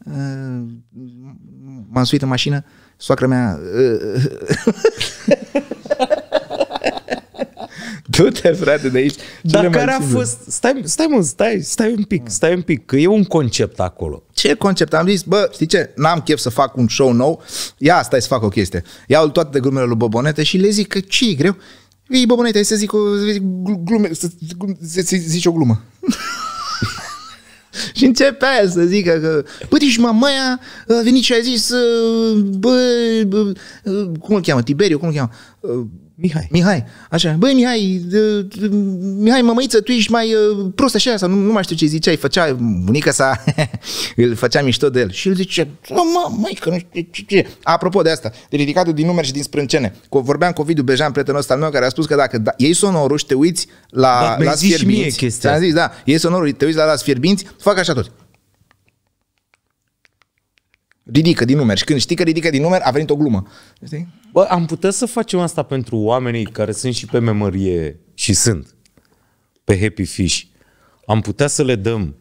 M-am suit în mașină, soacra mea... [LAUGHS] Du-te, frate, de aici. Ce Dar care a fost... Stai, stai, mă, stai, stai un pic, hmm. stai un pic, că e un concept acolo. Ce concept? Am zis, bă, știi ce? N-am chef să fac un show nou. Ia, stai să fac o chestie. Iau toate glumele lui Bobonete și le zic că ce e greu? Ei, bă, bănete, să zic o, glume, să, să zici o glumă. [LAUGHS] și începe aia să zică că, bă, deci mamaia a venit și a zis, bă, bă cum îl cheamă, Tiberiu, cum îl cheamă? Mihai. Mihai, așa. Băi, Mihai, uh, Mihai, mămăiță, tu ești mai uh, prost așa, sau nu, nu mai știu ce ziceai, făcea bunica sa, [LAUGHS] îl făcea mișto de el. Și el zice, mă, măi, că nu știu ce, ce. Apropo de asta, de ridicatul din numeri și din sprâncene, Cu, vorbeam cu Ovidiu Bejan, prietenul ăsta al meu, care a spus că dacă da, ei sonorul și te uiți la, da, la sfierbinți, și mie chestia. am zis, da, iei sonorul, te uiți la, la sfierbinți, fac așa tot. Ridică din numeri. Și când știi că ridică din numeri, a venit o glumă. Știi? Bă, am putea să facem asta pentru oamenii care sunt și pe memorie și sunt pe Happy Fish. Am putea să le dăm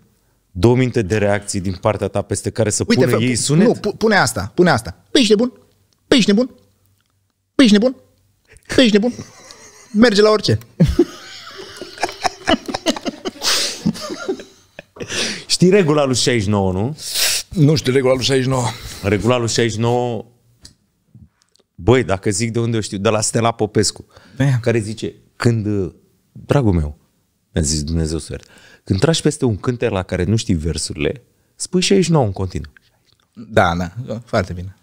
două minute de reacții din partea ta peste care să Uite, pună fă, ei sunet? Nu, pune asta, pune asta. Păi ești nebun? Păi ești nebun? Păi ești nebun? Păi ești nebun? Merge la orice. Știi regula lui 69, nu? Nu știu, regularul 69. Regularul 69, băi, dacă zic de unde o știu, de la Stella Popescu, Bea. Da. care zice, când, dragul meu, mi-a zis Dumnezeu să când tragi peste un cântec la care nu știi versurile, spui 69 în continuu. Da, da, foarte bine.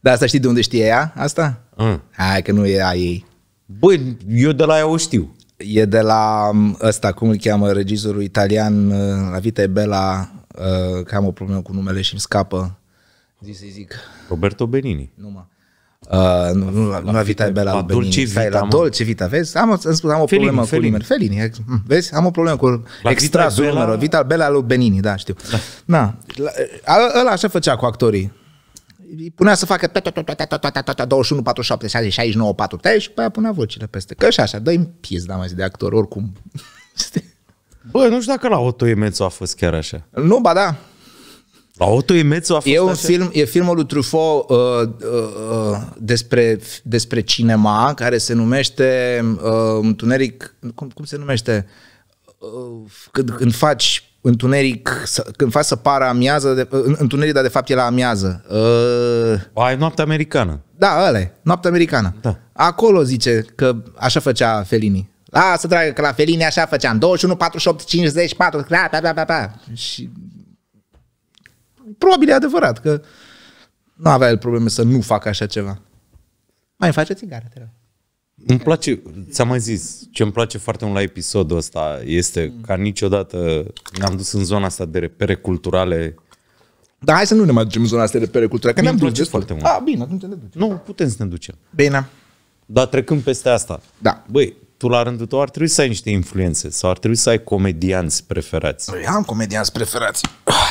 Dar asta știi de unde știe ea, asta? Mm. Hai că nu e a ei. Băi, eu de la ea o știu. E de la um, ăsta, cum îl cheamă, regizorul italian, uh, la Vita e Bella, uh, că am o problemă cu numele și îmi scapă, zi să zic. Roberto Benini. Nu mă. Uh, nu, nu, la, la Vita Bela la Dolce Vita, la Dolce Vita, vezi? Am, am spus, am o Felini, problemă Felini. cu Felini. Felini, hm, vezi? Am o problemă cu la extrasul Vita numelor. Bela lui Benini, da, știu. Da. Na, la, ăla așa făcea cu actorii. Îi punea să facă 21, 47, 69, 40 și pe aia punea vocile peste. Că și așa, dă-i în pies, da, mai zi, de actor, oricum. [LAUGHS] Bă, nu știu dacă la Otto Emețu a fost chiar așa. Nu, ba da. La Otto Emețu a fost e un așa? film, E filmul lui Truffaut uh, uh, uh, despre, despre cinema, care se numește uh, Întuneric... Cum, cum se numește? Uh, când, când faci întuneric, când faci să pară amiază, de, uh, întuneric, dar de fapt e la amiază. Uh, Ai noapte americană. Da, ăla e, noapte americană. Da. Acolo zice că așa făcea Felini. Lasă, dragă, că la Felini așa făceam. 21, 48, 54, da, da, da, da, da. Și probabil e adevărat că nu avea el probleme să nu facă așa ceva. Mai face țigară, te rog. Îmi place, ți-am mai zis, ce îmi place foarte mult la episodul ăsta este mm. ca niciodată ne-am dus în zona asta de repere culturale. Da, hai să nu ne mai ducem în zona asta de repere culturale, că ne-am duce foarte mult. A, ah, bine, atunci ne ducem. Nu, putem să ne ducem. Bine. Dar trecând peste asta. Da. Băi, tu la rândul tău ar trebui să ai niște influențe sau ar trebui să ai comedianți preferați. Eu păi, am comedianți preferați.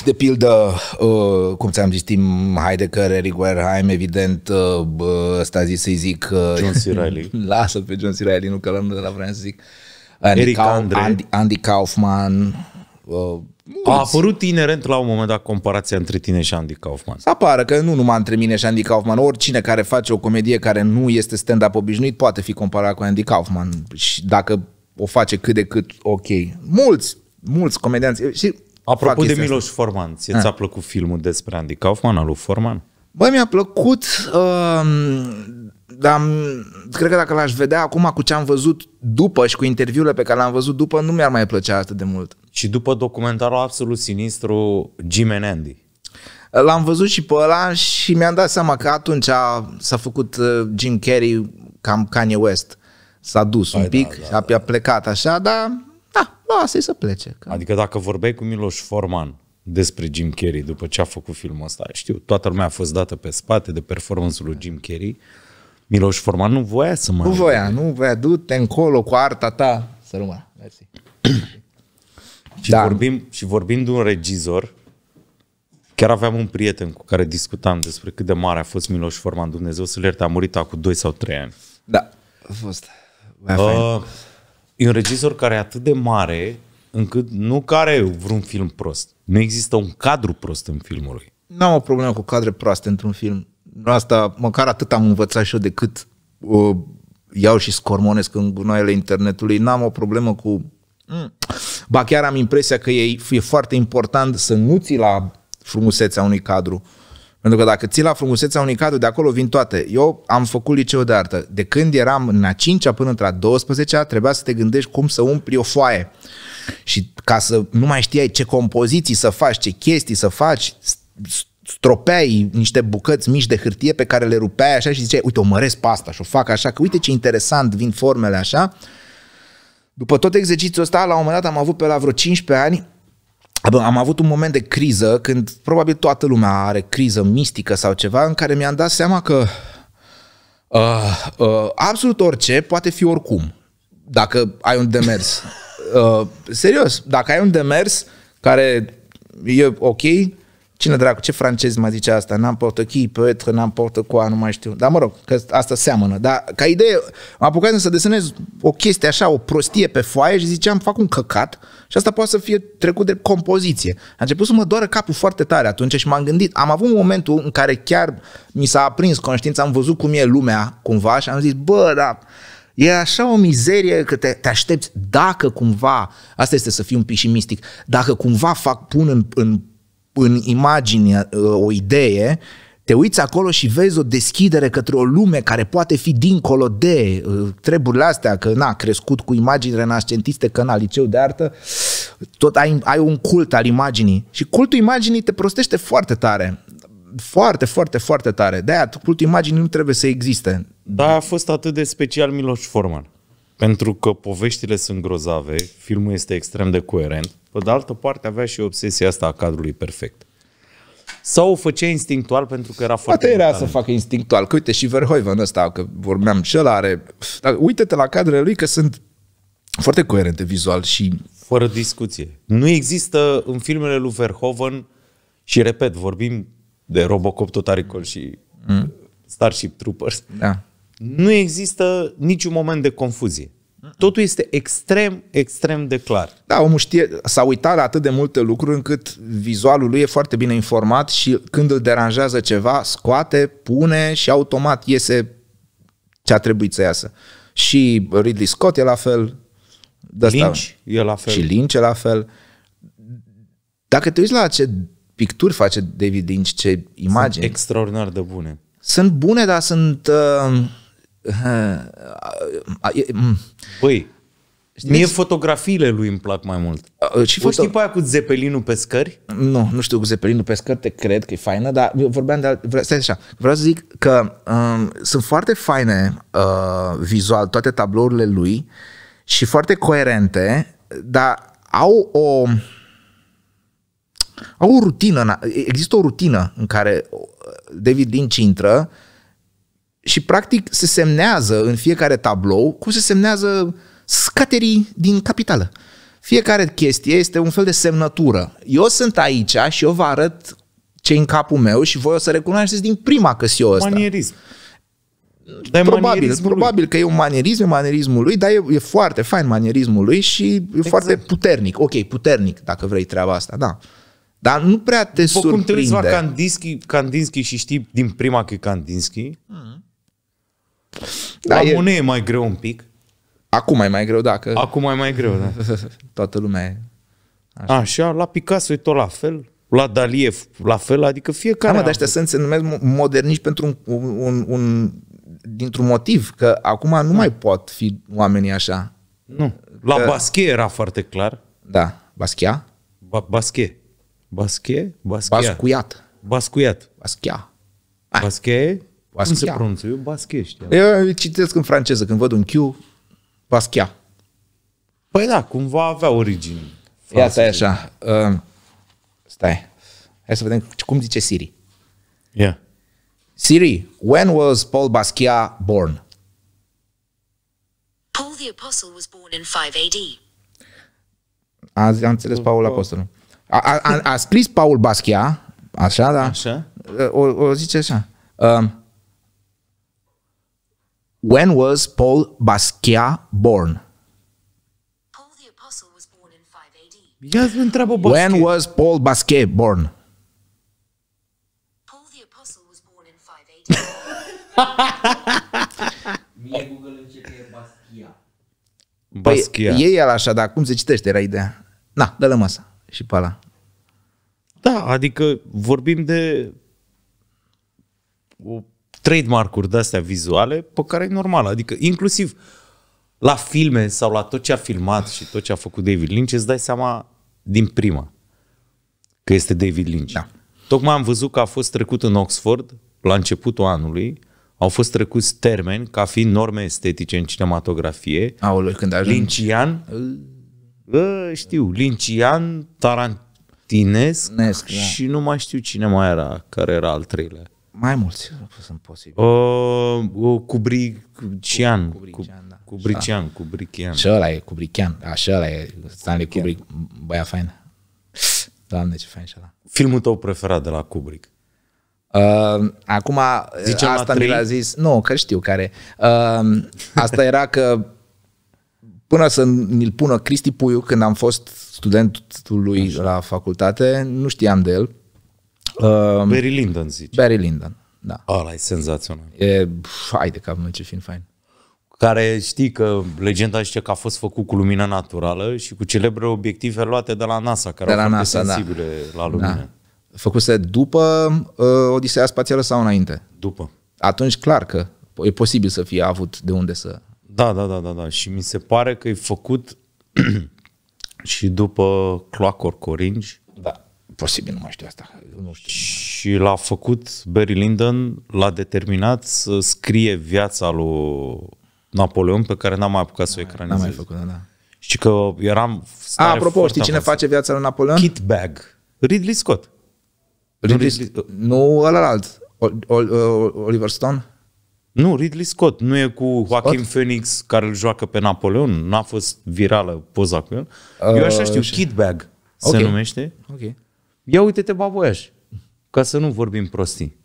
De pildă, uh, cum ți-am zis, Tim Heidecker, Eric Wareheim, evident, uh, ăsta zis să-i zic... Uh, John C. Reilly. [LAUGHS] Lasă pe John C. Reilly, nu că la am de la vreau să zic. Andy Eric Andre. Andy, Andy Kaufman, uh, Mulți. A apărut inerent la un moment dat comparația între tine și Andy Kaufman. Să apară că nu numai între mine și Andy Kaufman, oricine care face o comedie care nu este stand-up obișnuit poate fi comparat cu Andy Kaufman și dacă o face cât de cât ok. Mulți, mulți comedianți. Și Apropo de Miloș asta. Forman, ah. ți-a plăcut filmul despre Andy Kaufman, al lui Forman? Băi, mi-a plăcut, uh, dar cred că dacă l-aș vedea acum cu ce am văzut după și cu interviurile pe care le-am văzut după, nu mi-ar mai plăcea atât de mult și după documentarul absolut sinistru Jim and Andy. L-am văzut și pe ăla și mi-am dat seama că atunci a, s-a făcut uh, Jim Carrey cam Kanye West. S-a dus Hai un da, pic, da, da, a, plecat așa, dar da, lasă-i să plece. Că... Adică dacă vorbeai cu Miloș Forman despre Jim Carrey după ce a făcut filmul ăsta, știu, toată lumea a fost dată pe spate de performanțul lui Jim Carrey, Miloș Forman nu voia să mai... Nu voia, nu voia, du-te încolo cu arta ta, să rămână. Mersi. [CLEARS THROAT] Și, da. vorbim, și vorbim de un regizor, chiar aveam un prieten cu care discutam despre cât de mare a fost Miloș Forman, Dumnezeu să-l ierte, a murit acum 2 sau 3 ani. Da, a fost. Uh, e un regizor care e atât de mare încât nu care vreun film prost. Nu există un cadru prost în filmul lui. Nu am o problemă cu cadre proaste într-un film. Asta, măcar atât am învățat și eu decât uh, iau și scormonesc în gunoaiele internetului. N-am o problemă cu... Mm Ba chiar am impresia că e, e foarte important să nu ții la frumusețea unui cadru. Pentru că dacă ții la frumusețea unui cadru, de acolo vin toate. Eu am făcut liceu de artă. De când eram în a 5-a până într-a 12-a, trebuia să te gândești cum să umpli o foaie. Și ca să nu mai știai ce compoziții să faci, ce chestii să faci, stropeai niște bucăți mici de hârtie pe care le rupeai așa și ziceai, uite, o măresc pe asta și o fac așa, că uite ce interesant vin formele așa. După tot exercițiul ăsta, la un moment dat am avut pe la vreo 15 ani, am avut un moment de criză când probabil toată lumea are criză mistică sau ceva în care mi-am dat seama că uh, uh, absolut orice poate fi oricum dacă ai un demers. [LAUGHS] Uh, serios, dacă ai un demers care e ok, Cine dracu, ce francez mai zice asta? N-am chi, pătră, n-am coa, nu mai știu. Dar mă rog, că asta seamănă. Dar ca idee, am apucat să desenez o chestie așa, o prostie pe foaie și ziceam, fac un căcat și asta poate să fie trecut de compoziție. A început să mă doară capul foarte tare atunci și m-am gândit, am avut un momentul în care chiar mi s-a aprins conștiința, am văzut cum e lumea cumva și am zis, bă, da, E așa o mizerie că te, te aștepți dacă cumva, asta este să fii un pic și mistic, dacă cumva fac, pun în, în în imagine uh, o idee, te uiți acolo și vezi o deschidere către o lume care poate fi dincolo de uh, treburile astea, că na, crescut cu imagini renascentiste, că n-a liceu de artă, tot ai, ai un cult al imaginii. Și cultul imaginii te prostește foarte tare. Foarte, foarte, foarte tare. De-aia cultul imaginii nu trebuie să existe. Da, a fost atât de special Miloș Forman. Pentru că poveștile sunt grozave, filmul este extrem de coerent, pe de altă parte avea și obsesia asta a cadrului perfect. Sau o făcea instinctual pentru că era foarte Poate era să facă instinctual. Că uite și Verhoeven ăsta, că vorbeam și ăla are... uite-te la cadrele lui că sunt foarte coerente vizual și... Fără discuție. Nu există în filmele lui Verhoeven și repet, vorbim de Robocop Totaricol și mm. Starship Troopers. Da. Nu există niciun moment de confuzie. Totul este extrem, extrem de clar. Da, omul știe, s-a uitat la atât de multe lucruri încât vizualul lui e foarte bine informat și când îl deranjează ceva, scoate, pune și automat iese ce a trebuit să iasă. Și Ridley Scott e la fel. Lynch e la fel. Și Lynch e la fel. Dacă te uiți la ce picturi face David Lynch, ce imagini. Sunt extraordinar de bune. Sunt bune, dar sunt... Uh, Păi, Știi? Mie fotografiile lui îmi plac mai mult. Și foto... știi pe aia cu zepelinul pe scări? Nu, nu știu cu zepelinul pe scări, te cred că e faină, dar eu vorbeam de... Vre... Stai așa, vreau să zic că um, sunt foarte faine uh, vizual toate tablourile lui și foarte coerente, dar au o... Au o rutină, există o rutină în care uh, David Lynch intră uh, și practic se semnează în fiecare tablou cum se semnează scaterii din capitală. Fiecare chestie este un fel de semnătură. Eu sunt aici și eu vă arăt ce în capul meu și voi o să recunoașteți din prima că eu ăsta. Manierism. De probabil, probabil lui. că e un manierism, e manierismul lui, dar e, e foarte fain manierismul lui și e exact. foarte puternic. Ok, puternic, dacă vrei treaba asta, da. Dar nu prea te După surprinde. cum te uiți la Kandinsky, Kandinsky și știi din prima că e Kandinsky, mm. Da, la e... e mai greu un pic. Acum e mai greu, da. Că... Acum e mai greu, da. [LAUGHS] Toată lumea e... Așa. Așa, la Picasso e tot la fel, la Daliev la fel, adică fiecare... Da, mă, dar ăștia sunt, se numesc moderniști pentru un, un, un, dintr-un motiv, că acum nu da. mai pot fi oamenii așa. Nu. La că... Basquiat era foarte clar. Da. Basquiat? Ba- Basquiat. Basquiat? Basquiat. Bascuiat. Bascuiat. Basquiat. Basquiat Basquia. Cum se pronunță? Eu baschești. Eu citesc în franceză când văd un Q, Basquia. Păi da, cumva avea origini. Ia stai așa. Uh, stai. Hai să vedem cum zice Siri. Yeah. Siri, when was Paul Basquiat born? Paul the Apostle was born in 5 AD. Azi am înțeles Paul Apostolul. A, a, a, a scris Paul Basquiat, așa, da? Așa. O, o zice așa. Uh, When was Paul Basquiat born? Paul the Apostle was born in 5 AD. Ia Basquiat. When was Paul Basquiat born? Paul the Apostle was born in 5 AD. [LAUGHS] Google Basquiat. Basquiat. Păi, e el așa, dar cum se citește, era ideea. Na, dă-l masă și pe ala. Da, adică vorbim de o trademark-uri de-astea vizuale pe care e normal. Adică inclusiv la filme sau la tot ce a filmat și tot ce a făcut David Lynch, îți dai seama din prima că este David Lynch. Da. Tocmai am văzut că a fost trecut în Oxford, la începutul anului, au fost trecuți termeni ca fiind norme estetice în cinematografie. Aoleu, când ajung... Lynchian, bă, știu, Lynchian, Tarantinesc Nesc, da. și nu mai știu cine mai era, care era al treilea. Mai mulți sunt posibili. Uh, Kubrickian. Kubrickian, da. Kubrickian, Și ăla e Kubrickian, așa ăla e Stanley Kubrick, băia faină. Doamne, ce fain și ăla. Filmul tău preferat de la Kubrick? Uh, acum, Zicem asta mi l-a zis, nu, că știu care. Uh, asta era că până să mi-l pună Cristi Puiu, când am fost studentul lui la facultate, nu știam de el Um, Barry Lyndon zici. Barry Lyndon, da. Ăla e senzațional. E, pf, hai de cap, mă, ce film fain. Care știi că legenda zice că a fost făcut cu lumină naturală și cu celebre obiective luate de la NASA, care de au la fost NASA, da. sensibile da. la lumină. Da. Făcuse după uh, Odiseea Spațială sau înainte? După. Atunci, clar că e posibil să fie avut de unde să... Da, da, da, da, da. Și mi se pare că e făcut [CLEARS THROAT] și după Cloacor Coringi, Posibil, nu mai știu asta. Nu știu. Și l-a făcut Barry Lyndon, l-a determinat să scrie viața lui Napoleon pe care n-am mai apucat să o ecranizeze. N-am mai făcut, da, da. Și că eram... A, apropo, știi cine face viața lui Napoleon? Kit Bag. Ridley Scott. Ridley, Ridley, nu alt? Oliver Stone? Nu, Ridley Scott. Nu e cu Joaquin Scott? Phoenix care îl joacă pe Napoleon. N-a fost virală poza cu el. Uh, Eu așa uh, știu, Kid Bag okay. se numește. Okay. Ia uite-te bavoiaș, ca să nu vorbim prostii.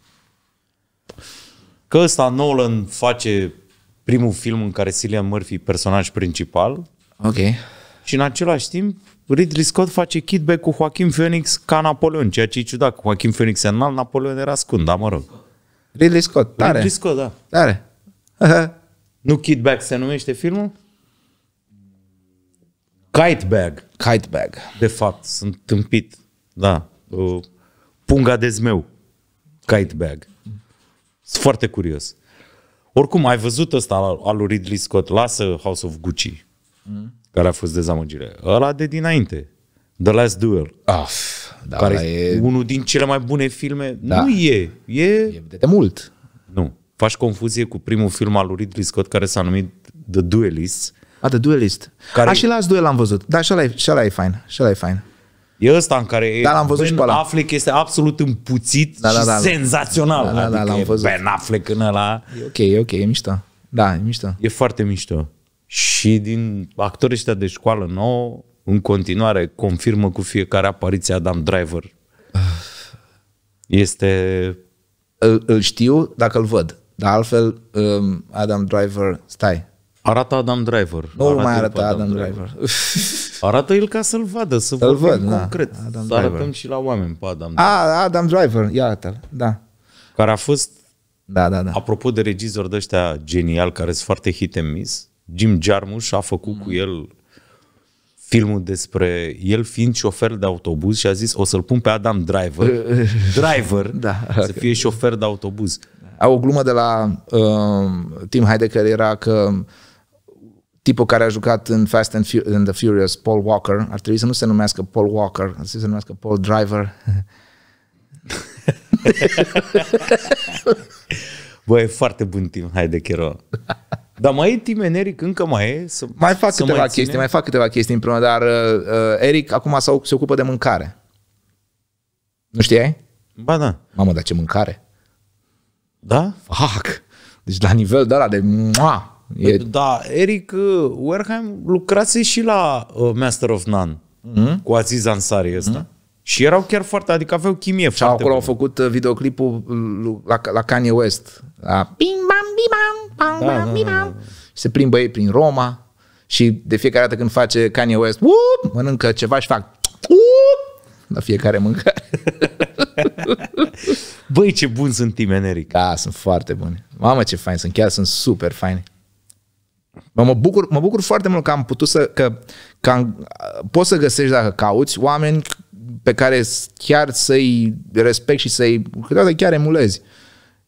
Că ăsta Nolan face primul film în care Cillian Murphy personaj principal. Ok. Și în același timp, Ridley Scott face kidback cu Joaquin Phoenix ca Napoleon, ceea ce e ciudat. Cu Joaquin Phoenix e înalt, Napoleon era scund, da, mă rog. Ridley Scott, tare. Ridley Scott, da. Tare. [LAUGHS] nu Kidback se numește filmul? Kitebag. Kitebag. De fapt, sunt tâmpit. Da. Uh, punga de zmeu, kite bag. Sunt foarte curios. Oricum, ai văzut ăsta al lui Ridley Scott, lasă House of Gucci, mm. care a fost dezamăgire. Ăla de dinainte, The Last Duel. Af, da, care e unul din cele mai bune filme. Da. Nu e. E, e de, de mult. Nu. Faci confuzie cu primul film al lui Ridley Scott care s-a numit The Duelist. A, The Duelist. Care... A, și Last Duel am văzut. Da, și ăla e, și ăla e fain. Și ăla e fain. E ăsta în care da, l-am văzut ben și pe Affleck este absolut împuțit da, da, da, și da, senzațional. Da, da, da adică da, l-am văzut. Ben Affleck în ăla. E ok, e ok, e mișto. Da, e mișto. E foarte mișto. Și din actorii ăștia de școală nouă, în continuare, confirmă cu fiecare apariție Adam Driver. Este... Îl, îl știu dacă îl văd, dar altfel um, Adam Driver, stai, Arată Adam Driver. Nu arată mai arată Adam, Adam Driver. Driver. [LAUGHS] arată el ca să-l vadă, să să-l văd, da. concret. Adam să arătăm și la oameni pe Adam Driver. A, Adam Driver, iată da. Care a fost, da, da, da. apropo de regizor de ăștia genial, care sunt foarte hit and miss, Jim Jarmusch a făcut mm. cu el filmul despre el fiind șofer de autobuz și a zis o să-l pun pe Adam Driver, [LAUGHS] driver da, să fie șofer de autobuz. Au o glumă de la uh, Tim Heidecker era că uh, tipul care a jucat în Fast and, Fur- and the Furious, Paul Walker, ar trebui să nu se numească Paul Walker, ar trebui să se numească Paul Driver. [LAUGHS] Bă, e foarte bun timp, hai de chiar Dar mai e timp, Eric, încă mai e? Să, mai fac să câteva mai chestii, mai fac câteva chestii împreună, dar uh, uh, Eric acum se ocupă de mâncare. Nu știai? Ba da. Mamă, dar ce mâncare! Da? Fac! Deci la nivel de ăla de... Mua! E... Păi, da, Eric uh, Werheim lucrase și la uh, Master of None mm-hmm. cu Aziz Ansari ăsta. Mm-hmm. Și erau chiar foarte, adică aveau chimie și foarte acolo bună. au făcut uh, videoclipul la, la Kanye West. La... Bing, bam, bim, bam, bam, da, da bim, da, bam. Da, se plimbă ei prin Roma și de fiecare dată când face Kanye West, uup, mănâncă ceva și fac uup, la fiecare mâncare. [LAUGHS] Băi, ce bun sunt Tim Da, sunt foarte bune. Mamă, ce fain sunt. Chiar sunt super faini. Mă bucur, mă bucur foarte mult că am putut să, că, că am, poți să găsești dacă cauți oameni pe care chiar să-i respect și să-i câteodată chiar emulezi.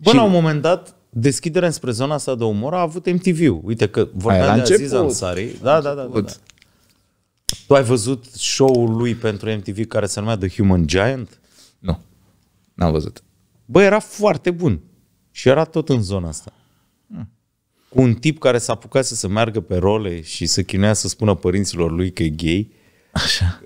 Până și... la un moment dat, deschiderea spre zona asta de umor a avut MTV. Uite că vorbeam de început. Aziz Ansari. Da, da, da, da, da. Tu ai văzut show-ul lui pentru MTV care se numea The Human Giant? Nu, n-am văzut. Bă, era foarte bun. Și era tot în zona asta. Hmm cu un tip care s-a apucat să se meargă pe role și să chinuia să spună părinților lui că e gay. Așa.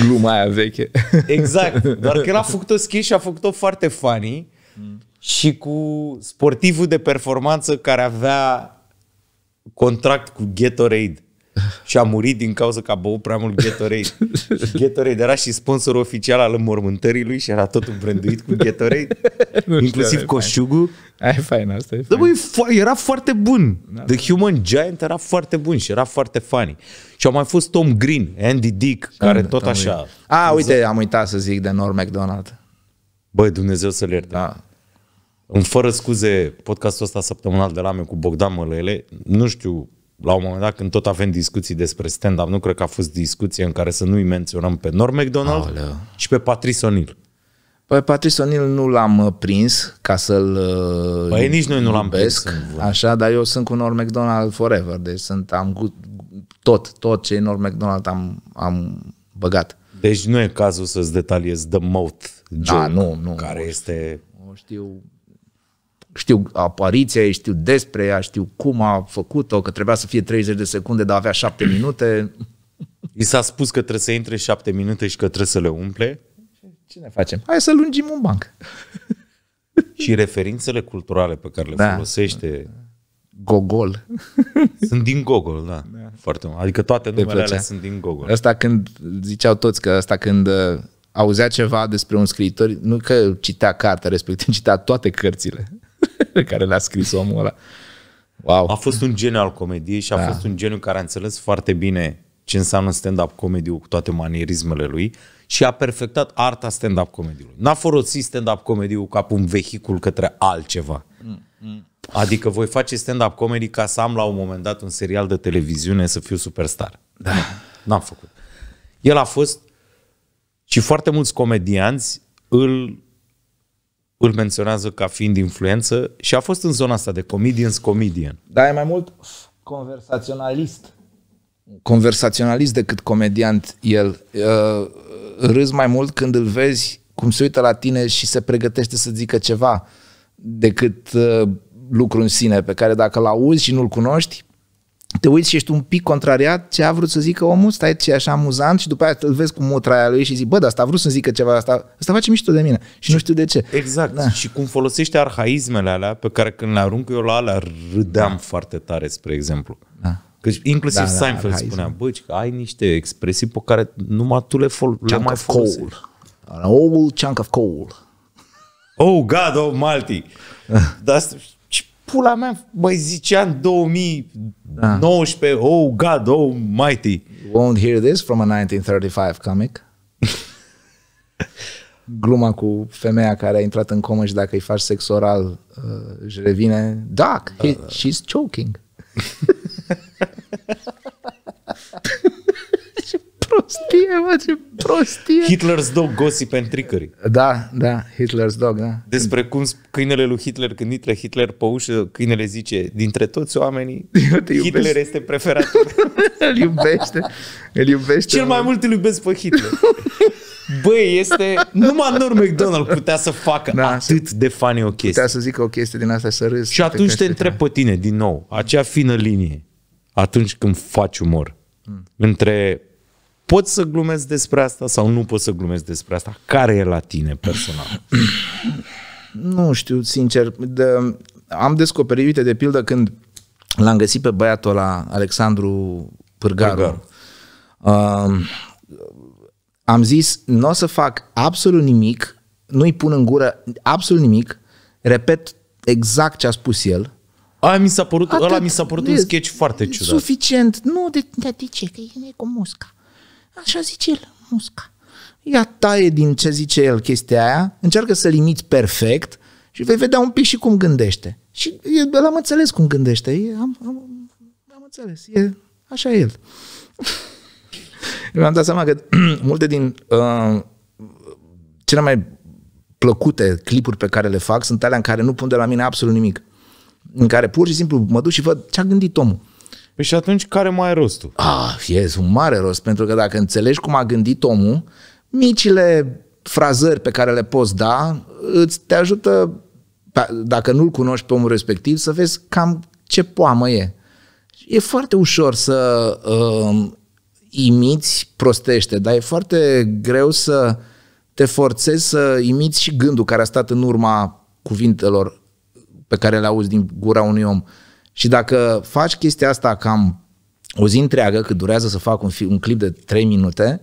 Gluma aia veche. Exact. Doar că el a făcut-o schi și a făcut-o foarte funny mm. și cu sportivul de performanță care avea contract cu Gatorade și a murit din cauza că a băut prea mult Gatorade. Gatorade era și sponsorul oficial al înmormântării lui și era tot îmbrânduit cu Gatorade, [LAUGHS] nu inclusiv știu, coșugul. Ai fain, asta e fain. Da, bă, era foarte bun. Da, The da. Human Giant era foarte bun și era foarte funny. Și au mai fost Tom Green, Andy Dick, și ah, care da, tot Tom așa... A, ah, uite, am uitat să zic de Norm McDonald. Băi, Dumnezeu să-l ierte. Da. În fără scuze, podcastul ăsta săptămânal de la mine cu Bogdan Mălele, nu știu la un moment dat când tot avem discuții despre stand-up, nu cred că a fost discuție în care să nu-i menționăm pe Norm McDonald Aolea. și pe Patrice O'Neill. Păi Patrice O'Neill nu l-am uh, prins ca să-l uh, Păi nici noi nu l-am prins. Așa, dar eu sunt cu Norm McDonald forever, deci sunt, am cu, tot, tot ce e Norm McDonald am, am băgat. Deci nu e cazul să-ți detaliezi The Mouth da, Joke, da, nu, nu, care nu, este... Nu știu știu apariția ei, știu despre ea, știu cum a făcut-o, că trebuia să fie 30 de secunde, dar avea 7 minute. [CLEARS THROAT] I s-a spus că trebuie să intre 7 minute și că trebuie să le umple. Ce ne facem? Hai să lungim un banc. [LAUGHS] și referințele culturale pe care le da. folosește Gogol. [LAUGHS] Sunt din Gogol, da. da. Foarte mult. Adică toate numele alea sunt din Gogol. Asta când, ziceau toți că asta când uh, auzea ceva despre un scriitor, nu că citea cartea respectiv, [LAUGHS] citea toate cărțile. [LAUGHS] pe care le-a scris omul ăla. Wow. A fost un geniu al comediei și a da. fost un geniu care a înțeles foarte bine ce înseamnă stand-up comedy cu toate manierismele lui și a perfectat arta stand-up comedy-ului. N-a folosit stand-up comedy-ul ca un vehicul către altceva. Mm, mm, Adică voi face stand-up comedy ca să am la un moment dat un serial de televiziune să fiu superstar. Da. N-am făcut. El a fost și foarte mulți comedianți îl îl menționează ca fiind influență și a fost în zona asta de comedians comedian. Da, e mai mult conversaționalist. Conversaționalist decât comediant el. Uh, râzi mai mult când îl vezi cum se uită la tine și se pregătește să zică ceva decât uh, lucru în sine, pe care dacă l auzi și nu-l cunoști, te uiți și ești un pic contrariat ce a vrut să zică omul, stai ce așa amuzant și după aia îl vezi cu mutra aia lui și zici, bă, dar asta a vrut să zică ceva, asta, asta face mișto de mine și, și nu știu de ce. Exact. Da. Și cum folosește arhaizmele alea pe care când le arunc eu la alea râdeam da. foarte tare, spre exemplu. Da. Că inclusiv da, da Seinfeld da, arhaizm. spunea, bă, că ai niște expresii pe care numai tu le, fol- le mai folosești. Coal. An old chunk of coal. Oh, God, oh, Malti. [LAUGHS] Dar pula mea, băi, în 2019, da. oh God, oh mighty. You won't hear this from a 1935 comic. [LAUGHS] Gluma cu femeia care a intrat în comă și dacă îi faci sex oral uh, își revine. Doc, he, she's choking. [LAUGHS] prostie, mă, ce prostie. Hitler's Dog, Gossip and Trickery. Da, da, Hitler's Dog, da. Despre cum câinele lui Hitler, când intră Hitler pe ușă, câinele zice, dintre toți oamenii, [LAUGHS] Hitler este preferat. [LAUGHS] îl iubește, îl iubește. Cel mai mult îl iubesc pe Hitler. [LAUGHS] Băi, este... Numai Norm McDonald putea să facă da, atât de fani o chestie. Putea să zică o chestie din asta să râzi. Și atunci te, întreb pe tine, din nou, acea fină linie, atunci când faci umor, hmm. între pot să glumesc despre asta sau nu pot să glumesc despre asta? Care e la tine personal? Nu știu, sincer. De, am descoperit, uite, de pildă, când l-am găsit pe băiatul ăla, Alexandru Pârgaru, Pârgaru. Uh, am zis, nu o să fac absolut nimic, nu-i pun în gură absolut nimic, repet exact ce a spus el, Aia mi s-a părut, Atât, ăla mi s-a părut un sketch foarte ciudat. Suficient. Nu, de, de, de ce? Că e cu musca. Așa zice el, musca. Ia taie din ce zice el chestia aia, încearcă să limiți perfect și vei vedea un pic și cum gândește. Și el am înțeles cum gândește. E, am, am, am înțeles. E, așa e el. [LAUGHS] Mi-am dat seama că [CLEARS THROAT] multe din uh, cele mai plăcute clipuri pe care le fac sunt alea în care nu pun de la mine absolut nimic. În care pur și simplu mă duc și văd ce a gândit omul. Păi și atunci care mai e rostul? Ah, e un mare rost, pentru că dacă înțelegi cum a gândit omul, micile frazări pe care le poți da îți te ajută, dacă nu-l cunoști pe omul respectiv, să vezi cam ce poamă e. E foarte ușor să uh, imiți prostește, dar e foarte greu să te forțezi să imiți și gândul care a stat în urma cuvintelor pe care le auzi din gura unui om. Uh, și dacă faci chestia asta cam o zi întreagă, cât durează să fac un, un clip de 3 minute,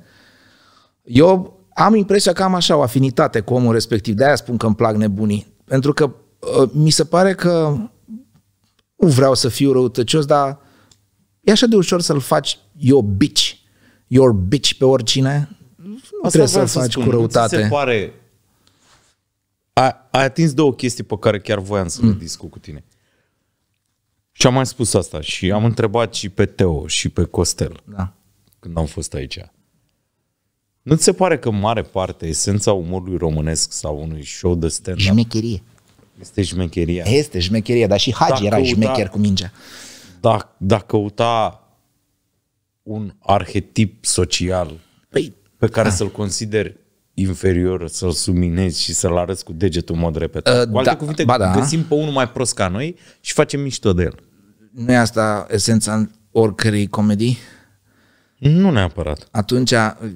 eu am impresia că am așa o afinitate cu omul respectiv. De-aia spun că îmi plac nebunii. Pentru că uh, mi se pare că nu vreau să fiu răutăcios, dar e așa de ușor să-l faci eu bitch, your bitch pe oricine. Nu Asta trebuie să-l să faci spun, cu răutate. Se pare... A, ai atins două chestii pe care chiar voiam să mm. le discut cu tine. Și am mai spus asta și am întrebat și pe Teo și pe Costel da. când am fost aici. Nu ți se pare că în mare parte esența umorului românesc sau unui show de stand-up Jmecherie. Este jmecheria. Este jmecheria, dar și Hagi dacă era căuta, jmecher cu mingea. Dacă, dacă căuta un arhetip social păi, pe care a. Da. să-l consideri inferior să-l suminezi și să-l arăți cu degetul în mod repetat. Uh, cu alte da, cuvinte, ba da. găsim pe unul mai prost ca noi și facem mișto de el. Nu e asta esența oricărei comedii? Nu neapărat. Atunci,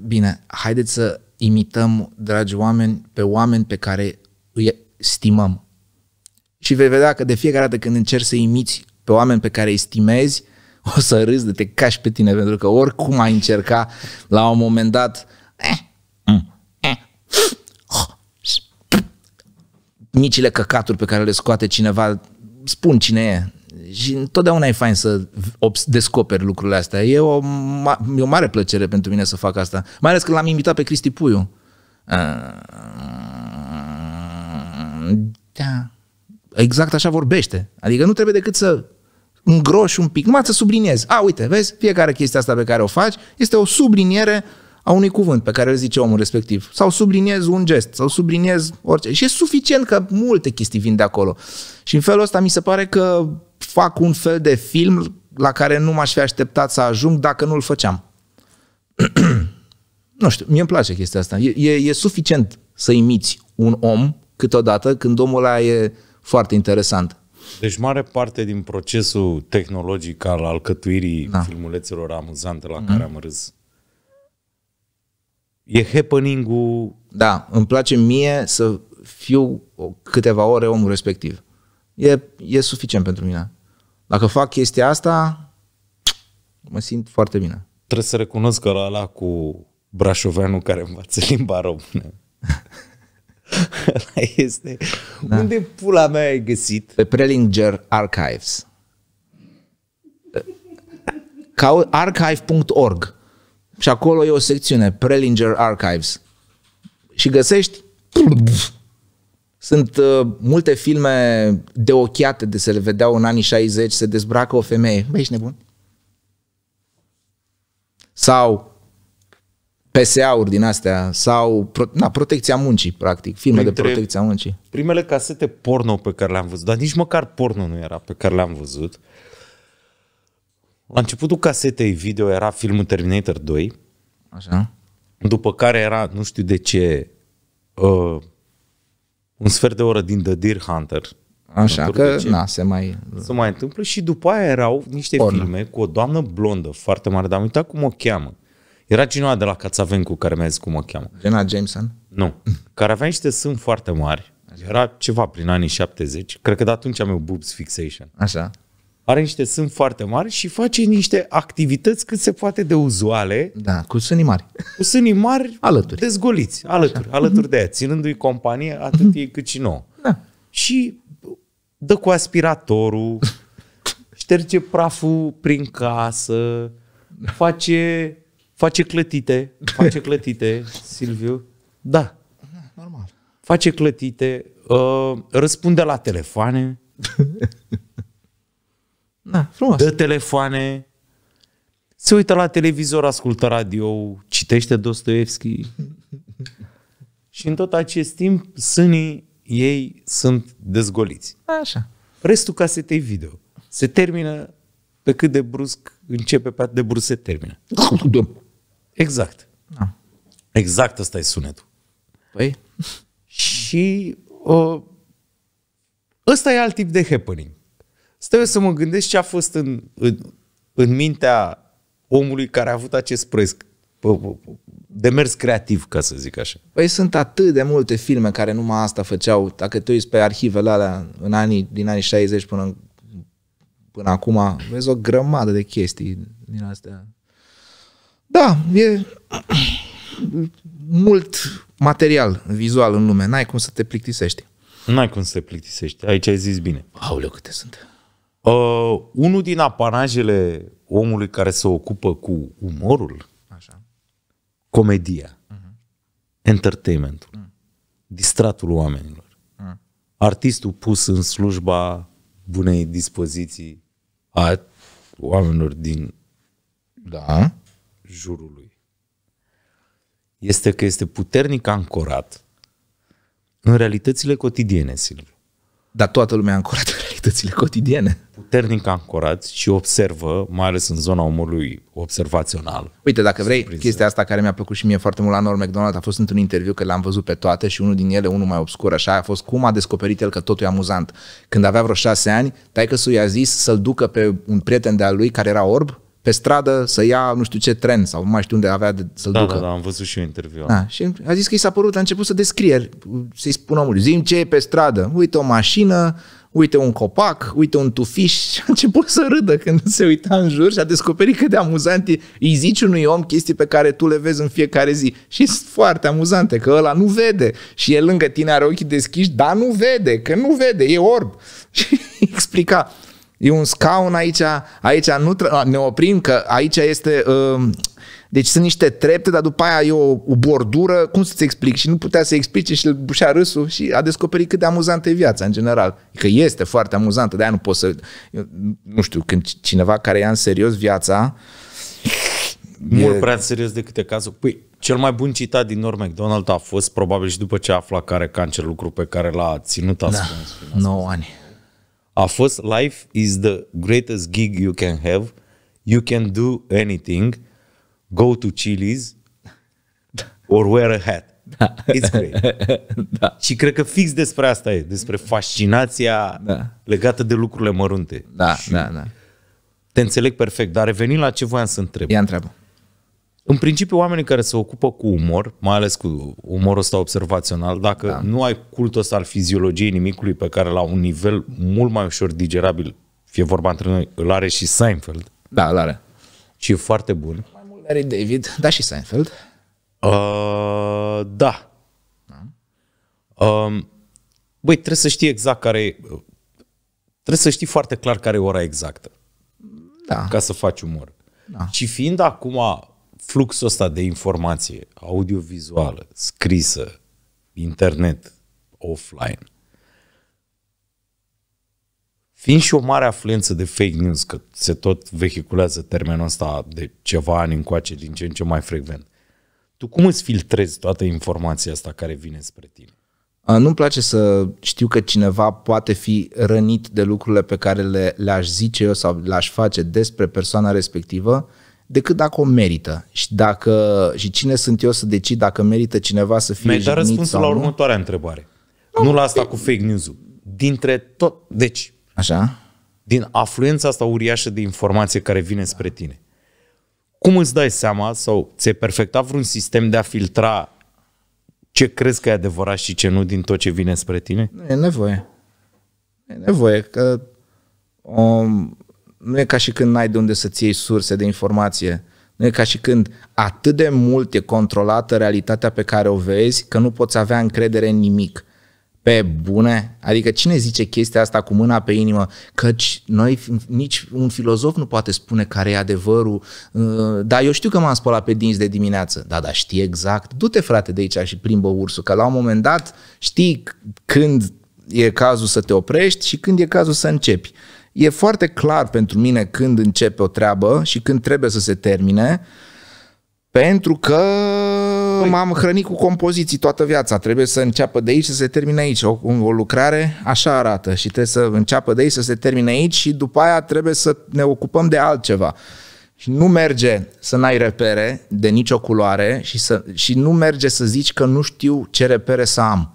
bine, haideți să imităm, dragi oameni, pe oameni pe care îi stimăm. Și vei vedea că de fiecare dată când încerci să imiți pe oameni pe care îi stimezi, o să râzi de te cași pe tine, pentru că oricum ai încerca, la un moment dat, micile căcaturi pe care le scoate cineva, spun cine e. Și întotdeauna e fain să descoperi lucrurile astea. E o, e o mare plăcere pentru mine să fac asta. Mai ales că l-am invitat pe Cristi Puiu. Ah, da. Exact așa vorbește. Adică nu trebuie decât să îngroși un pic, numai să subliniezi. A, uite, vezi, fiecare chestie asta pe care o faci este o subliniere a unui cuvânt pe care îl zice omul respectiv. Sau subliniez un gest, sau subliniez orice. Și e suficient că multe chestii vin de acolo. Și în felul ăsta mi se pare că fac un fel de film la care nu m-aș fi așteptat să ajung dacă nu-l făceam. [CLEARS THROAT] nu știu, mie îmi place chestia asta. E, e, e suficient să imiți un om câteodată când omul ăla e foarte interesant. Deci mare parte din procesul tehnologic al alcătuirii da. filmulețelor amuzante la mm-hmm. care am râs e happening-ul... Da, îmi place mie să fiu câteva ore omul respectiv. E, e suficient pentru mine. Dacă fac chestia asta, mă simt foarte bine. Trebuie să recunosc că ăla cu brașoveanul care învață limba română. [LAUGHS] este... Da. Unde pula mea ai găsit? Pe Prelinger Archives. Archive.org și acolo e o secțiune, Prelinger Archives. Și găsești... Sunt uh, multe filme de ochiate, de se le vedeau în anii 60, se dezbracă o femeie. Băi, ești nebun? Sau PSA-uri din astea, sau pro- na, protecția muncii, practic, filme Printre de protecția muncii. Primele casete porno pe care le-am văzut, dar nici măcar porno nu era pe care le-am văzut, uh, la începutul casetei video era filmul Terminator 2. Așa. După care era, nu știu de ce, uh, un sfert de oră din The Deer Hunter. Așa că, na, se mai... Se mai întâmplă și după aia erau niște Porn. filme cu o doamnă blondă foarte mare, dar am uitat cum o cheamă. Era cineva de la Cațavencu care mi-a zis cum o cheamă. Jenna Jameson? Nu. Care avea niște sâni foarte mari. Era ceva prin anii 70. Cred că de atunci am eu boobs fixation. Așa are niște sân foarte mari și face niște activități cât se poate de uzuale. Da, cu sânii mari. Cu sânii mari alături. dezgoliți, alături, Așa. alături de ea, ținându-i companie atât mhm. ei cât și nouă. Da. Și dă cu aspiratorul, [LAUGHS] șterge praful prin casă, face, face clătite, face clătite, Silviu. Da. Normal. Face clătite, uh, răspunde la telefoane. [LAUGHS] Da, frumos. Dă telefoane, se uită la televizor, ascultă radio, citește Dostoevski. [LAUGHS] și în tot acest timp, sânii ei sunt dezgoliți. Așa. Restul casetei video se termină pe cât de brusc începe, pe atât de brusc se termină. [LAUGHS] Exact. Da. Exact ăsta e sunetul. Păi? Și o, ăsta e alt tip de happening stau eu să mă gândesc ce a fost în, în, în mintea omului care a avut acest de demers creativ, ca să zic așa. Păi sunt atât de multe filme care numai asta făceau. Dacă te uiți pe arhivele alea în anii, din anii 60 până, până acum, vezi o grămadă de chestii din astea. Da, e mult material vizual în lume. N-ai cum să te plictisești. N-ai cum să te plictisești. Aici ai zis bine. Aoleu, câte sunt. Uh, unul din apanajele omului care se ocupă cu umorul, Așa. comedia, uh-huh. entertainmentul, uh-huh. distratul oamenilor, uh-huh. artistul pus în slujba bunei dispoziții a oamenilor din da, jurul lui. Este că este puternic ancorat în realitățile cotidiene, Silviu. Dar toată lumea ancorată în realitățile cotidiene. Puternic ancorați și observă, mai ales în zona omului observațional. Uite, dacă vrei, surprize. chestia asta care mi-a plăcut și mie foarte mult la Norm McDonald a fost într-un interviu că l-am văzut pe toate și unul din ele, unul mai obscur, așa, a fost cum a descoperit el că totul e amuzant. Când avea vreo șase ani, taică i-a zis să-l ducă pe un prieten de-al lui care era orb pe stradă să ia nu știu ce tren sau nu mai știu unde avea de, să-l da, ducă. Da, da, am văzut și eu interviul. Da, și a zis că i s-a părut, a început să descrie, să-i spun omului, zim ce e pe stradă, uite o mașină, uite un copac, uite un tufiș [LAUGHS] și a început să râdă când se uita în jur și a descoperit cât de amuzant e. Îi zici unui om chestii pe care tu le vezi în fiecare zi și sunt foarte amuzante, că ăla nu vede și el lângă tine are ochii deschiși, dar nu vede, că nu vede, e orb. [LAUGHS] Și explica, E un scaun aici, aici nu ne oprim, că aici este... Um, deci sunt niște trepte, dar după aia e o, o bordură, cum să-ți explic? Și nu putea să explice și îl bușea râsul și a descoperit cât de amuzantă e viața în general. Că este foarte amuzantă, de-aia nu pot să... Nu știu, când cineva care ia în serios viața... Mult e... prea serios de câte cazuri. Păi, cel mai bun citat din Norm McDonald a fost probabil și după ce a aflat care cancer, lucru pe care l-a ținut ascuns. Da, 9 ani. A fost Life is the greatest gig you can have. You can do anything. Go to Chili's or wear a hat. Da. It's great. [LAUGHS] da. Și cred că fix despre asta e, despre fascinația da. legată de lucrurile mărunte. Da, și da, da. Te înțeleg perfect, dar revenind la ce voiam să întreb. Ia întreabă. În principiu, oamenii care se ocupă cu umor, mai ales cu umorul ăsta observațional, dacă da. nu ai cultul ăsta al fiziologiei nimicului pe care la un nivel mult mai ușor digerabil, fie vorba între noi, îl are și Seinfeld. Da, îl are. Și e foarte bun. Mai mult are David, da și Seinfeld. Uh, da. da. Uh, băi, trebuie să știi exact care e, uh, trebuie să știi foarte clar care e ora exactă. Da. Ca să faci umor. Da. Și fiind acum fluxul ăsta de informație audiovizuală, scrisă, internet, offline, fiind și o mare afluență de fake news, că se tot vehiculează termenul ăsta de ceva ani încoace din ce în ce mai frecvent, tu cum îți filtrezi toată informația asta care vine spre tine? Nu-mi place să știu că cineva poate fi rănit de lucrurile pe care le, le-aș zice eu sau le-aș face despre persoana respectivă, decât dacă o merită și, dacă, și cine sunt eu să decid dacă merită cineva să fie Mi-ai dat răspunsul la următoarea întrebare. Nu, nu la asta cu fake news-ul. Dintre tot, deci, Așa? din afluența asta uriașă de informație care vine spre tine, cum îți dai seama sau ți-ai perfectat vreun sistem de a filtra ce crezi că e adevărat și ce nu din tot ce vine spre tine? Nu e nevoie. E nevoie că um, nu e ca și când n-ai de unde să-ți iei surse de informație. Nu e ca și când atât de mult e controlată realitatea pe care o vezi că nu poți avea încredere în nimic. Pe bune? Adică cine zice chestia asta cu mâna pe inimă? Căci noi, nici un filozof nu poate spune care e adevărul. Uh, da, eu știu că m-am spălat pe dinți de dimineață. Da, da, știi exact. Du-te, frate, de aici și plimbă ursul, că la un moment dat știi când e cazul să te oprești și când e cazul să începi e foarte clar pentru mine când începe o treabă și când trebuie să se termine, pentru că păi. m-am hrănit cu compoziții toată viața. Trebuie să înceapă de aici să se termine aici. O, o lucrare așa arată și trebuie să înceapă de aici să se termine aici și după aia trebuie să ne ocupăm de altceva. Și nu merge să n-ai repere de nicio culoare și, să, și nu merge să zici că nu știu ce repere să am.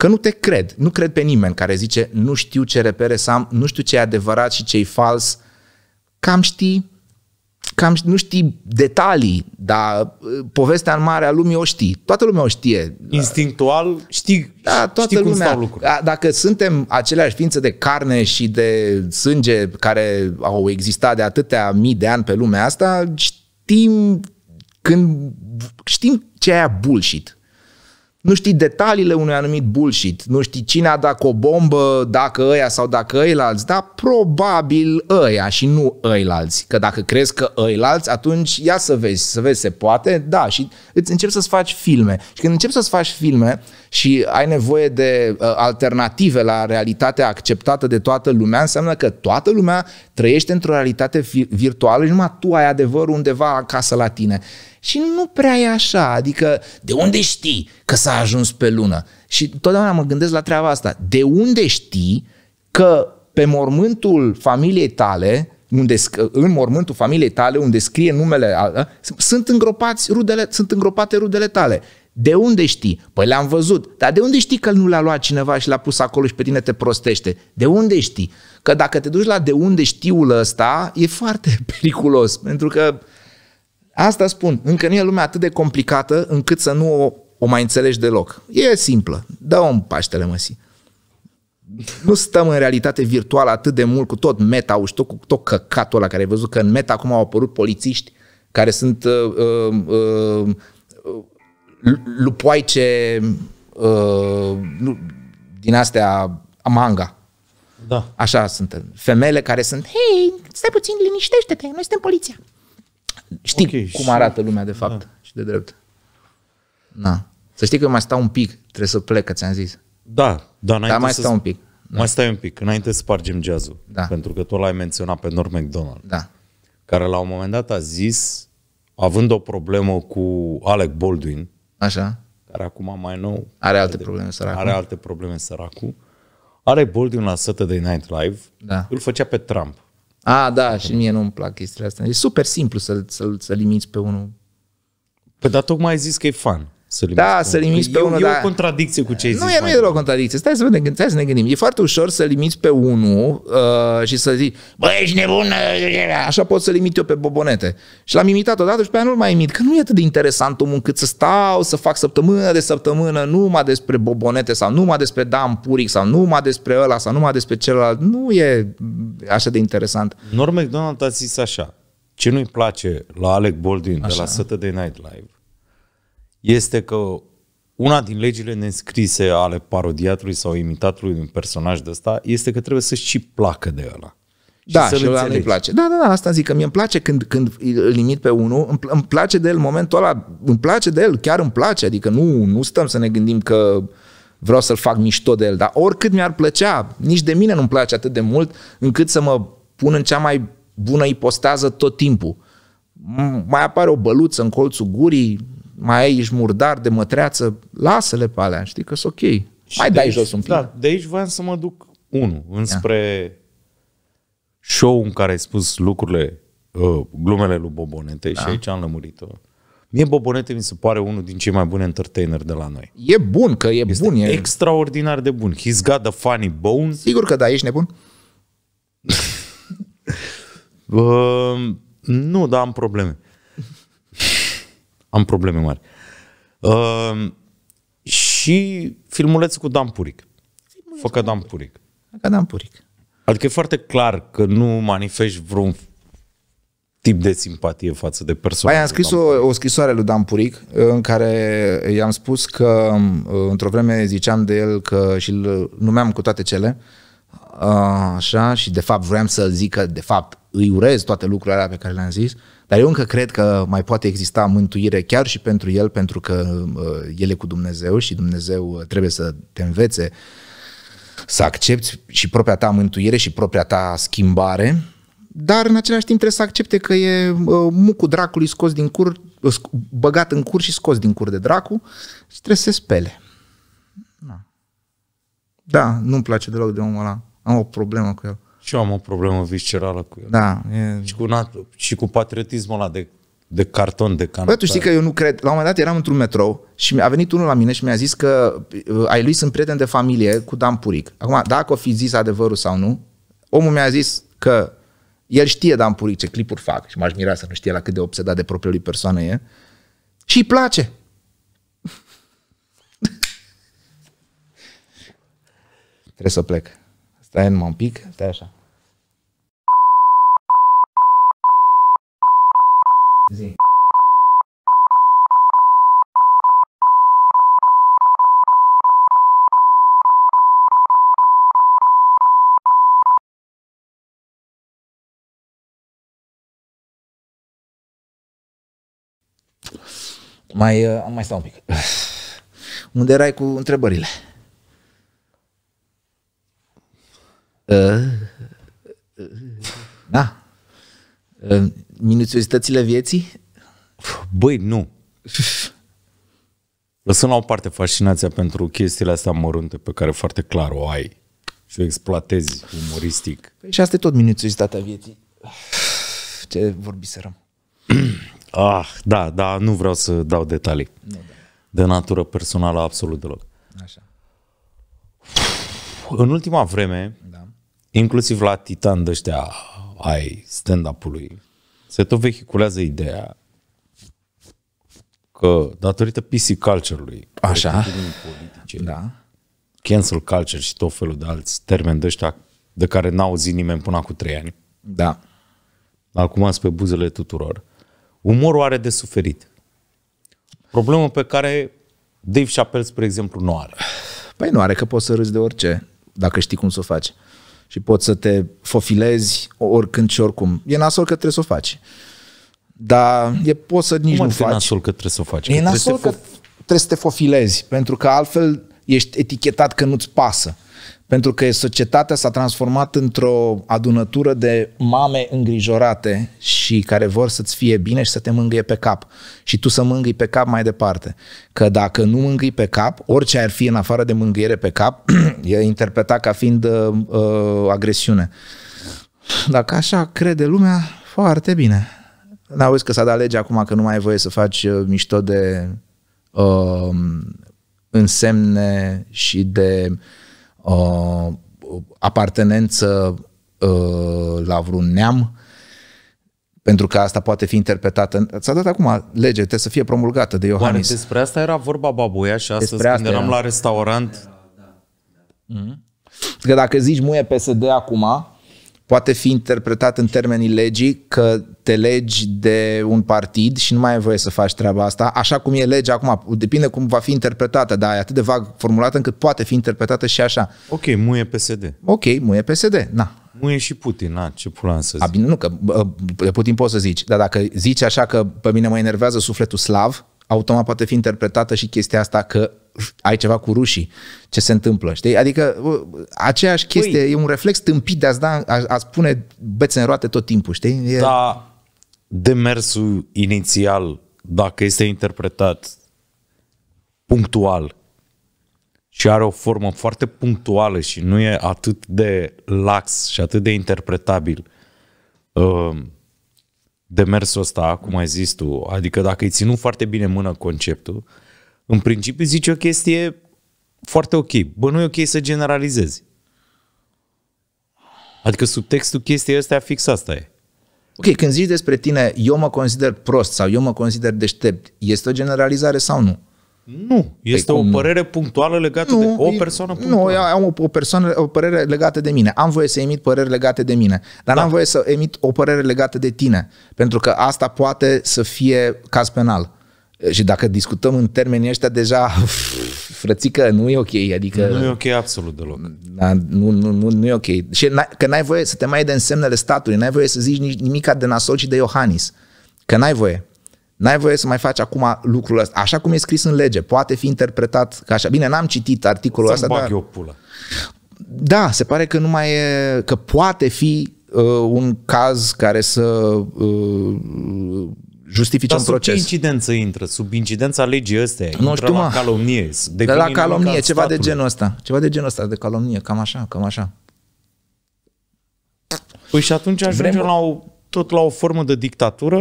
Că nu te cred, nu cred pe nimeni care zice nu știu ce repere să am, nu știu ce e adevărat și ce e fals. Cam știi, cam nu știi detalii, dar uh, povestea în marea lumii o știi. Toată lumea o știe. Instinctual știi, da, toată știi lumea. cum stau lucrurile. Dacă suntem aceleași ființe de carne și de sânge care au existat de atâtea mii de ani pe lumea asta, știm când știm ce e bullshit nu știi detaliile unui anumit bullshit, nu știi cine a dat o bombă, dacă ăia sau dacă ăilalți, dar probabil ăia și nu ăilalți. Că dacă crezi că ăilalți, atunci ia să vezi, să vezi se poate, da, și îți începi să-ți faci filme. Și când începi să-ți faci filme și ai nevoie de uh, alternative la realitatea acceptată de toată lumea, înseamnă că toată lumea trăiește într-o realitate virtuală și numai tu ai adevărul undeva acasă la tine. Și nu prea e așa, adică de unde știi că s-a ajuns pe lună? Și totdeauna mă gândesc la treaba asta. De unde știi că pe mormântul familiei tale, unde, în mormântul familiei tale, unde scrie numele, sunt, îngropați rudele, sunt îngropate rudele tale. De unde știi? Păi le am văzut. Dar de unde știi că nu l-a luat cineva și l-a pus acolo și pe tine te prostește? De unde știi? Că dacă te duci la de unde știul ăsta, e foarte [LAUGHS] periculos, pentru că Asta spun, încă nu e lumea atât de complicată încât să nu o, o mai înțelegi deloc. E simplă, dă-o în paștele măsii. Nu stăm în realitate virtuală atât de mult cu tot meta și tot, cu tot căcatul ăla care ai văzut că în meta acum au apărut polițiști care sunt uh, uh, uh, lupoaice uh, din astea manga. Da. Așa sunt. Femeile care sunt, hei, stai puțin, liniștește-te, noi suntem poliția știi okay, cum și... arată lumea de fapt da. și de drept. Na. Să știi că mai stau un pic, trebuie să plec, că ți-am zis. Da, da, Dar mai să... stau un pic. Da. Mai stai un pic, înainte să spargem jazzul. Da. Pentru că tu l-ai menționat pe Norm McDonald, Da. Care la un moment dat a zis, având o problemă cu Alec Baldwin, Așa. care acum mai nou... Are alte de, probleme, săracul. Are alte probleme, săracul. Alec Baldwin la de Night Live da. îl făcea pe Trump. A, da, și mie nu-mi plac chestiile astea. E super simplu să-l, să-l, să-l imiți pe unul. Păi, dar tocmai ai zis că e fan să da, să limiți păi imiți pe unul. E o contradicție cu ce ai zis. Nu, e, nu e o contradicție. Stai să, vedem, stai să ne gândim. E foarte ușor să limiți pe unul uh, și să zici, bă, ești nebun, uh, așa pot să limit eu pe Bobonete. Și l-am imitat odată și pe aia nu-l mai imit, că nu e atât de interesant omul încât să stau, să fac săptămână de săptămână numai despre Bobonete sau numai despre Dan Puric sau numai despre ăla sau numai despre celălalt. Nu e așa de interesant. Norm McDonald a zis așa, ce nu-i place la Alec Baldwin de la Saturday Night Live este că una din legile nescrise ale parodiatului sau imitatului un personaj de ăsta este că trebuie să-și și placă de ăla. Și da, și ăla nu place. Da, da, da, asta zic că mi îmi place când, când îl limit pe unul, îmi place de el momentul ăla, îmi place de el, chiar îmi place, adică nu, nu stăm să ne gândim că vreau să-l fac mișto de el, dar oricât mi-ar plăcea, nici de mine nu-mi place atât de mult încât să mă pun în cea mai bună ipostează tot timpul. Mai apare o băluță în colțul gurii, mai ai, ești murdar de mătreață, lasă-le pe alea, știi că sunt ok. mai dai aici, jos un pic. Da, de aici voiam să mă duc, unul, înspre da. show în care ai spus lucrurile, uh, glumele lui Bobonete da. și aici am lămurit-o. Mie Bobonete mi se pare unul din cei mai buni entertainer de la noi. E bun, că e este bun. E extraordinar de bun. He's got the funny bones. Sigur că da, ești nebun? uh, [LAUGHS] nu, dar am probleme. Uh, am probleme mari. Uh, și filmulețul cu Dan Puric. Făcă Dan Puric. Făcă Dan Puric. Adică e foarte clar că nu manifesti vreun tip de simpatie față de persoană. am scris o, o scrisoare lui Dan Puric în care i-am spus că uh, într-o vreme ziceam de el că și-l numeam cu toate cele uh, așa și de fapt vreau să zic că de fapt îi urez toate lucrurile alea pe care le-am zis uh, dar eu încă cred că mai poate exista mântuire chiar și pentru el, pentru că uh, el e cu Dumnezeu și Dumnezeu uh, trebuie să te învețe să accepti și propria ta mântuire și propria ta schimbare, dar în același timp trebuie să accepte că e uh, mucul dracului scos din cur, băgat în cur și scos din cur de dracu și trebuie să se spele. Da, da nu-mi place deloc de omul ăla. Am o problemă cu el și eu am o problemă viscerală cu el. Da. E... Și, cu, și cu patriotismul ăla de, de carton, de canapă. Păi tu știi că eu nu cred. La un moment dat eram într-un metrou și a venit unul la mine și mi-a zis că uh, ai lui sunt prieten de familie cu Dan Puric. Acum, dacă o fi zis adevărul sau nu, omul mi-a zis că el știe Dan Puric ce clipuri fac și m-aș mira să nu știe la cât de obsedat de propria lui persoană e. Și îi place. [LAUGHS] Trebuie să plec. Stai numai un pic, stai așa. Zi. Mai, uh, am mai stau un pic. [SIGHS] Unde erai cu întrebările? Uh. Da. Ă, Minuțiozitățile vieții? Băi, nu. Lăsând la o parte fascinația pentru chestiile astea mărunte pe care foarte clar o ai și o exploatezi umoristic. Păi și asta e tot minuțiozitatea vieții. Ce vorbiserăm? [CLEARS THROAT] ah, da, da, nu vreau să dau detalii. Nu, da. De natură personală absolut deloc. Așa. În ultima vreme, da. inclusiv la titan de ăștia ai stand-up-ului, se tot vehiculează ideea că datorită PC culture-ului, așa, politice, da. cancel culture și tot felul de alți termeni de ăștia de care n-au auzit nimeni până cu trei ani. Da. Acum sunt pe buzele tuturor. Umorul are de suferit. Problemă pe care Dave Chappelle, spre exemplu, nu are. Păi nu are, că poți să râzi de orice, dacă știi cum să o faci și poți să te fofilezi oricând și oricum. E nasol că trebuie să o faci. Dar e, poți să nici Cum nu faci. E nasol că trebuie să o faci. E nasol că trebuie să te fofilezi, pentru că altfel ești etichetat că nu-ți pasă. Pentru că societatea s-a transformat într-o adunătură de mame îngrijorate și care vor să-ți fie bine și să te mângâie pe cap. Și tu să mângâi pe cap mai departe. Că dacă nu mângâi pe cap, orice ar fi în afară de mângâiere pe cap, [CLEARS THROAT] e interpretat ca fiind uh, uh, agresiune. Dacă așa crede lumea, foarte bine. N auzi că s-a dat legea acum că nu mai ai voie să faci uh, mișto de uh, însemne și de uh, apartenență uh, la vreun neam, pentru că asta poate fi interpretată. s a dat acum lege, trebuie să fie promulgată de Iohannis. Oare despre asta era vorba babuia și astăzi despre când eram era. la restaurant? Era, da, da. Mm-hmm. Că dacă zici muie PSD acum, poate fi interpretat în termenii legii că te legi de un partid și nu mai ai voie să faci treaba asta, așa cum e legea acum, depinde cum va fi interpretată, dar e atât de vag formulată încât poate fi interpretată și așa. Ok, muie PSD. Ok, muie PSD, na. Muie și Putin, na, ce pula să zic. A, bine, nu, că de Putin poți să zici, dar dacă zici așa că pe mine mă enervează sufletul slav, automat poate fi interpretată și chestia asta că ai ceva cu rușii, ce se întâmplă, știi? Adică aceeași păi- chestie, Ui. e un reflex tâmpit de a-ți, da, a, a spune bețe în roate tot timpul, știi? E... Da, demersul inițial, dacă este interpretat punctual și are o formă foarte punctuală și nu e atât de lax și atât de interpretabil, uh, demersul ăsta, cum ai zis tu, adică dacă îi ținut foarte bine mână conceptul, uh, în principiu zici o chestie foarte ok. Bă, nu e ok să generalizezi. Adică subtextul chestiei astea fix asta e. Ok, când zici despre tine, eu mă consider prost sau eu mă consider deștept, este o generalizare sau nu? Nu, păi este păi o părere nu? punctuală legată nu, de o persoană punctuală. Nu, eu am o, o, persoană, o părere legată de mine. Am voie să emit păreri legate de mine, dar da. n-am voie să emit o părere legată de tine, pentru că asta poate să fie caz penal. Și dacă discutăm în termenii ăștia, deja, frățică, nu e ok. Adică, nu e ok absolut deloc. Da, nu, nu, nu, nu e ok. Și că n-ai voie să te mai de însemnele statului, n-ai voie să zici nici nimica de Nasol și de Iohannis. Că n-ai voie. N-ai voie să mai faci acum lucrul ăsta. Așa cum e scris în lege, poate fi interpretat ca așa. Bine, n-am citit articolul ăsta, dar... eu pulă. Da, se pare că nu mai e... că poate fi uh, un caz care să uh, justifice Dar un proces. Dar incidență intră? Sub incidența legii astea? Nu știu, la mă. calomnie. De la calomnie, ceva statului. de genul ăsta. Ceva de genul ăsta, de calomnie, cam așa, cam așa. Păi și atunci ajungem Vrem... la o, tot la o formă de dictatură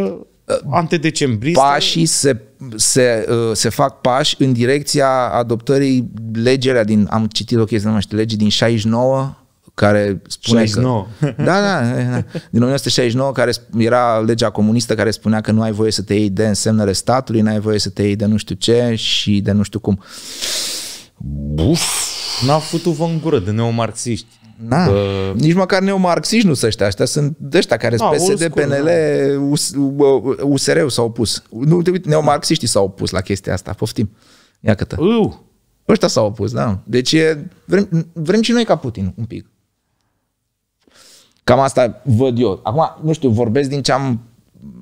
ă, antedecembristă. Pașii se, se, ă, se fac pași în direcția adoptării legerea din, am citit o chestie, nu mai știu, legii din 69, care spune 69. că... [LAUGHS] Da, da, da, da, din 1969, care era legea comunistă care spunea că nu ai voie să te iei de însemnele statului, nu ai voie să te iei de nu știu ce și de nu știu cum. Buf! N-a făcut vă în gură de neomarxiști. Na, uh, Nici măcar neomarxiști nu sunt ăștia, ăștia sunt ăștia care sunt PSD, PNL, usr s-au opus. Nu, uite, neomarxiștii s-au opus la chestia asta, poftim. Ia câtă. Ăștia s-au opus, da. Deci e, vrem, vrem și noi ca Putin, un pic. Cam asta văd eu. Acum, nu știu, vorbesc din ce am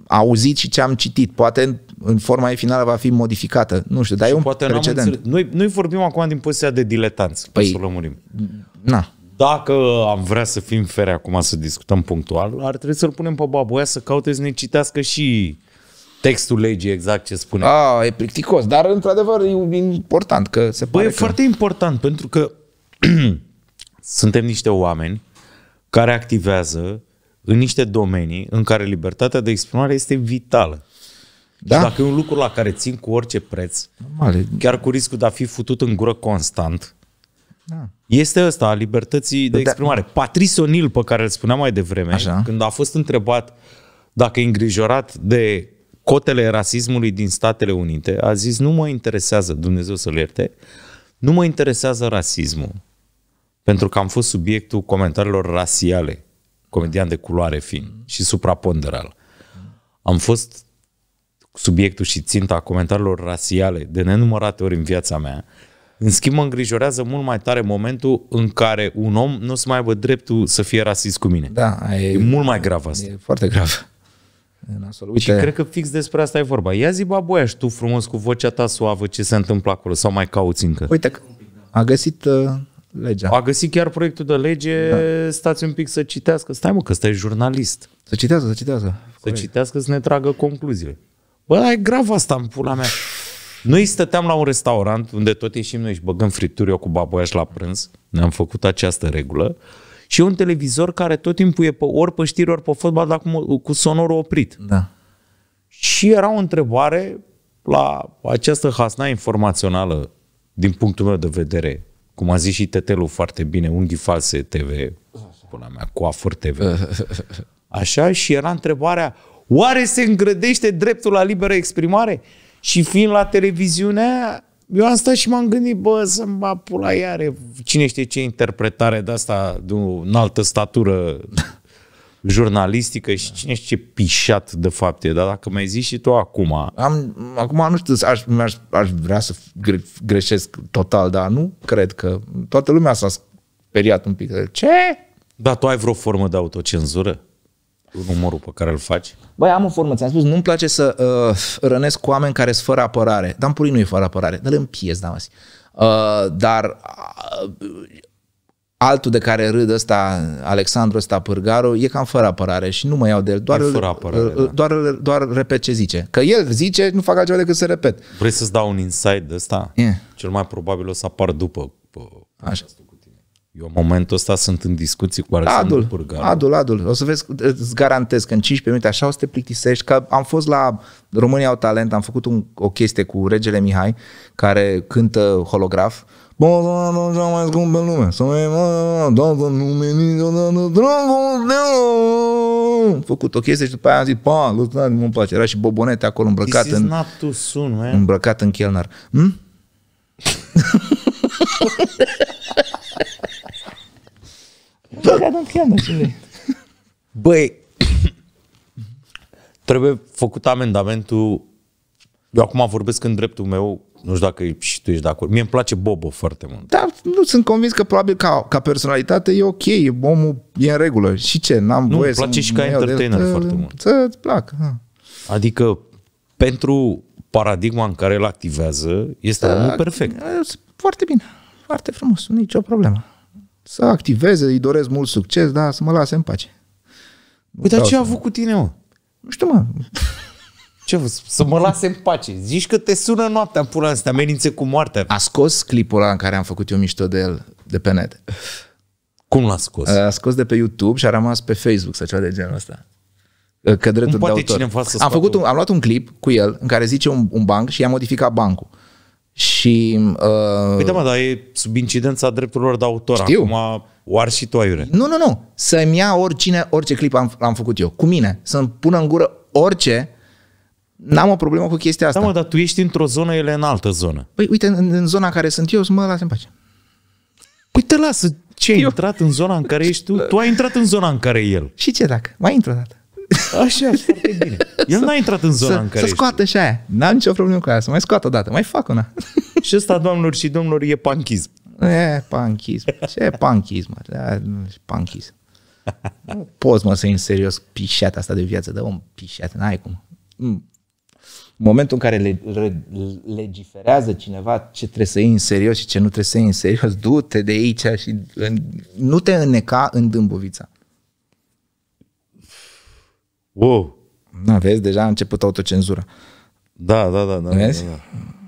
auzit și ce am citit. Poate în forma ei finală va fi modificată. Nu știu, dar e un poate precedent. Noi, noi vorbim acum din poziția de diletanți, păi, să lămurim. Na. Dacă am vrea să fim fere acum să discutăm punctual, ar trebui să-l punem pe baboia să caute să ne citească și textul legii exact ce spune. A, e plicticos, dar într-adevăr e important că se Bă, pare e că... foarte important pentru că [CLEARS THROAT] suntem niște oameni care activează în niște domenii în care libertatea de exprimare este vitală. Da? Și dacă e un lucru la care țin cu orice preț, Normal. chiar cu riscul de a fi futut în gură constant, da. este ăsta a libertății de de da. exprimare. Patrice O'Neill, pe care îl spuneam mai devreme, Așa. când a fost întrebat dacă e îngrijorat de cotele rasismului din Statele Unite, a zis nu mă interesează, Dumnezeu să-l ierte, nu mă interesează rasismul pentru că am fost subiectul comentariilor rasiale, comedian de culoare fiind și supraponderal. Am fost subiectul și ținta comentariilor rasiale de nenumărate ori în viața mea. În schimb, mă îngrijorează mult mai tare momentul în care un om nu se mai aibă dreptul să fie rasist cu mine. Da, e, e mult mai grav asta. E foarte grav. Uite. Și cred că fix despre asta e vorba. Ia zi, și tu frumos cu vocea ta suavă, ce se întâmplă acolo, sau mai cauți încă? Uite, a găsit uh, legea. A găsit chiar proiectul de lege, da. stați un pic să citească. Stai mă, că stai jurnalist. Să citească, să citească. Să Corect. citească, să ne tragă concluziile. Bă, e grav asta în pula mea. Noi stăteam la un restaurant unde tot ieșim noi și băgăm frituri eu cu baboiaș la prânz. Ne-am făcut această regulă. Și un televizor care tot timpul e pe ori pe știri, ori pe fotbal, dar cu, cu sonorul oprit. Da. Și era o întrebare la această hasna informațională, din punctul meu de vedere, cum a zis și Tetelu foarte bine, unghi false TV, până mea, coafur TV. [LAUGHS] Așa? Și era întrebarea, oare se îngrădește dreptul la liberă exprimare? Și fiind la televiziune, eu am stat și m-am gândit, bă, să mă pula iare, cine știe ce interpretare de asta de o înaltă statură jurnalistică și cine știe ce pișat de fapt e, dar dacă mai zici și tu acum... Am, acum nu știu, aș, aș, aș vrea să greșesc total, dar nu cred că toată lumea s-a speriat un pic. Ce? Da, tu ai vreo formă de autocenzură? În umorul pe care îl faci? Băi, am o formă, ți-am spus, nu-mi place să uh, rănesc cu oameni care sunt fără apărare. Dar în nu e fără apărare, dă-le în pies, da, Uh, dar uh, altul de care râd ăsta, Alexandru ăsta Pârgaru, e cam fără apărare și nu mă iau de el. Doar, e fără apărare, îl, da. doar, doar repet ce zice. Că el zice, nu fac altceva decât să repet. Vrei să-ți dau un insight de ăsta? Yeah. Cel mai probabil o să apar după. Pe Așa. Cu tine. Eu în momentul ăsta sunt în discuții cu Alexandru adul, Pârgaru. Adul, adul. O să vezi, îți garantez că în 15 minute așa o să te plictisești. Că am fost la România au talent, am făcut un, o chestie cu regele Mihai, care cântă holograf Boza nu cea mai scump pe lume. Să mai mă, toată lumea niciodată dragul Făcut o chestie și după aia am zis, pa, lăsați, nu-mi place. Era și bobonete acolo îmbrăcat This în... soon, man. Îmbrăcat în chelnar. Hm? îmbrăcat în chelnar chelner, Băi, trebuie făcut amendamentul eu acum vorbesc în dreptul meu nu știu dacă și tu ești de acord. Mie îmi place Bobo foarte mult. Da, nu sunt convins că probabil ca, ca personalitate e ok, omul e în regulă. Și ce, n-am nu, voie place să... și ca entertainer de, foarte mult. să îți placă. Ha. Adică pentru paradigma în care îl activează, este da, omul perfect. Foarte bine, foarte frumos, nicio problemă. Să activeze, îi doresc mult succes, dar să mă lase în pace. Păi, dar ce a avut cu tine, mă? Nu știu, mă. Ce, să mă lase în pace. Zici că te sună noaptea, pula asta, amenințe cu moartea. A scos clipul ăla în care am făcut eu mișto de el, de pe net. Cum l-a scos? A scos de pe YouTube și a rămas pe Facebook sau ceva de genul ăsta. Că dreptul de autor. Să am, făcut un, am luat un clip cu el în care zice un, un banc și i-a modificat bancul. Și... Uh... Uite păi da, mă, dar e sub incidența drepturilor de autor. Știu. Acum o și tu, aiure. Nu, nu, nu. Să-mi ia oricine, orice clip am, am făcut eu. Cu mine. Să-mi pună în gură orice N-am o problemă cu chestia asta. Da, mă, dar tu ești într-o zonă, ele în altă zonă. Păi uite, în, în zona în care sunt eu, mă las în pace. Păi te lasă. Ce, ai eu... intrat în zona în care ești tu? Tu ai intrat în zona în care e el. Și ce dacă? Mai intră o dată. Așa, foarte bine. El n-a intrat în zona să, în care Să scoată ești. și aia. N-am nicio problemă cu aia. Să mai scoată o dată. Mai fac una. [LAUGHS] Și ăsta, doamnelor și domnilor, e panchism. E, panchism. Ce e panchism? Da, panchism. Nu poți, mă, să în serios pișeata asta de viață. Dă o pișeat, n-ai cum. În momentul în care le, le, legiferează cineva ce trebuie să iei în serios și ce nu trebuie să iei în serios, du-te de aici și în, nu te înneca în Dâmbovița. Wow! na vezi, deja a început autocenzura. Da, da, da. da vezi? Da, da.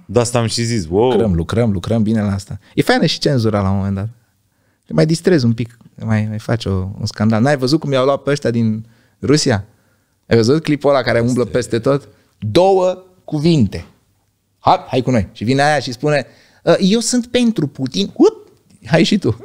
da asta am și zis. Wow. Lucrăm, lucrăm, lucrăm bine la asta. E faină și cenzura la un moment dat. Le mai distrezi un pic, mai, mai faci o, un scandal. N-ai văzut cum i-au luat pe ăștia din Rusia? Ai văzut clipul ăla care umblă peste tot? două cuvinte. Ha? hai cu noi. Și vine aia și spune, ă, eu sunt pentru Putin. Up, hai și tu.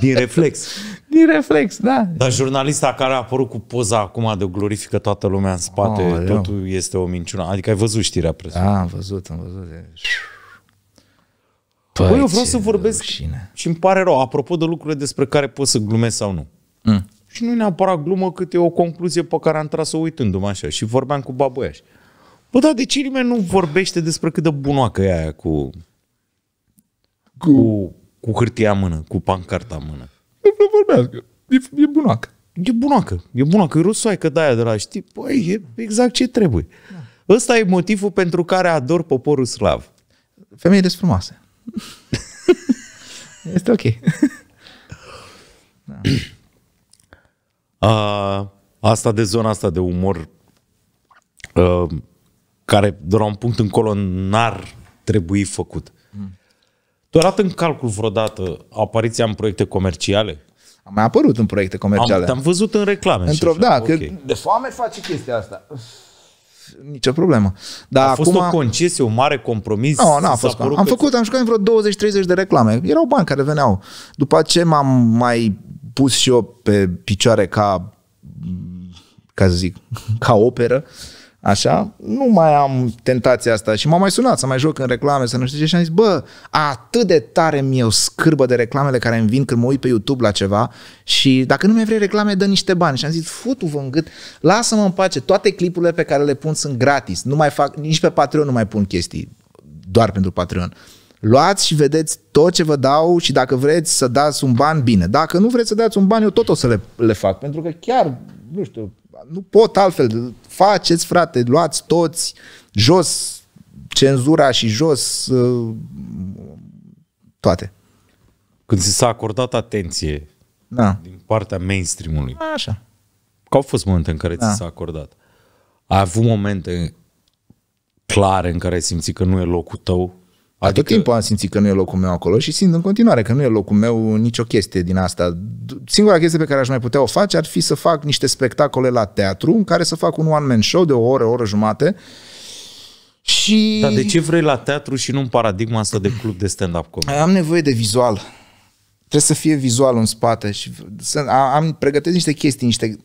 Din reflex. [LAUGHS] Din reflex, da. Dar jurnalista care a apărut cu poza acum de glorifică toată lumea în spate, oh, totul eu. este o minciună. Adică ai văzut știrea presului. Da, am văzut, am văzut. Păi, Bă, eu vreau să vorbesc și îmi pare rău, apropo de lucrurile despre care pot să glumesc sau nu. Mm. Și nu neapărat glumă, cât e o concluzie pe care am tras-o uitându-mă așa. Și vorbeam cu babuiaș. Bă, da, de ce nimeni nu vorbește despre cât de bunoacă e aia cu... Cu, cu hârtia în mână, cu pancarta în mână. Nu, nu vorbească. E, e bunoacă. E bunoacă. E bunoacă. E rusoaică de aia de la știi. Păi, e exact ce trebuie. Da. Ăsta e motivul pentru care ador poporul slav. Femeile sunt frumoase. [LAUGHS] este ok. [CLEARS THROAT] da. A, asta de zona asta de umor a, care de la un punct încolo n-ar trebui făcut. Mm. Tu arată în calcul vreodată apariția în proiecte comerciale? Am mai apărut în proiecte comerciale. Am, te-am văzut în reclame. Într-o, da, okay. că de foame face chestia asta. Nicio problemă. Dar a fost acum... o concesie, un mare compromis? Nu, no, a fost. Am, am făcut, am jucat în vreo 20-30 de reclame. Erau bani care veneau. După ce m-am mai pus și eu pe picioare ca, ca să zic, [LAUGHS] ca operă, așa, nu mai am tentația asta și m-am mai sunat să mai joc în reclame, să nu știu ce și am zis, bă, atât de tare mi-e scârbă de reclamele care îmi vin când mă uit pe YouTube la ceva și dacă nu mi vrei reclame, dă niște bani și am zis, futu-vă în gât, lasă-mă în pace, toate clipurile pe care le pun sunt gratis, nu mai fac, nici pe Patreon nu mai pun chestii, doar pentru Patreon. Luați și vedeți tot ce vă dau și dacă vreți să dați un ban, bine. Dacă nu vreți să dați un ban, eu tot o să le, le fac. Pentru că chiar, nu știu, nu pot altfel. Faceți, frate, luați toți jos cenzura și jos uh, toate. Când ți s-a acordat atenție da. din partea mainstream-ului. Așa. Că au fost momente în care da. ți s-a acordat. Ai avut momente clare în care ai simțit că nu e locul tău Adică... Tot timpul am simțit că nu e locul meu acolo și simt în continuare că nu e locul meu nicio chestie din asta. Singura chestie pe care aș mai putea o face ar fi să fac niște spectacole la teatru în care să fac un one-man show de o oră, o oră jumate și... Dar de ce vrei la teatru și nu în paradigma asta de club de stand-up comedy? Am nevoie de vizual. Trebuie să fie vizual în spate și să, am, pregătesc niște chestii, niște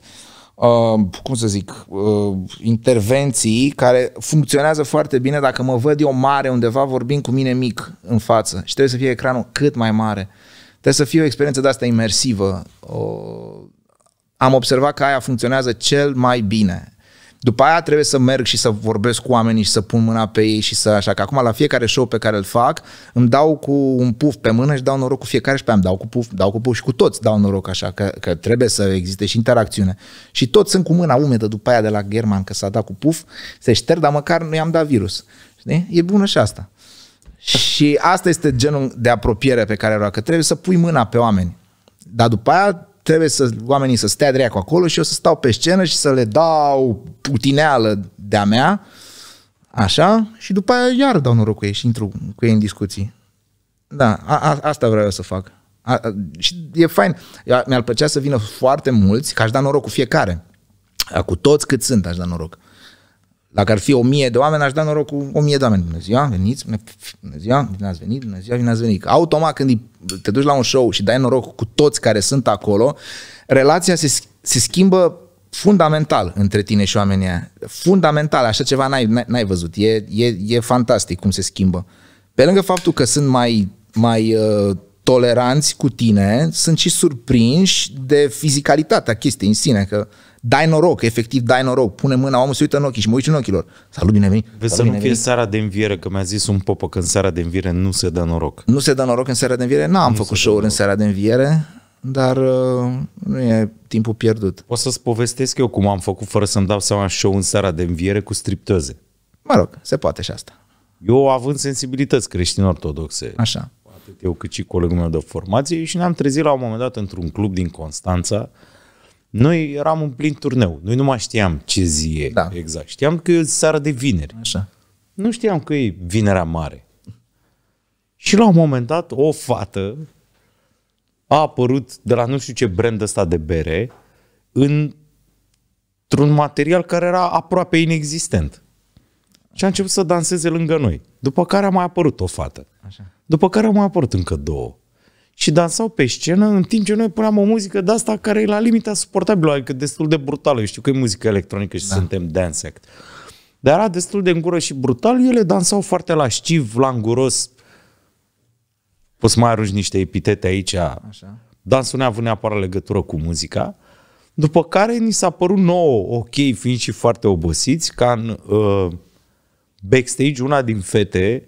uh, cum să zic, uh, intervenții care funcționează foarte bine dacă mă văd eu mare undeva vorbind cu mine mic în față și trebuie să fie ecranul cât mai mare. Trebuie să fie o experiență de asta imersivă. Uh, am observat că aia funcționează cel mai bine după aia trebuie să merg și să vorbesc cu oamenii și să pun mâna pe ei și să așa. Că acum la fiecare show pe care îl fac, îmi dau cu un puf pe mână și dau noroc cu fiecare și pe am dau cu puf, dau cu puf și cu toți dau noroc așa, că, că trebuie să existe și interacțiune. Și toți sunt cu mâna umedă după aia de la German că s-a dat cu puf, se șterg, dar măcar nu i-am dat virus. Știi? E bună și asta. Și asta este genul de apropiere pe care vreau, că trebuie să pui mâna pe oameni. Dar după aia trebuie să oamenii să stea dreacu acolo și eu să stau pe scenă și să le dau putineală de-a mea, așa, și după aia iar dau noroc cu ei și intru cu ei în discuții. Da, a, a, asta vreau eu să fac. A, a, și e fain. mi-ar plăcea să vină foarte mulți, că aș da noroc cu fiecare. Cu toți cât sunt aș da noroc. Dacă ar fi o mie de oameni, aș da noroc cu o mie de oameni. Bună ziua, veniți, bună, bună ziua, bine ați venit, bună ziua, bine ați venit. Automat când te duci la un show și dai noroc cu toți care sunt acolo, relația se, se schimbă fundamental între tine și oamenii aia. Fundamental, așa ceva n-ai, n-ai văzut. E, e, e fantastic cum se schimbă. Pe lângă faptul că sunt mai, mai uh, toleranți cu tine, sunt și surprinși de fizicalitatea chestiei în sine, că dai noroc, efectiv dai noroc, pune mâna, omul se uită în ochi și mă uit în ochilor. Salut, bine venit! Vezi Salut, să nu fie seara de înviere, că mi-a zis un popă că în seara de înviere nu se dă noroc. Nu se dă noroc în seara de înviere? N-am nu făcut show în seara de înviere, dar uh, nu e timpul pierdut. O să-ți povestesc eu cum am făcut fără să-mi dau seama show în seara de înviere cu striptoze. Mă rog, se poate și asta. Eu având sensibilități creștin-ortodoxe. Așa. Atât eu cât și colegul meu de formație și ne-am trezit la un moment dat într-un club din Constanța noi eram în plin turneu. Noi nu mai știam ce zi e da. exact. Știam că e seara de vineri. Așa. Nu știam că e vinerea mare. Și la un moment dat, o fată a apărut de la nu știu ce brand ăsta de bere într-un material care era aproape inexistent. Și a început să danseze lângă noi. După care a mai apărut o fată. Așa. După care au mai apărut încă două și dansau pe scenă în timp ce noi puneam o muzică de asta care e la limita suportabilă, adică destul de brutală. Eu știu că e muzică electronică și da. suntem dance act. Dar era destul de îngură și brutal. Ele dansau foarte lasciv, languros. Poți să mai arunci niște epitete aici. Așa. Dansul nu avut neapărat legătură cu muzica. După care ni s-a părut nouă, ok, fiind și foarte obosiți, ca în uh, backstage una din fete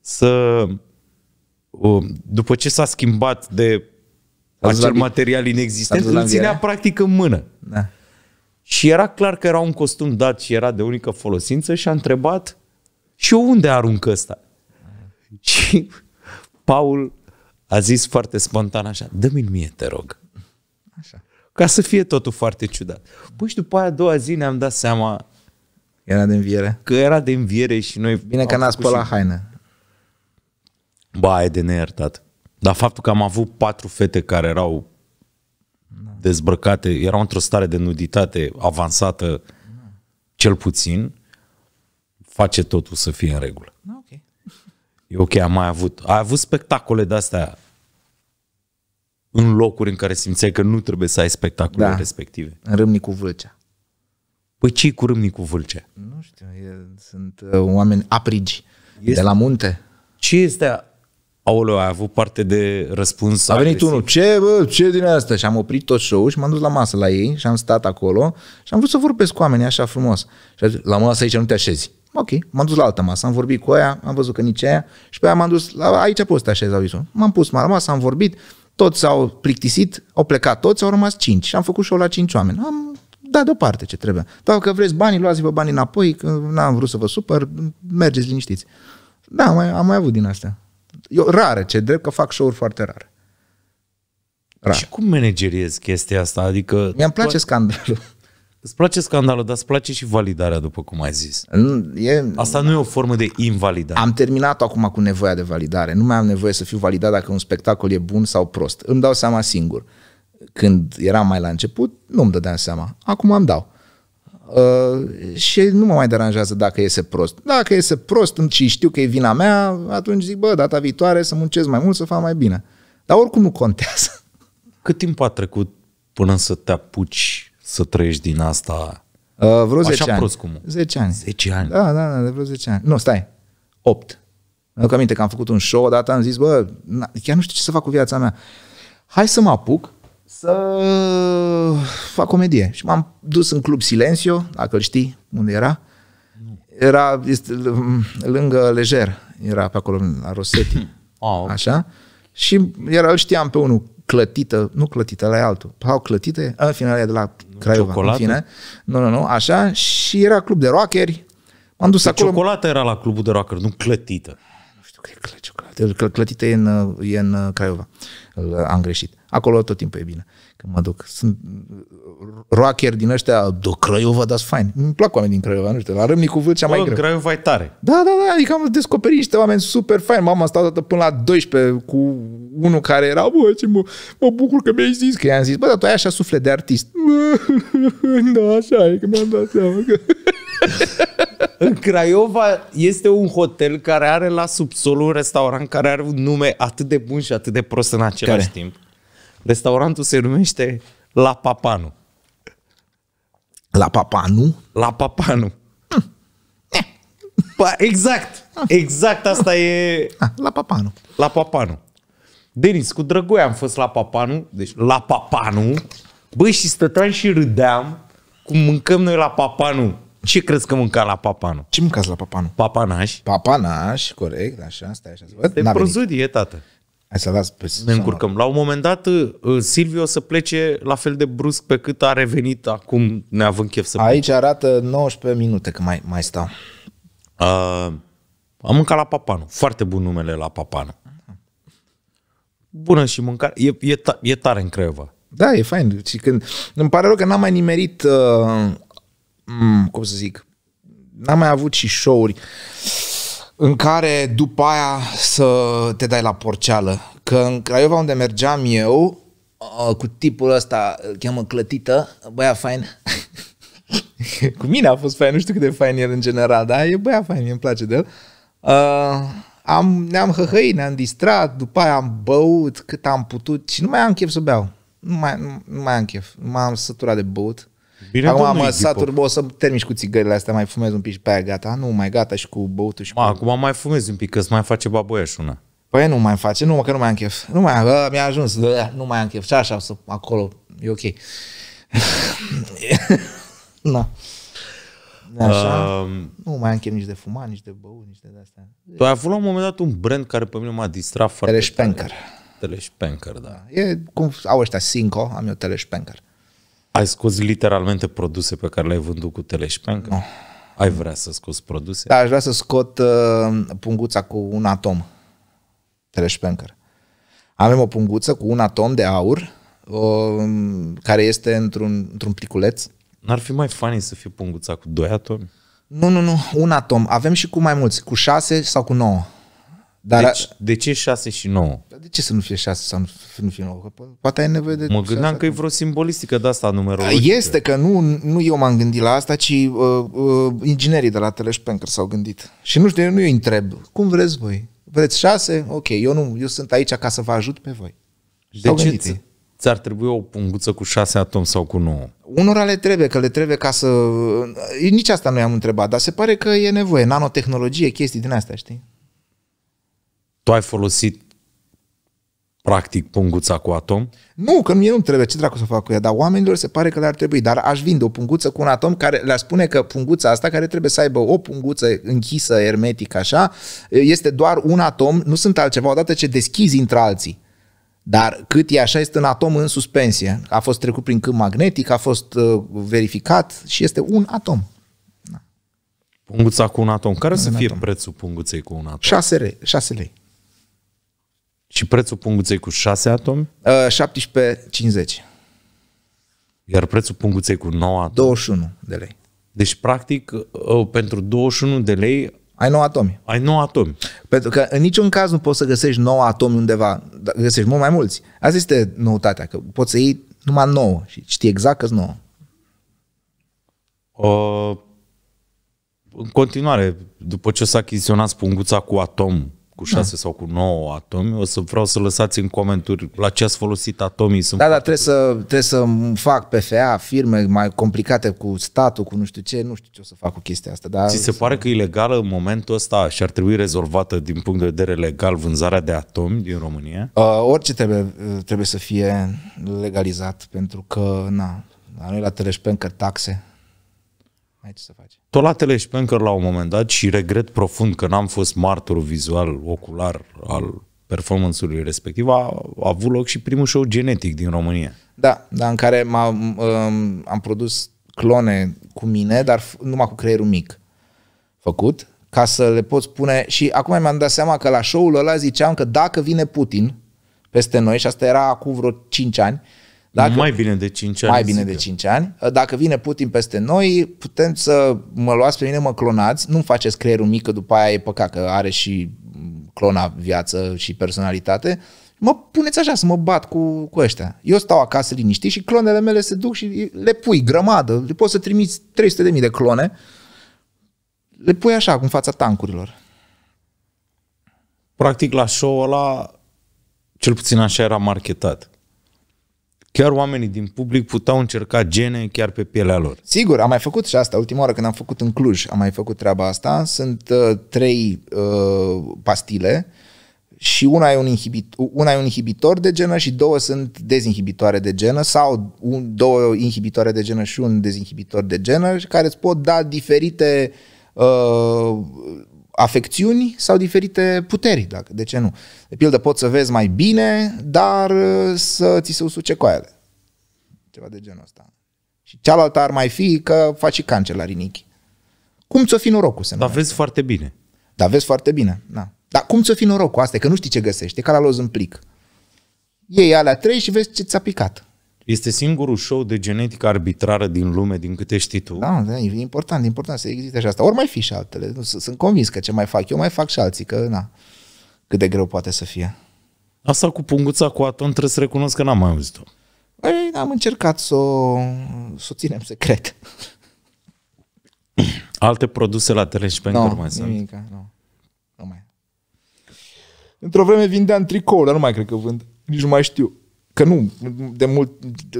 să după ce s-a schimbat de acel la material inexistent, îl ținea practic în mână. Da. Și era clar că era un costum dat și era de unică folosință și a întrebat și eu unde arunc ăsta? Și Paul a zis foarte spontan așa, dă-mi mie, te rog. Așa. Ca să fie totul foarte ciudat. Păi și după aia, a doua zi, ne-am dat seama... Era de înviere. Că era de înviere și noi... Bine că n-a spălat și... haină. Ba, e de neiertat. Dar faptul că am avut patru fete care erau dezbrăcate, erau într-o stare de nuditate avansată, cel puțin, face totul să fie în regulă. Da, okay. E ok, am mai avut. Ai avut spectacole de-astea în locuri în care simțeai că nu trebuie să ai spectacole da. respective. În Râmnicu Vâlcea. Păi ce cu Râmnicu Vâlcea? Nu știu, e, sunt uh, oameni aprigi este... de la munte. Ce este Aoleu, a avut parte de răspuns A venit agresiv. unul, ce, bă, ce din asta? Și am oprit tot show-ul și m-am dus la masă la ei și am stat acolo și am vrut să vorbesc cu oamenii așa frumos. Și zis, la masă aici nu te așezi. Ok, m-am dus la altă masă, am vorbit cu aia, am văzut că nici aia și pe aia m-am dus, la, aici poți să te așezi, au zis M-am pus la masă, am vorbit, toți s-au plictisit, au plecat toți, au rămas cinci și am făcut show la cinci oameni. Am dat deoparte ce trebuie. Dacă vreți banii, luați-vă banii înapoi, că n-am vrut să vă supăr, mergeți liniștiți. Da, am mai, am mai avut din astea. Eu, rare, ce drept că fac show-uri foarte rare. Rar. Și cum manageriezi chestia asta? Adică... Mi-am place pla- scandalul. Îți place scandalul, dar îți place și validarea, după cum ai zis. e... Asta nu e o formă de invalidare. Am terminat acum cu nevoia de validare. Nu mai am nevoie să fiu validat dacă un spectacol e bun sau prost. Îmi dau seama singur. Când eram mai la început, nu îmi dădeam seama. Acum îmi dau. Uh, și nu mă mai deranjează dacă iese prost. Dacă iese prost și știu că e vina mea, atunci zic, bă, data viitoare să muncesc mai mult, să fac mai bine. Dar oricum nu contează. Cât timp a trecut până să te apuci să trăiești din asta? Uh, vreo Așa 10 Așa ani. prost cum? 10 ani. 10 ani. Da, da, da, de vreo 10 ani. Nu, stai. 8. Îmi aminte că am făcut un show odată, am zis, bă, chiar nu știu ce să fac cu viața mea. Hai să mă apuc să fac comedie. Și m-am dus în Club Silencio, dacă îl știi, unde era. Era este, lângă Lejer, era pe acolo, la Rosetti. Oh, [CLEARS THROAT] Așa? Și era, îl știam pe unul clătită, nu clătită, la altul. Pau clătite, în final e de la Craiova, Ciocolată? în fine. Nu, nu, nu, așa. Și era club de rockeri. M-am dus de acolo. Ciocolată era la clubul de rockeri, nu clătită. Nu știu că e clătită. Clătită e în, e în Craiova. am greșit. Acolo tot timpul e bine când mă duc. Sunt uh, rocker din ăștia de Craiova, dar fain. Îmi plac oamenii din Craiova, nu știu, la Râmnicu cu cea mai greu. Craiova e tare. Da, da, da, adică am descoperit niște oameni super fain. Mama a stat până la 12 cu unul care era, bă, ce mă, mă bucur că mi-ai zis, că i-am zis, bă, dar tu ai așa suflet de artist. [LAUGHS] da, așa e, că mi-am dat seama că... [LAUGHS] În Craiova este un hotel care are la subsol un restaurant care are un nume atât de bun și atât de prost în același care? timp. Restaurantul se numește La Papanu. La Papanu? La Papanu. Hmm. exact, ah. exact asta e... Ah, la Papanu. La Papanu. Denis, cu drăguia am fost la Papanu, deci la Papanu, băi, și stăteam și râdeam cum mâncăm noi la Papanu. Ce crezi că mânca la Papanu? Ce mâncați la Papanu? Papanaș. Papanaș, corect, așa, stai așa. Te prozudie, tată. Hai să las pe ne încurcăm. La un moment dat, uh, uh, Silvio o să plece la fel de brusc pe cât a revenit acum, neavând chef să Aici plec. arată 19 minute, că mai, mai stau. Uh, am mâncat la Papanu. Foarte bun numele la Papanu. Bună și mâncare. E, e, ta, e tare în Craiova. Da, e fain. Și când, îmi pare rău că n-am mai nimerit, uh, cum să zic, n-am mai avut și show-uri. Uh, în care după aia să te dai la porceală. Că în Craiova unde mergeam eu, uh, cu tipul ăsta, îl cheamă Clătită, băia fain. [LAUGHS] cu mine a fost fain, nu știu cât de fain el în general, dar e băia fain, îmi place de el. Uh, am, ne-am hăhăit, ne-am distrat, după aia am băut cât am putut și nu mai am chef să beau. Nu mai, nu, nu mai am chef, m-am săturat de băut. Bine, Acum am satur, o să termin și cu țigările astea, mai fumez un pic și pe aia, gata. Nu, mai gata și cu băutul și Ma, cu... Acum mai fumez un pic, că mai face baboia și una. Păi nu mai face, nu, că nu mai am chef. Nu mai am, a, mi-a ajuns, a, nu mai am chef. Și așa, să, acolo, e ok. [LAUGHS] Na. Așa, uh, nu mai am chef nici de fumat, nici de băut, nici de astea. Tu păi ai avut la un moment dat un brand care pe mine m-a distrat foarte Teleșpenker. Teleșpenker, da. da. E cum au ăștia Cinco, am eu Teleșpenker. Ai scos literalmente produse pe care le-ai vândut cu Teleșpeancă? Nu. Ai vrea să scoți produse? Da, aș vrea să scot uh, punguța cu un atom. Teleșpenker. Avem o punguță cu un atom de aur uh, care este într-un, într-un pliculeț. N-ar fi mai funny să fie punguța cu doi atomi? Nu, nu, nu. Un atom. Avem și cu mai mulți. Cu șase sau cu nouă. Dar deci, a... de ce 6 și 9? de ce să nu fie 6 sau să nu fie 9? Poate ai nevoie de... Mă gândeam că e vreo simbolistică de asta numerologică. Este că nu, nu eu m-am gândit la asta, ci uh, uh, inginerii de la Teleșpenker s-au gândit. Și nu știu, eu nu îi întreb. Cum vreți voi? Vreți 6? Ok, eu nu, eu sunt aici ca să vă ajut pe voi. De ce ți, ți-ar trebui o punguță cu 6 atom sau cu 9? Unora le trebuie, că le trebuie ca să... Nici asta nu i-am întrebat, dar se pare că e nevoie. Nanotehnologie, chestii din astea, știi? tu ai folosit practic punguța cu atom? Nu, că mie nu trebuie. Ce dracu să fac cu ea? Dar oamenilor se pare că le-ar trebui. Dar aș vinde o punguță cu un atom care le-ar spune că punguța asta, care trebuie să aibă o punguță închisă ermetic așa, este doar un atom, nu sunt altceva odată ce deschizi între alții. Dar cât e așa, este un atom în suspensie. A fost trecut prin câmp magnetic, a fost uh, verificat și este un atom. Punguța cu un atom. Care un să un fie atom. prețul punguței cu un atom? 6 lei. 6 lei. Și prețul punguței cu 6 atomi? Uh, 17,50. Iar prețul punguței cu 9 atomi? 21 de lei. Deci, practic, uh, pentru 21 de lei ai 9 atomi. Ai 9 atomi. Pentru că în niciun caz nu poți să găsești 9 atomi undeva, da, găsești mult mai mulți. Asta este noutatea, că poți să iei numai 9 și știi exact că sunt 9. Uh, în continuare, după ce o să achiziționați punguța cu atom, cu 6 da. sau cu 9 atomi, o să vreau să lăsați în comentarii la ce ați folosit atomii. Sunt da, dar trebuie să, trebuie să fac PFA, firme mai complicate cu statul, cu nu știu ce, nu știu ce o să fac cu chestia asta. Dar Ți se pare că e legală în momentul ăsta și ar trebui rezolvată din punct de vedere legal vânzarea de atomi din România? Uh, orice trebuie, uh, trebuie să fie legalizat, pentru că, na, la noi la că taxe, mai ce să faci? Tot la Teleșpenker la un moment dat și regret profund că n-am fost martor vizual, ocular al performanțului respectiv, a, a avut loc și primul show genetic din România. Da, dar în care m-am, um, am produs clone cu mine, dar numai cu creierul mic făcut, ca să le pot spune și acum mi-am dat seama că la show-ul ăla ziceam că dacă vine Putin peste noi, și asta era acum vreo 5 ani, dacă, mai bine de 5 ani. Mai bine de 5 ani. Dacă vine Putin peste noi, putem să mă luați pe mine, mă clonați, nu-mi faceți creierul mic, că după aia e păcat că are și mm, clona viață și personalitate. Mă puneți așa să mă bat cu, cu ăștia. Eu stau acasă liniștit și clonele mele se duc și le pui grămadă. Le poți să trimiți 300.000 de clone. Le pui așa, cu fața tancurilor. Practic la show ăla, cel puțin așa era marketat chiar oamenii din public puteau încerca gene chiar pe pielea lor. Sigur, am mai făcut și asta. Ultima oară când am făcut în Cluj, am mai făcut treaba asta. Sunt uh, trei uh, pastile și una e, un inhibit, una e un inhibitor de genă și două sunt dezinhibitoare de genă sau un, două inhibitoare de genă și un dezinhibitor de genă care îți pot da diferite uh, afecțiuni sau diferite puteri, dacă, de ce nu. De pildă, poți să vezi mai bine, dar uh, să ți se usuce coaiele. Ceva de genul ăsta. Și cealaltă ar mai fi că faci cancer la rinichi. Cum ți-o fi norocul? Se dar vezi asta. foarte bine. Dar vezi foarte bine, da. Dar cum ți-o fi norocul? Asta e că nu știi ce găsești, e ca la loz în plic. Iei alea trei și vezi ce ți-a picat. Este singurul show de genetică arbitrară din lume, din câte știi tu. Da, da e important, e important să existe și asta. Ori mai fi și altele. Sunt convins că ce mai fac eu, mai fac și alții, că na, cât de greu poate să fie. Asta cu punguța cu atom trebuie să recunosc că n-am mai auzit-o. Ei, păi, am încercat să o, să o ținem secret. [COUGHS] Alte produse la tele și pe no, mai sunt. Nimica, no. nu mai. Într-o vreme vindeam tricou, dar nu mai cred că vând. Nici nu mai știu. Că nu, de mult,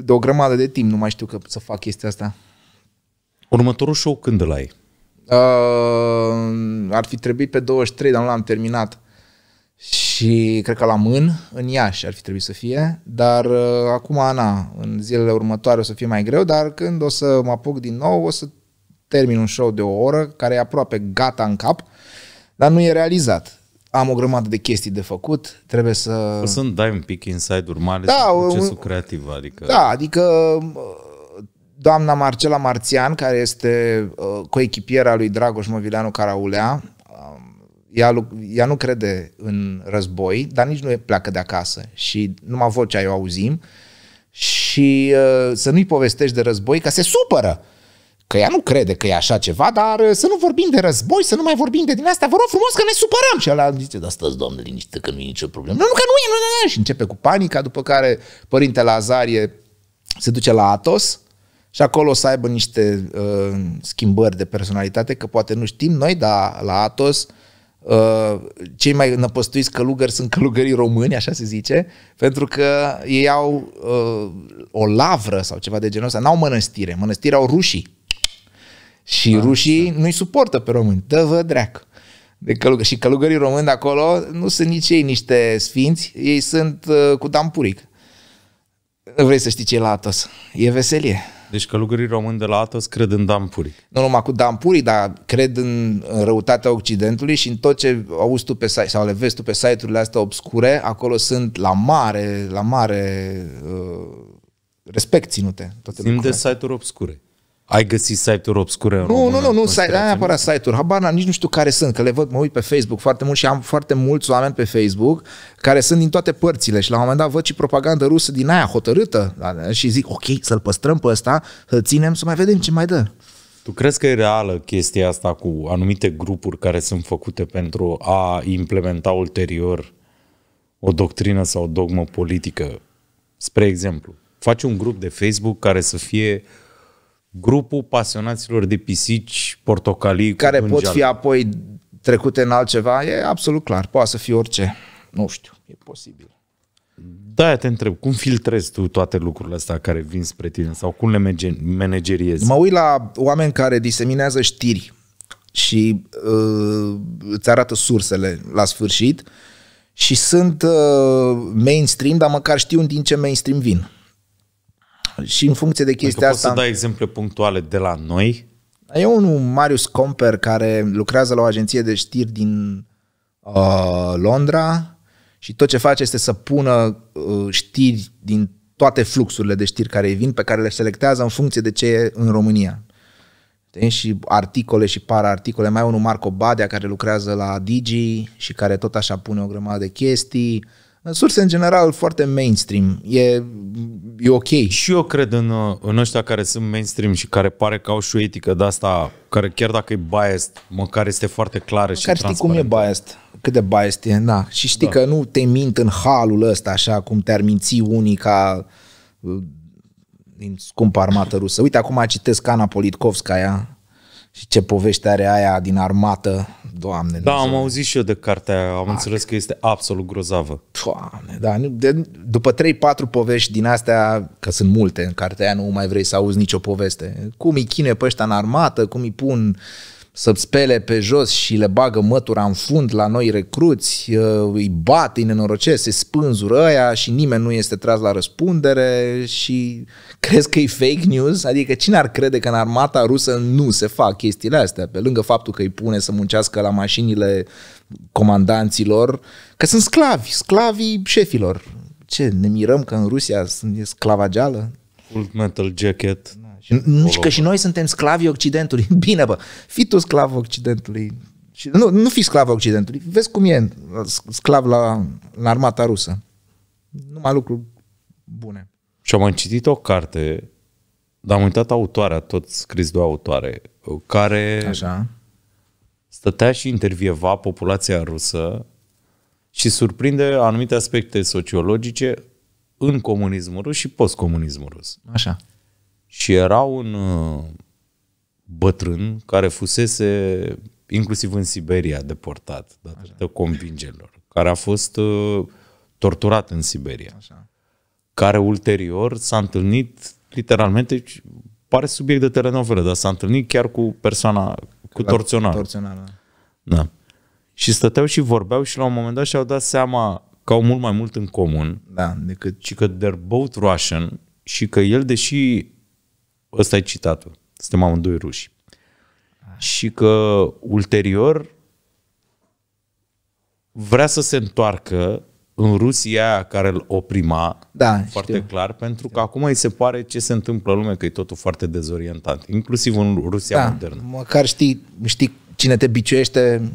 de o grămadă de timp nu mai știu că să fac chestia asta. Următorul show când îl ai? Uh, ar fi trebuit pe 23, dar nu l-am terminat. Și cred că la mân, în Iași ar fi trebuit să fie, dar uh, acum, Ana, în zilele următoare o să fie mai greu, dar când o să mă apuc din nou, o să termin un show de o oră, care e aproape gata în cap, dar nu e realizat am o grămadă de chestii de făcut, trebuie să... O păi să-mi dai un pic inside-uri, mai ales da, procesul creativ, adică... Da, adică doamna Marcela Marțian, care este ă, coechipiera lui Dragoș Movileanu Caraulea, ea, ea nu crede în război, dar nici nu pleacă de acasă și numai vocea eu auzim și ă, să nu-i povestești de război, că se supără că ea nu crede că e așa ceva, dar uh, să nu vorbim de război, să nu mai vorbim de din asta, vă rog frumos că ne supărăm. Și ăla zice, da stăți, doamne, liniște, că nu e nicio problemă. Nu, nu, că nu e, nu, nu, nu. Și începe cu panica, după care părintele Azarie se duce la Atos și acolo o să aibă niște uh, schimbări de personalitate, că poate nu știm noi, dar la Atos Uh, cei mai năpăstuiți călugări sunt călugării români, așa se zice, pentru că ei au uh, o lavră sau ceva de genul ăsta, n-au mănăstire, mănăstire au rușii, și da, rușii da. nu-i suportă pe români. Dă-vă dreac. De călug- și călugării români de acolo nu sunt nici ei niște sfinți, ei sunt uh, cu dampuric. Vrei să știi ce e la Atos. E veselie. Deci călugării români de la Atos cred în dampuric. Nu numai cu dampuric, dar cred în, în răutatea Occidentului și în tot ce auzi tu pe site sau le vezi tu pe site-urile astea obscure, acolo sunt la mare, la mare uh, respect ținute. Toate Simt de site-uri obscure. Ai găsit site-uri obscure în Nu, nu, nu, nu, site, neapărat site-uri. Habar n-am, nici nu știu care sunt, că le văd, mă uit pe Facebook foarte mult și am foarte mulți oameni pe Facebook care sunt din toate părțile și la un moment dat văd și propagandă rusă din aia hotărâtă da, da, și zic, ok, să-l păstrăm pe ăsta, să-l ținem, să mai vedem ce mai dă. Tu crezi că e reală chestia asta cu anumite grupuri care sunt făcute pentru a implementa ulterior o doctrină sau o dogmă politică? Spre exemplu, faci un grup de Facebook care să fie uh, grupul pasionaților de pisici portocalii care pot geal. fi apoi trecute în altceva, e absolut clar, poate să fie orice. Nu știu, e posibil. Da, te întreb, cum filtrezi tu toate lucrurile astea care vin spre tine sau cum le manageriezi? Mă uit la oameni care diseminează știri și uh, îți arată sursele la sfârșit și sunt uh, mainstream, dar măcar știu din ce mainstream vin. Și în funcție de chestia adică asta... Poți să dai exemple punctuale de la noi? E unul, Marius Comper, care lucrează la o agenție de știri din uh, Londra și tot ce face este să pună uh, știri din toate fluxurile de știri care îi vin, pe care le selectează în funcție de ce e în România. Și articole și para-articole. Mai unul, Marco Badea, care lucrează la Digi și care tot așa pune o grămadă de chestii. Uh, surse în general foarte mainstream. E, e ok. Și eu cred în, în ăștia care sunt mainstream și care pare că au și o etică de asta, care chiar dacă e biased, măcar este foarte clară măcar și știi cum e biased, cât de biased e, da. Și știi da. că nu te mint în halul ăsta, așa cum te-ar minți unii ca uh, din scumpa armată rusă. Uite, acum citesc Ana Politkovskaya, și ce poveste are aia din armată, doamne. Da, am auzit și eu de cartea, am Ac. înțeles că este absolut grozavă. Doamne, da, de, după 3-4 povești din astea, că sunt multe în cartea aia, nu mai vrei să auzi nicio poveste. Cum îi chine pe ăștia în armată, cum îi pun uh, să spele pe jos și le bagă mătura în fund la noi recruți, uh, îi bat, îi nenorocesc, se spânzură aia și nimeni nu este tras la răspundere și [LAUGHS] crezi că e fake news? Adică cine ar crede că în armata rusă nu se fac chestiile astea, pe lângă faptul că îi pune să muncească la mașinile comandanților, că sunt sclavi, sclavii șefilor. Ce, ne mirăm că în Rusia sunt sclavageală? Full Metal Jacket și nu că și noi suntem sclavii Occidentului. [LAUGHS] Bine, bă, fii tu sclav Occidentului. Și, nu, nu fi sclav Occidentului. Vezi cum e sclav la, la armata rusă. Numai lucruri bune. Și am citit o carte, dar am uitat autoarea, tot scris de o autoare, care Așa. stătea și intervieva populația rusă și surprinde anumite aspecte sociologice în comunismul rus și postcomunismul rus. Așa. Și era un uh, bătrân care fusese inclusiv în Siberia deportat datorită Așa. convingerilor, care a fost uh, torturat în Siberia, Așa. care ulterior s-a întâlnit literalmente, pare subiect de telenovelă, dar s-a întâlnit chiar cu persoana, cu torționarul. torționarul. Da. Și stăteau și vorbeau și la un moment dat și-au dat seama că au mult mai mult în comun da, decât... și că they're both Russian și că el, deși ăsta e citatul. Suntem amândoi ruși. Și că ulterior vrea să se întoarcă în Rusia care îl oprima da, foarte știu. clar, pentru că acum îi se pare ce se întâmplă în lume, că e totul foarte dezorientant, inclusiv în Rusia da, modernă. Măcar știi, știi cine te biciuiește,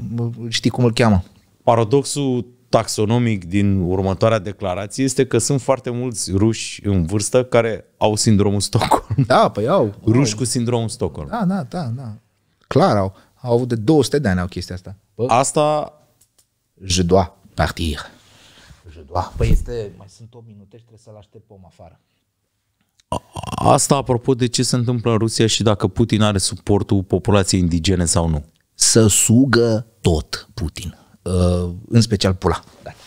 știi cum îl cheamă. Paradoxul taxonomic din următoarea declarație este că sunt foarte mulți ruși în vârstă care au sindromul Stockholm. Da, păi au. Ruși au. cu sindromul Stockholm. Da, da, da, da. Clar au. Au avut de 200 de ani au chestia asta. Bă. Asta... Je dois partir. Je dois. Păi este... Mai sunt 8 minute și trebuie să-l aștept om afară. Asta apropo de ce se întâmplă în Rusia și dacă Putin are suportul populației indigene sau nu. Să sugă tot Putin. Uh, în special pula. Da.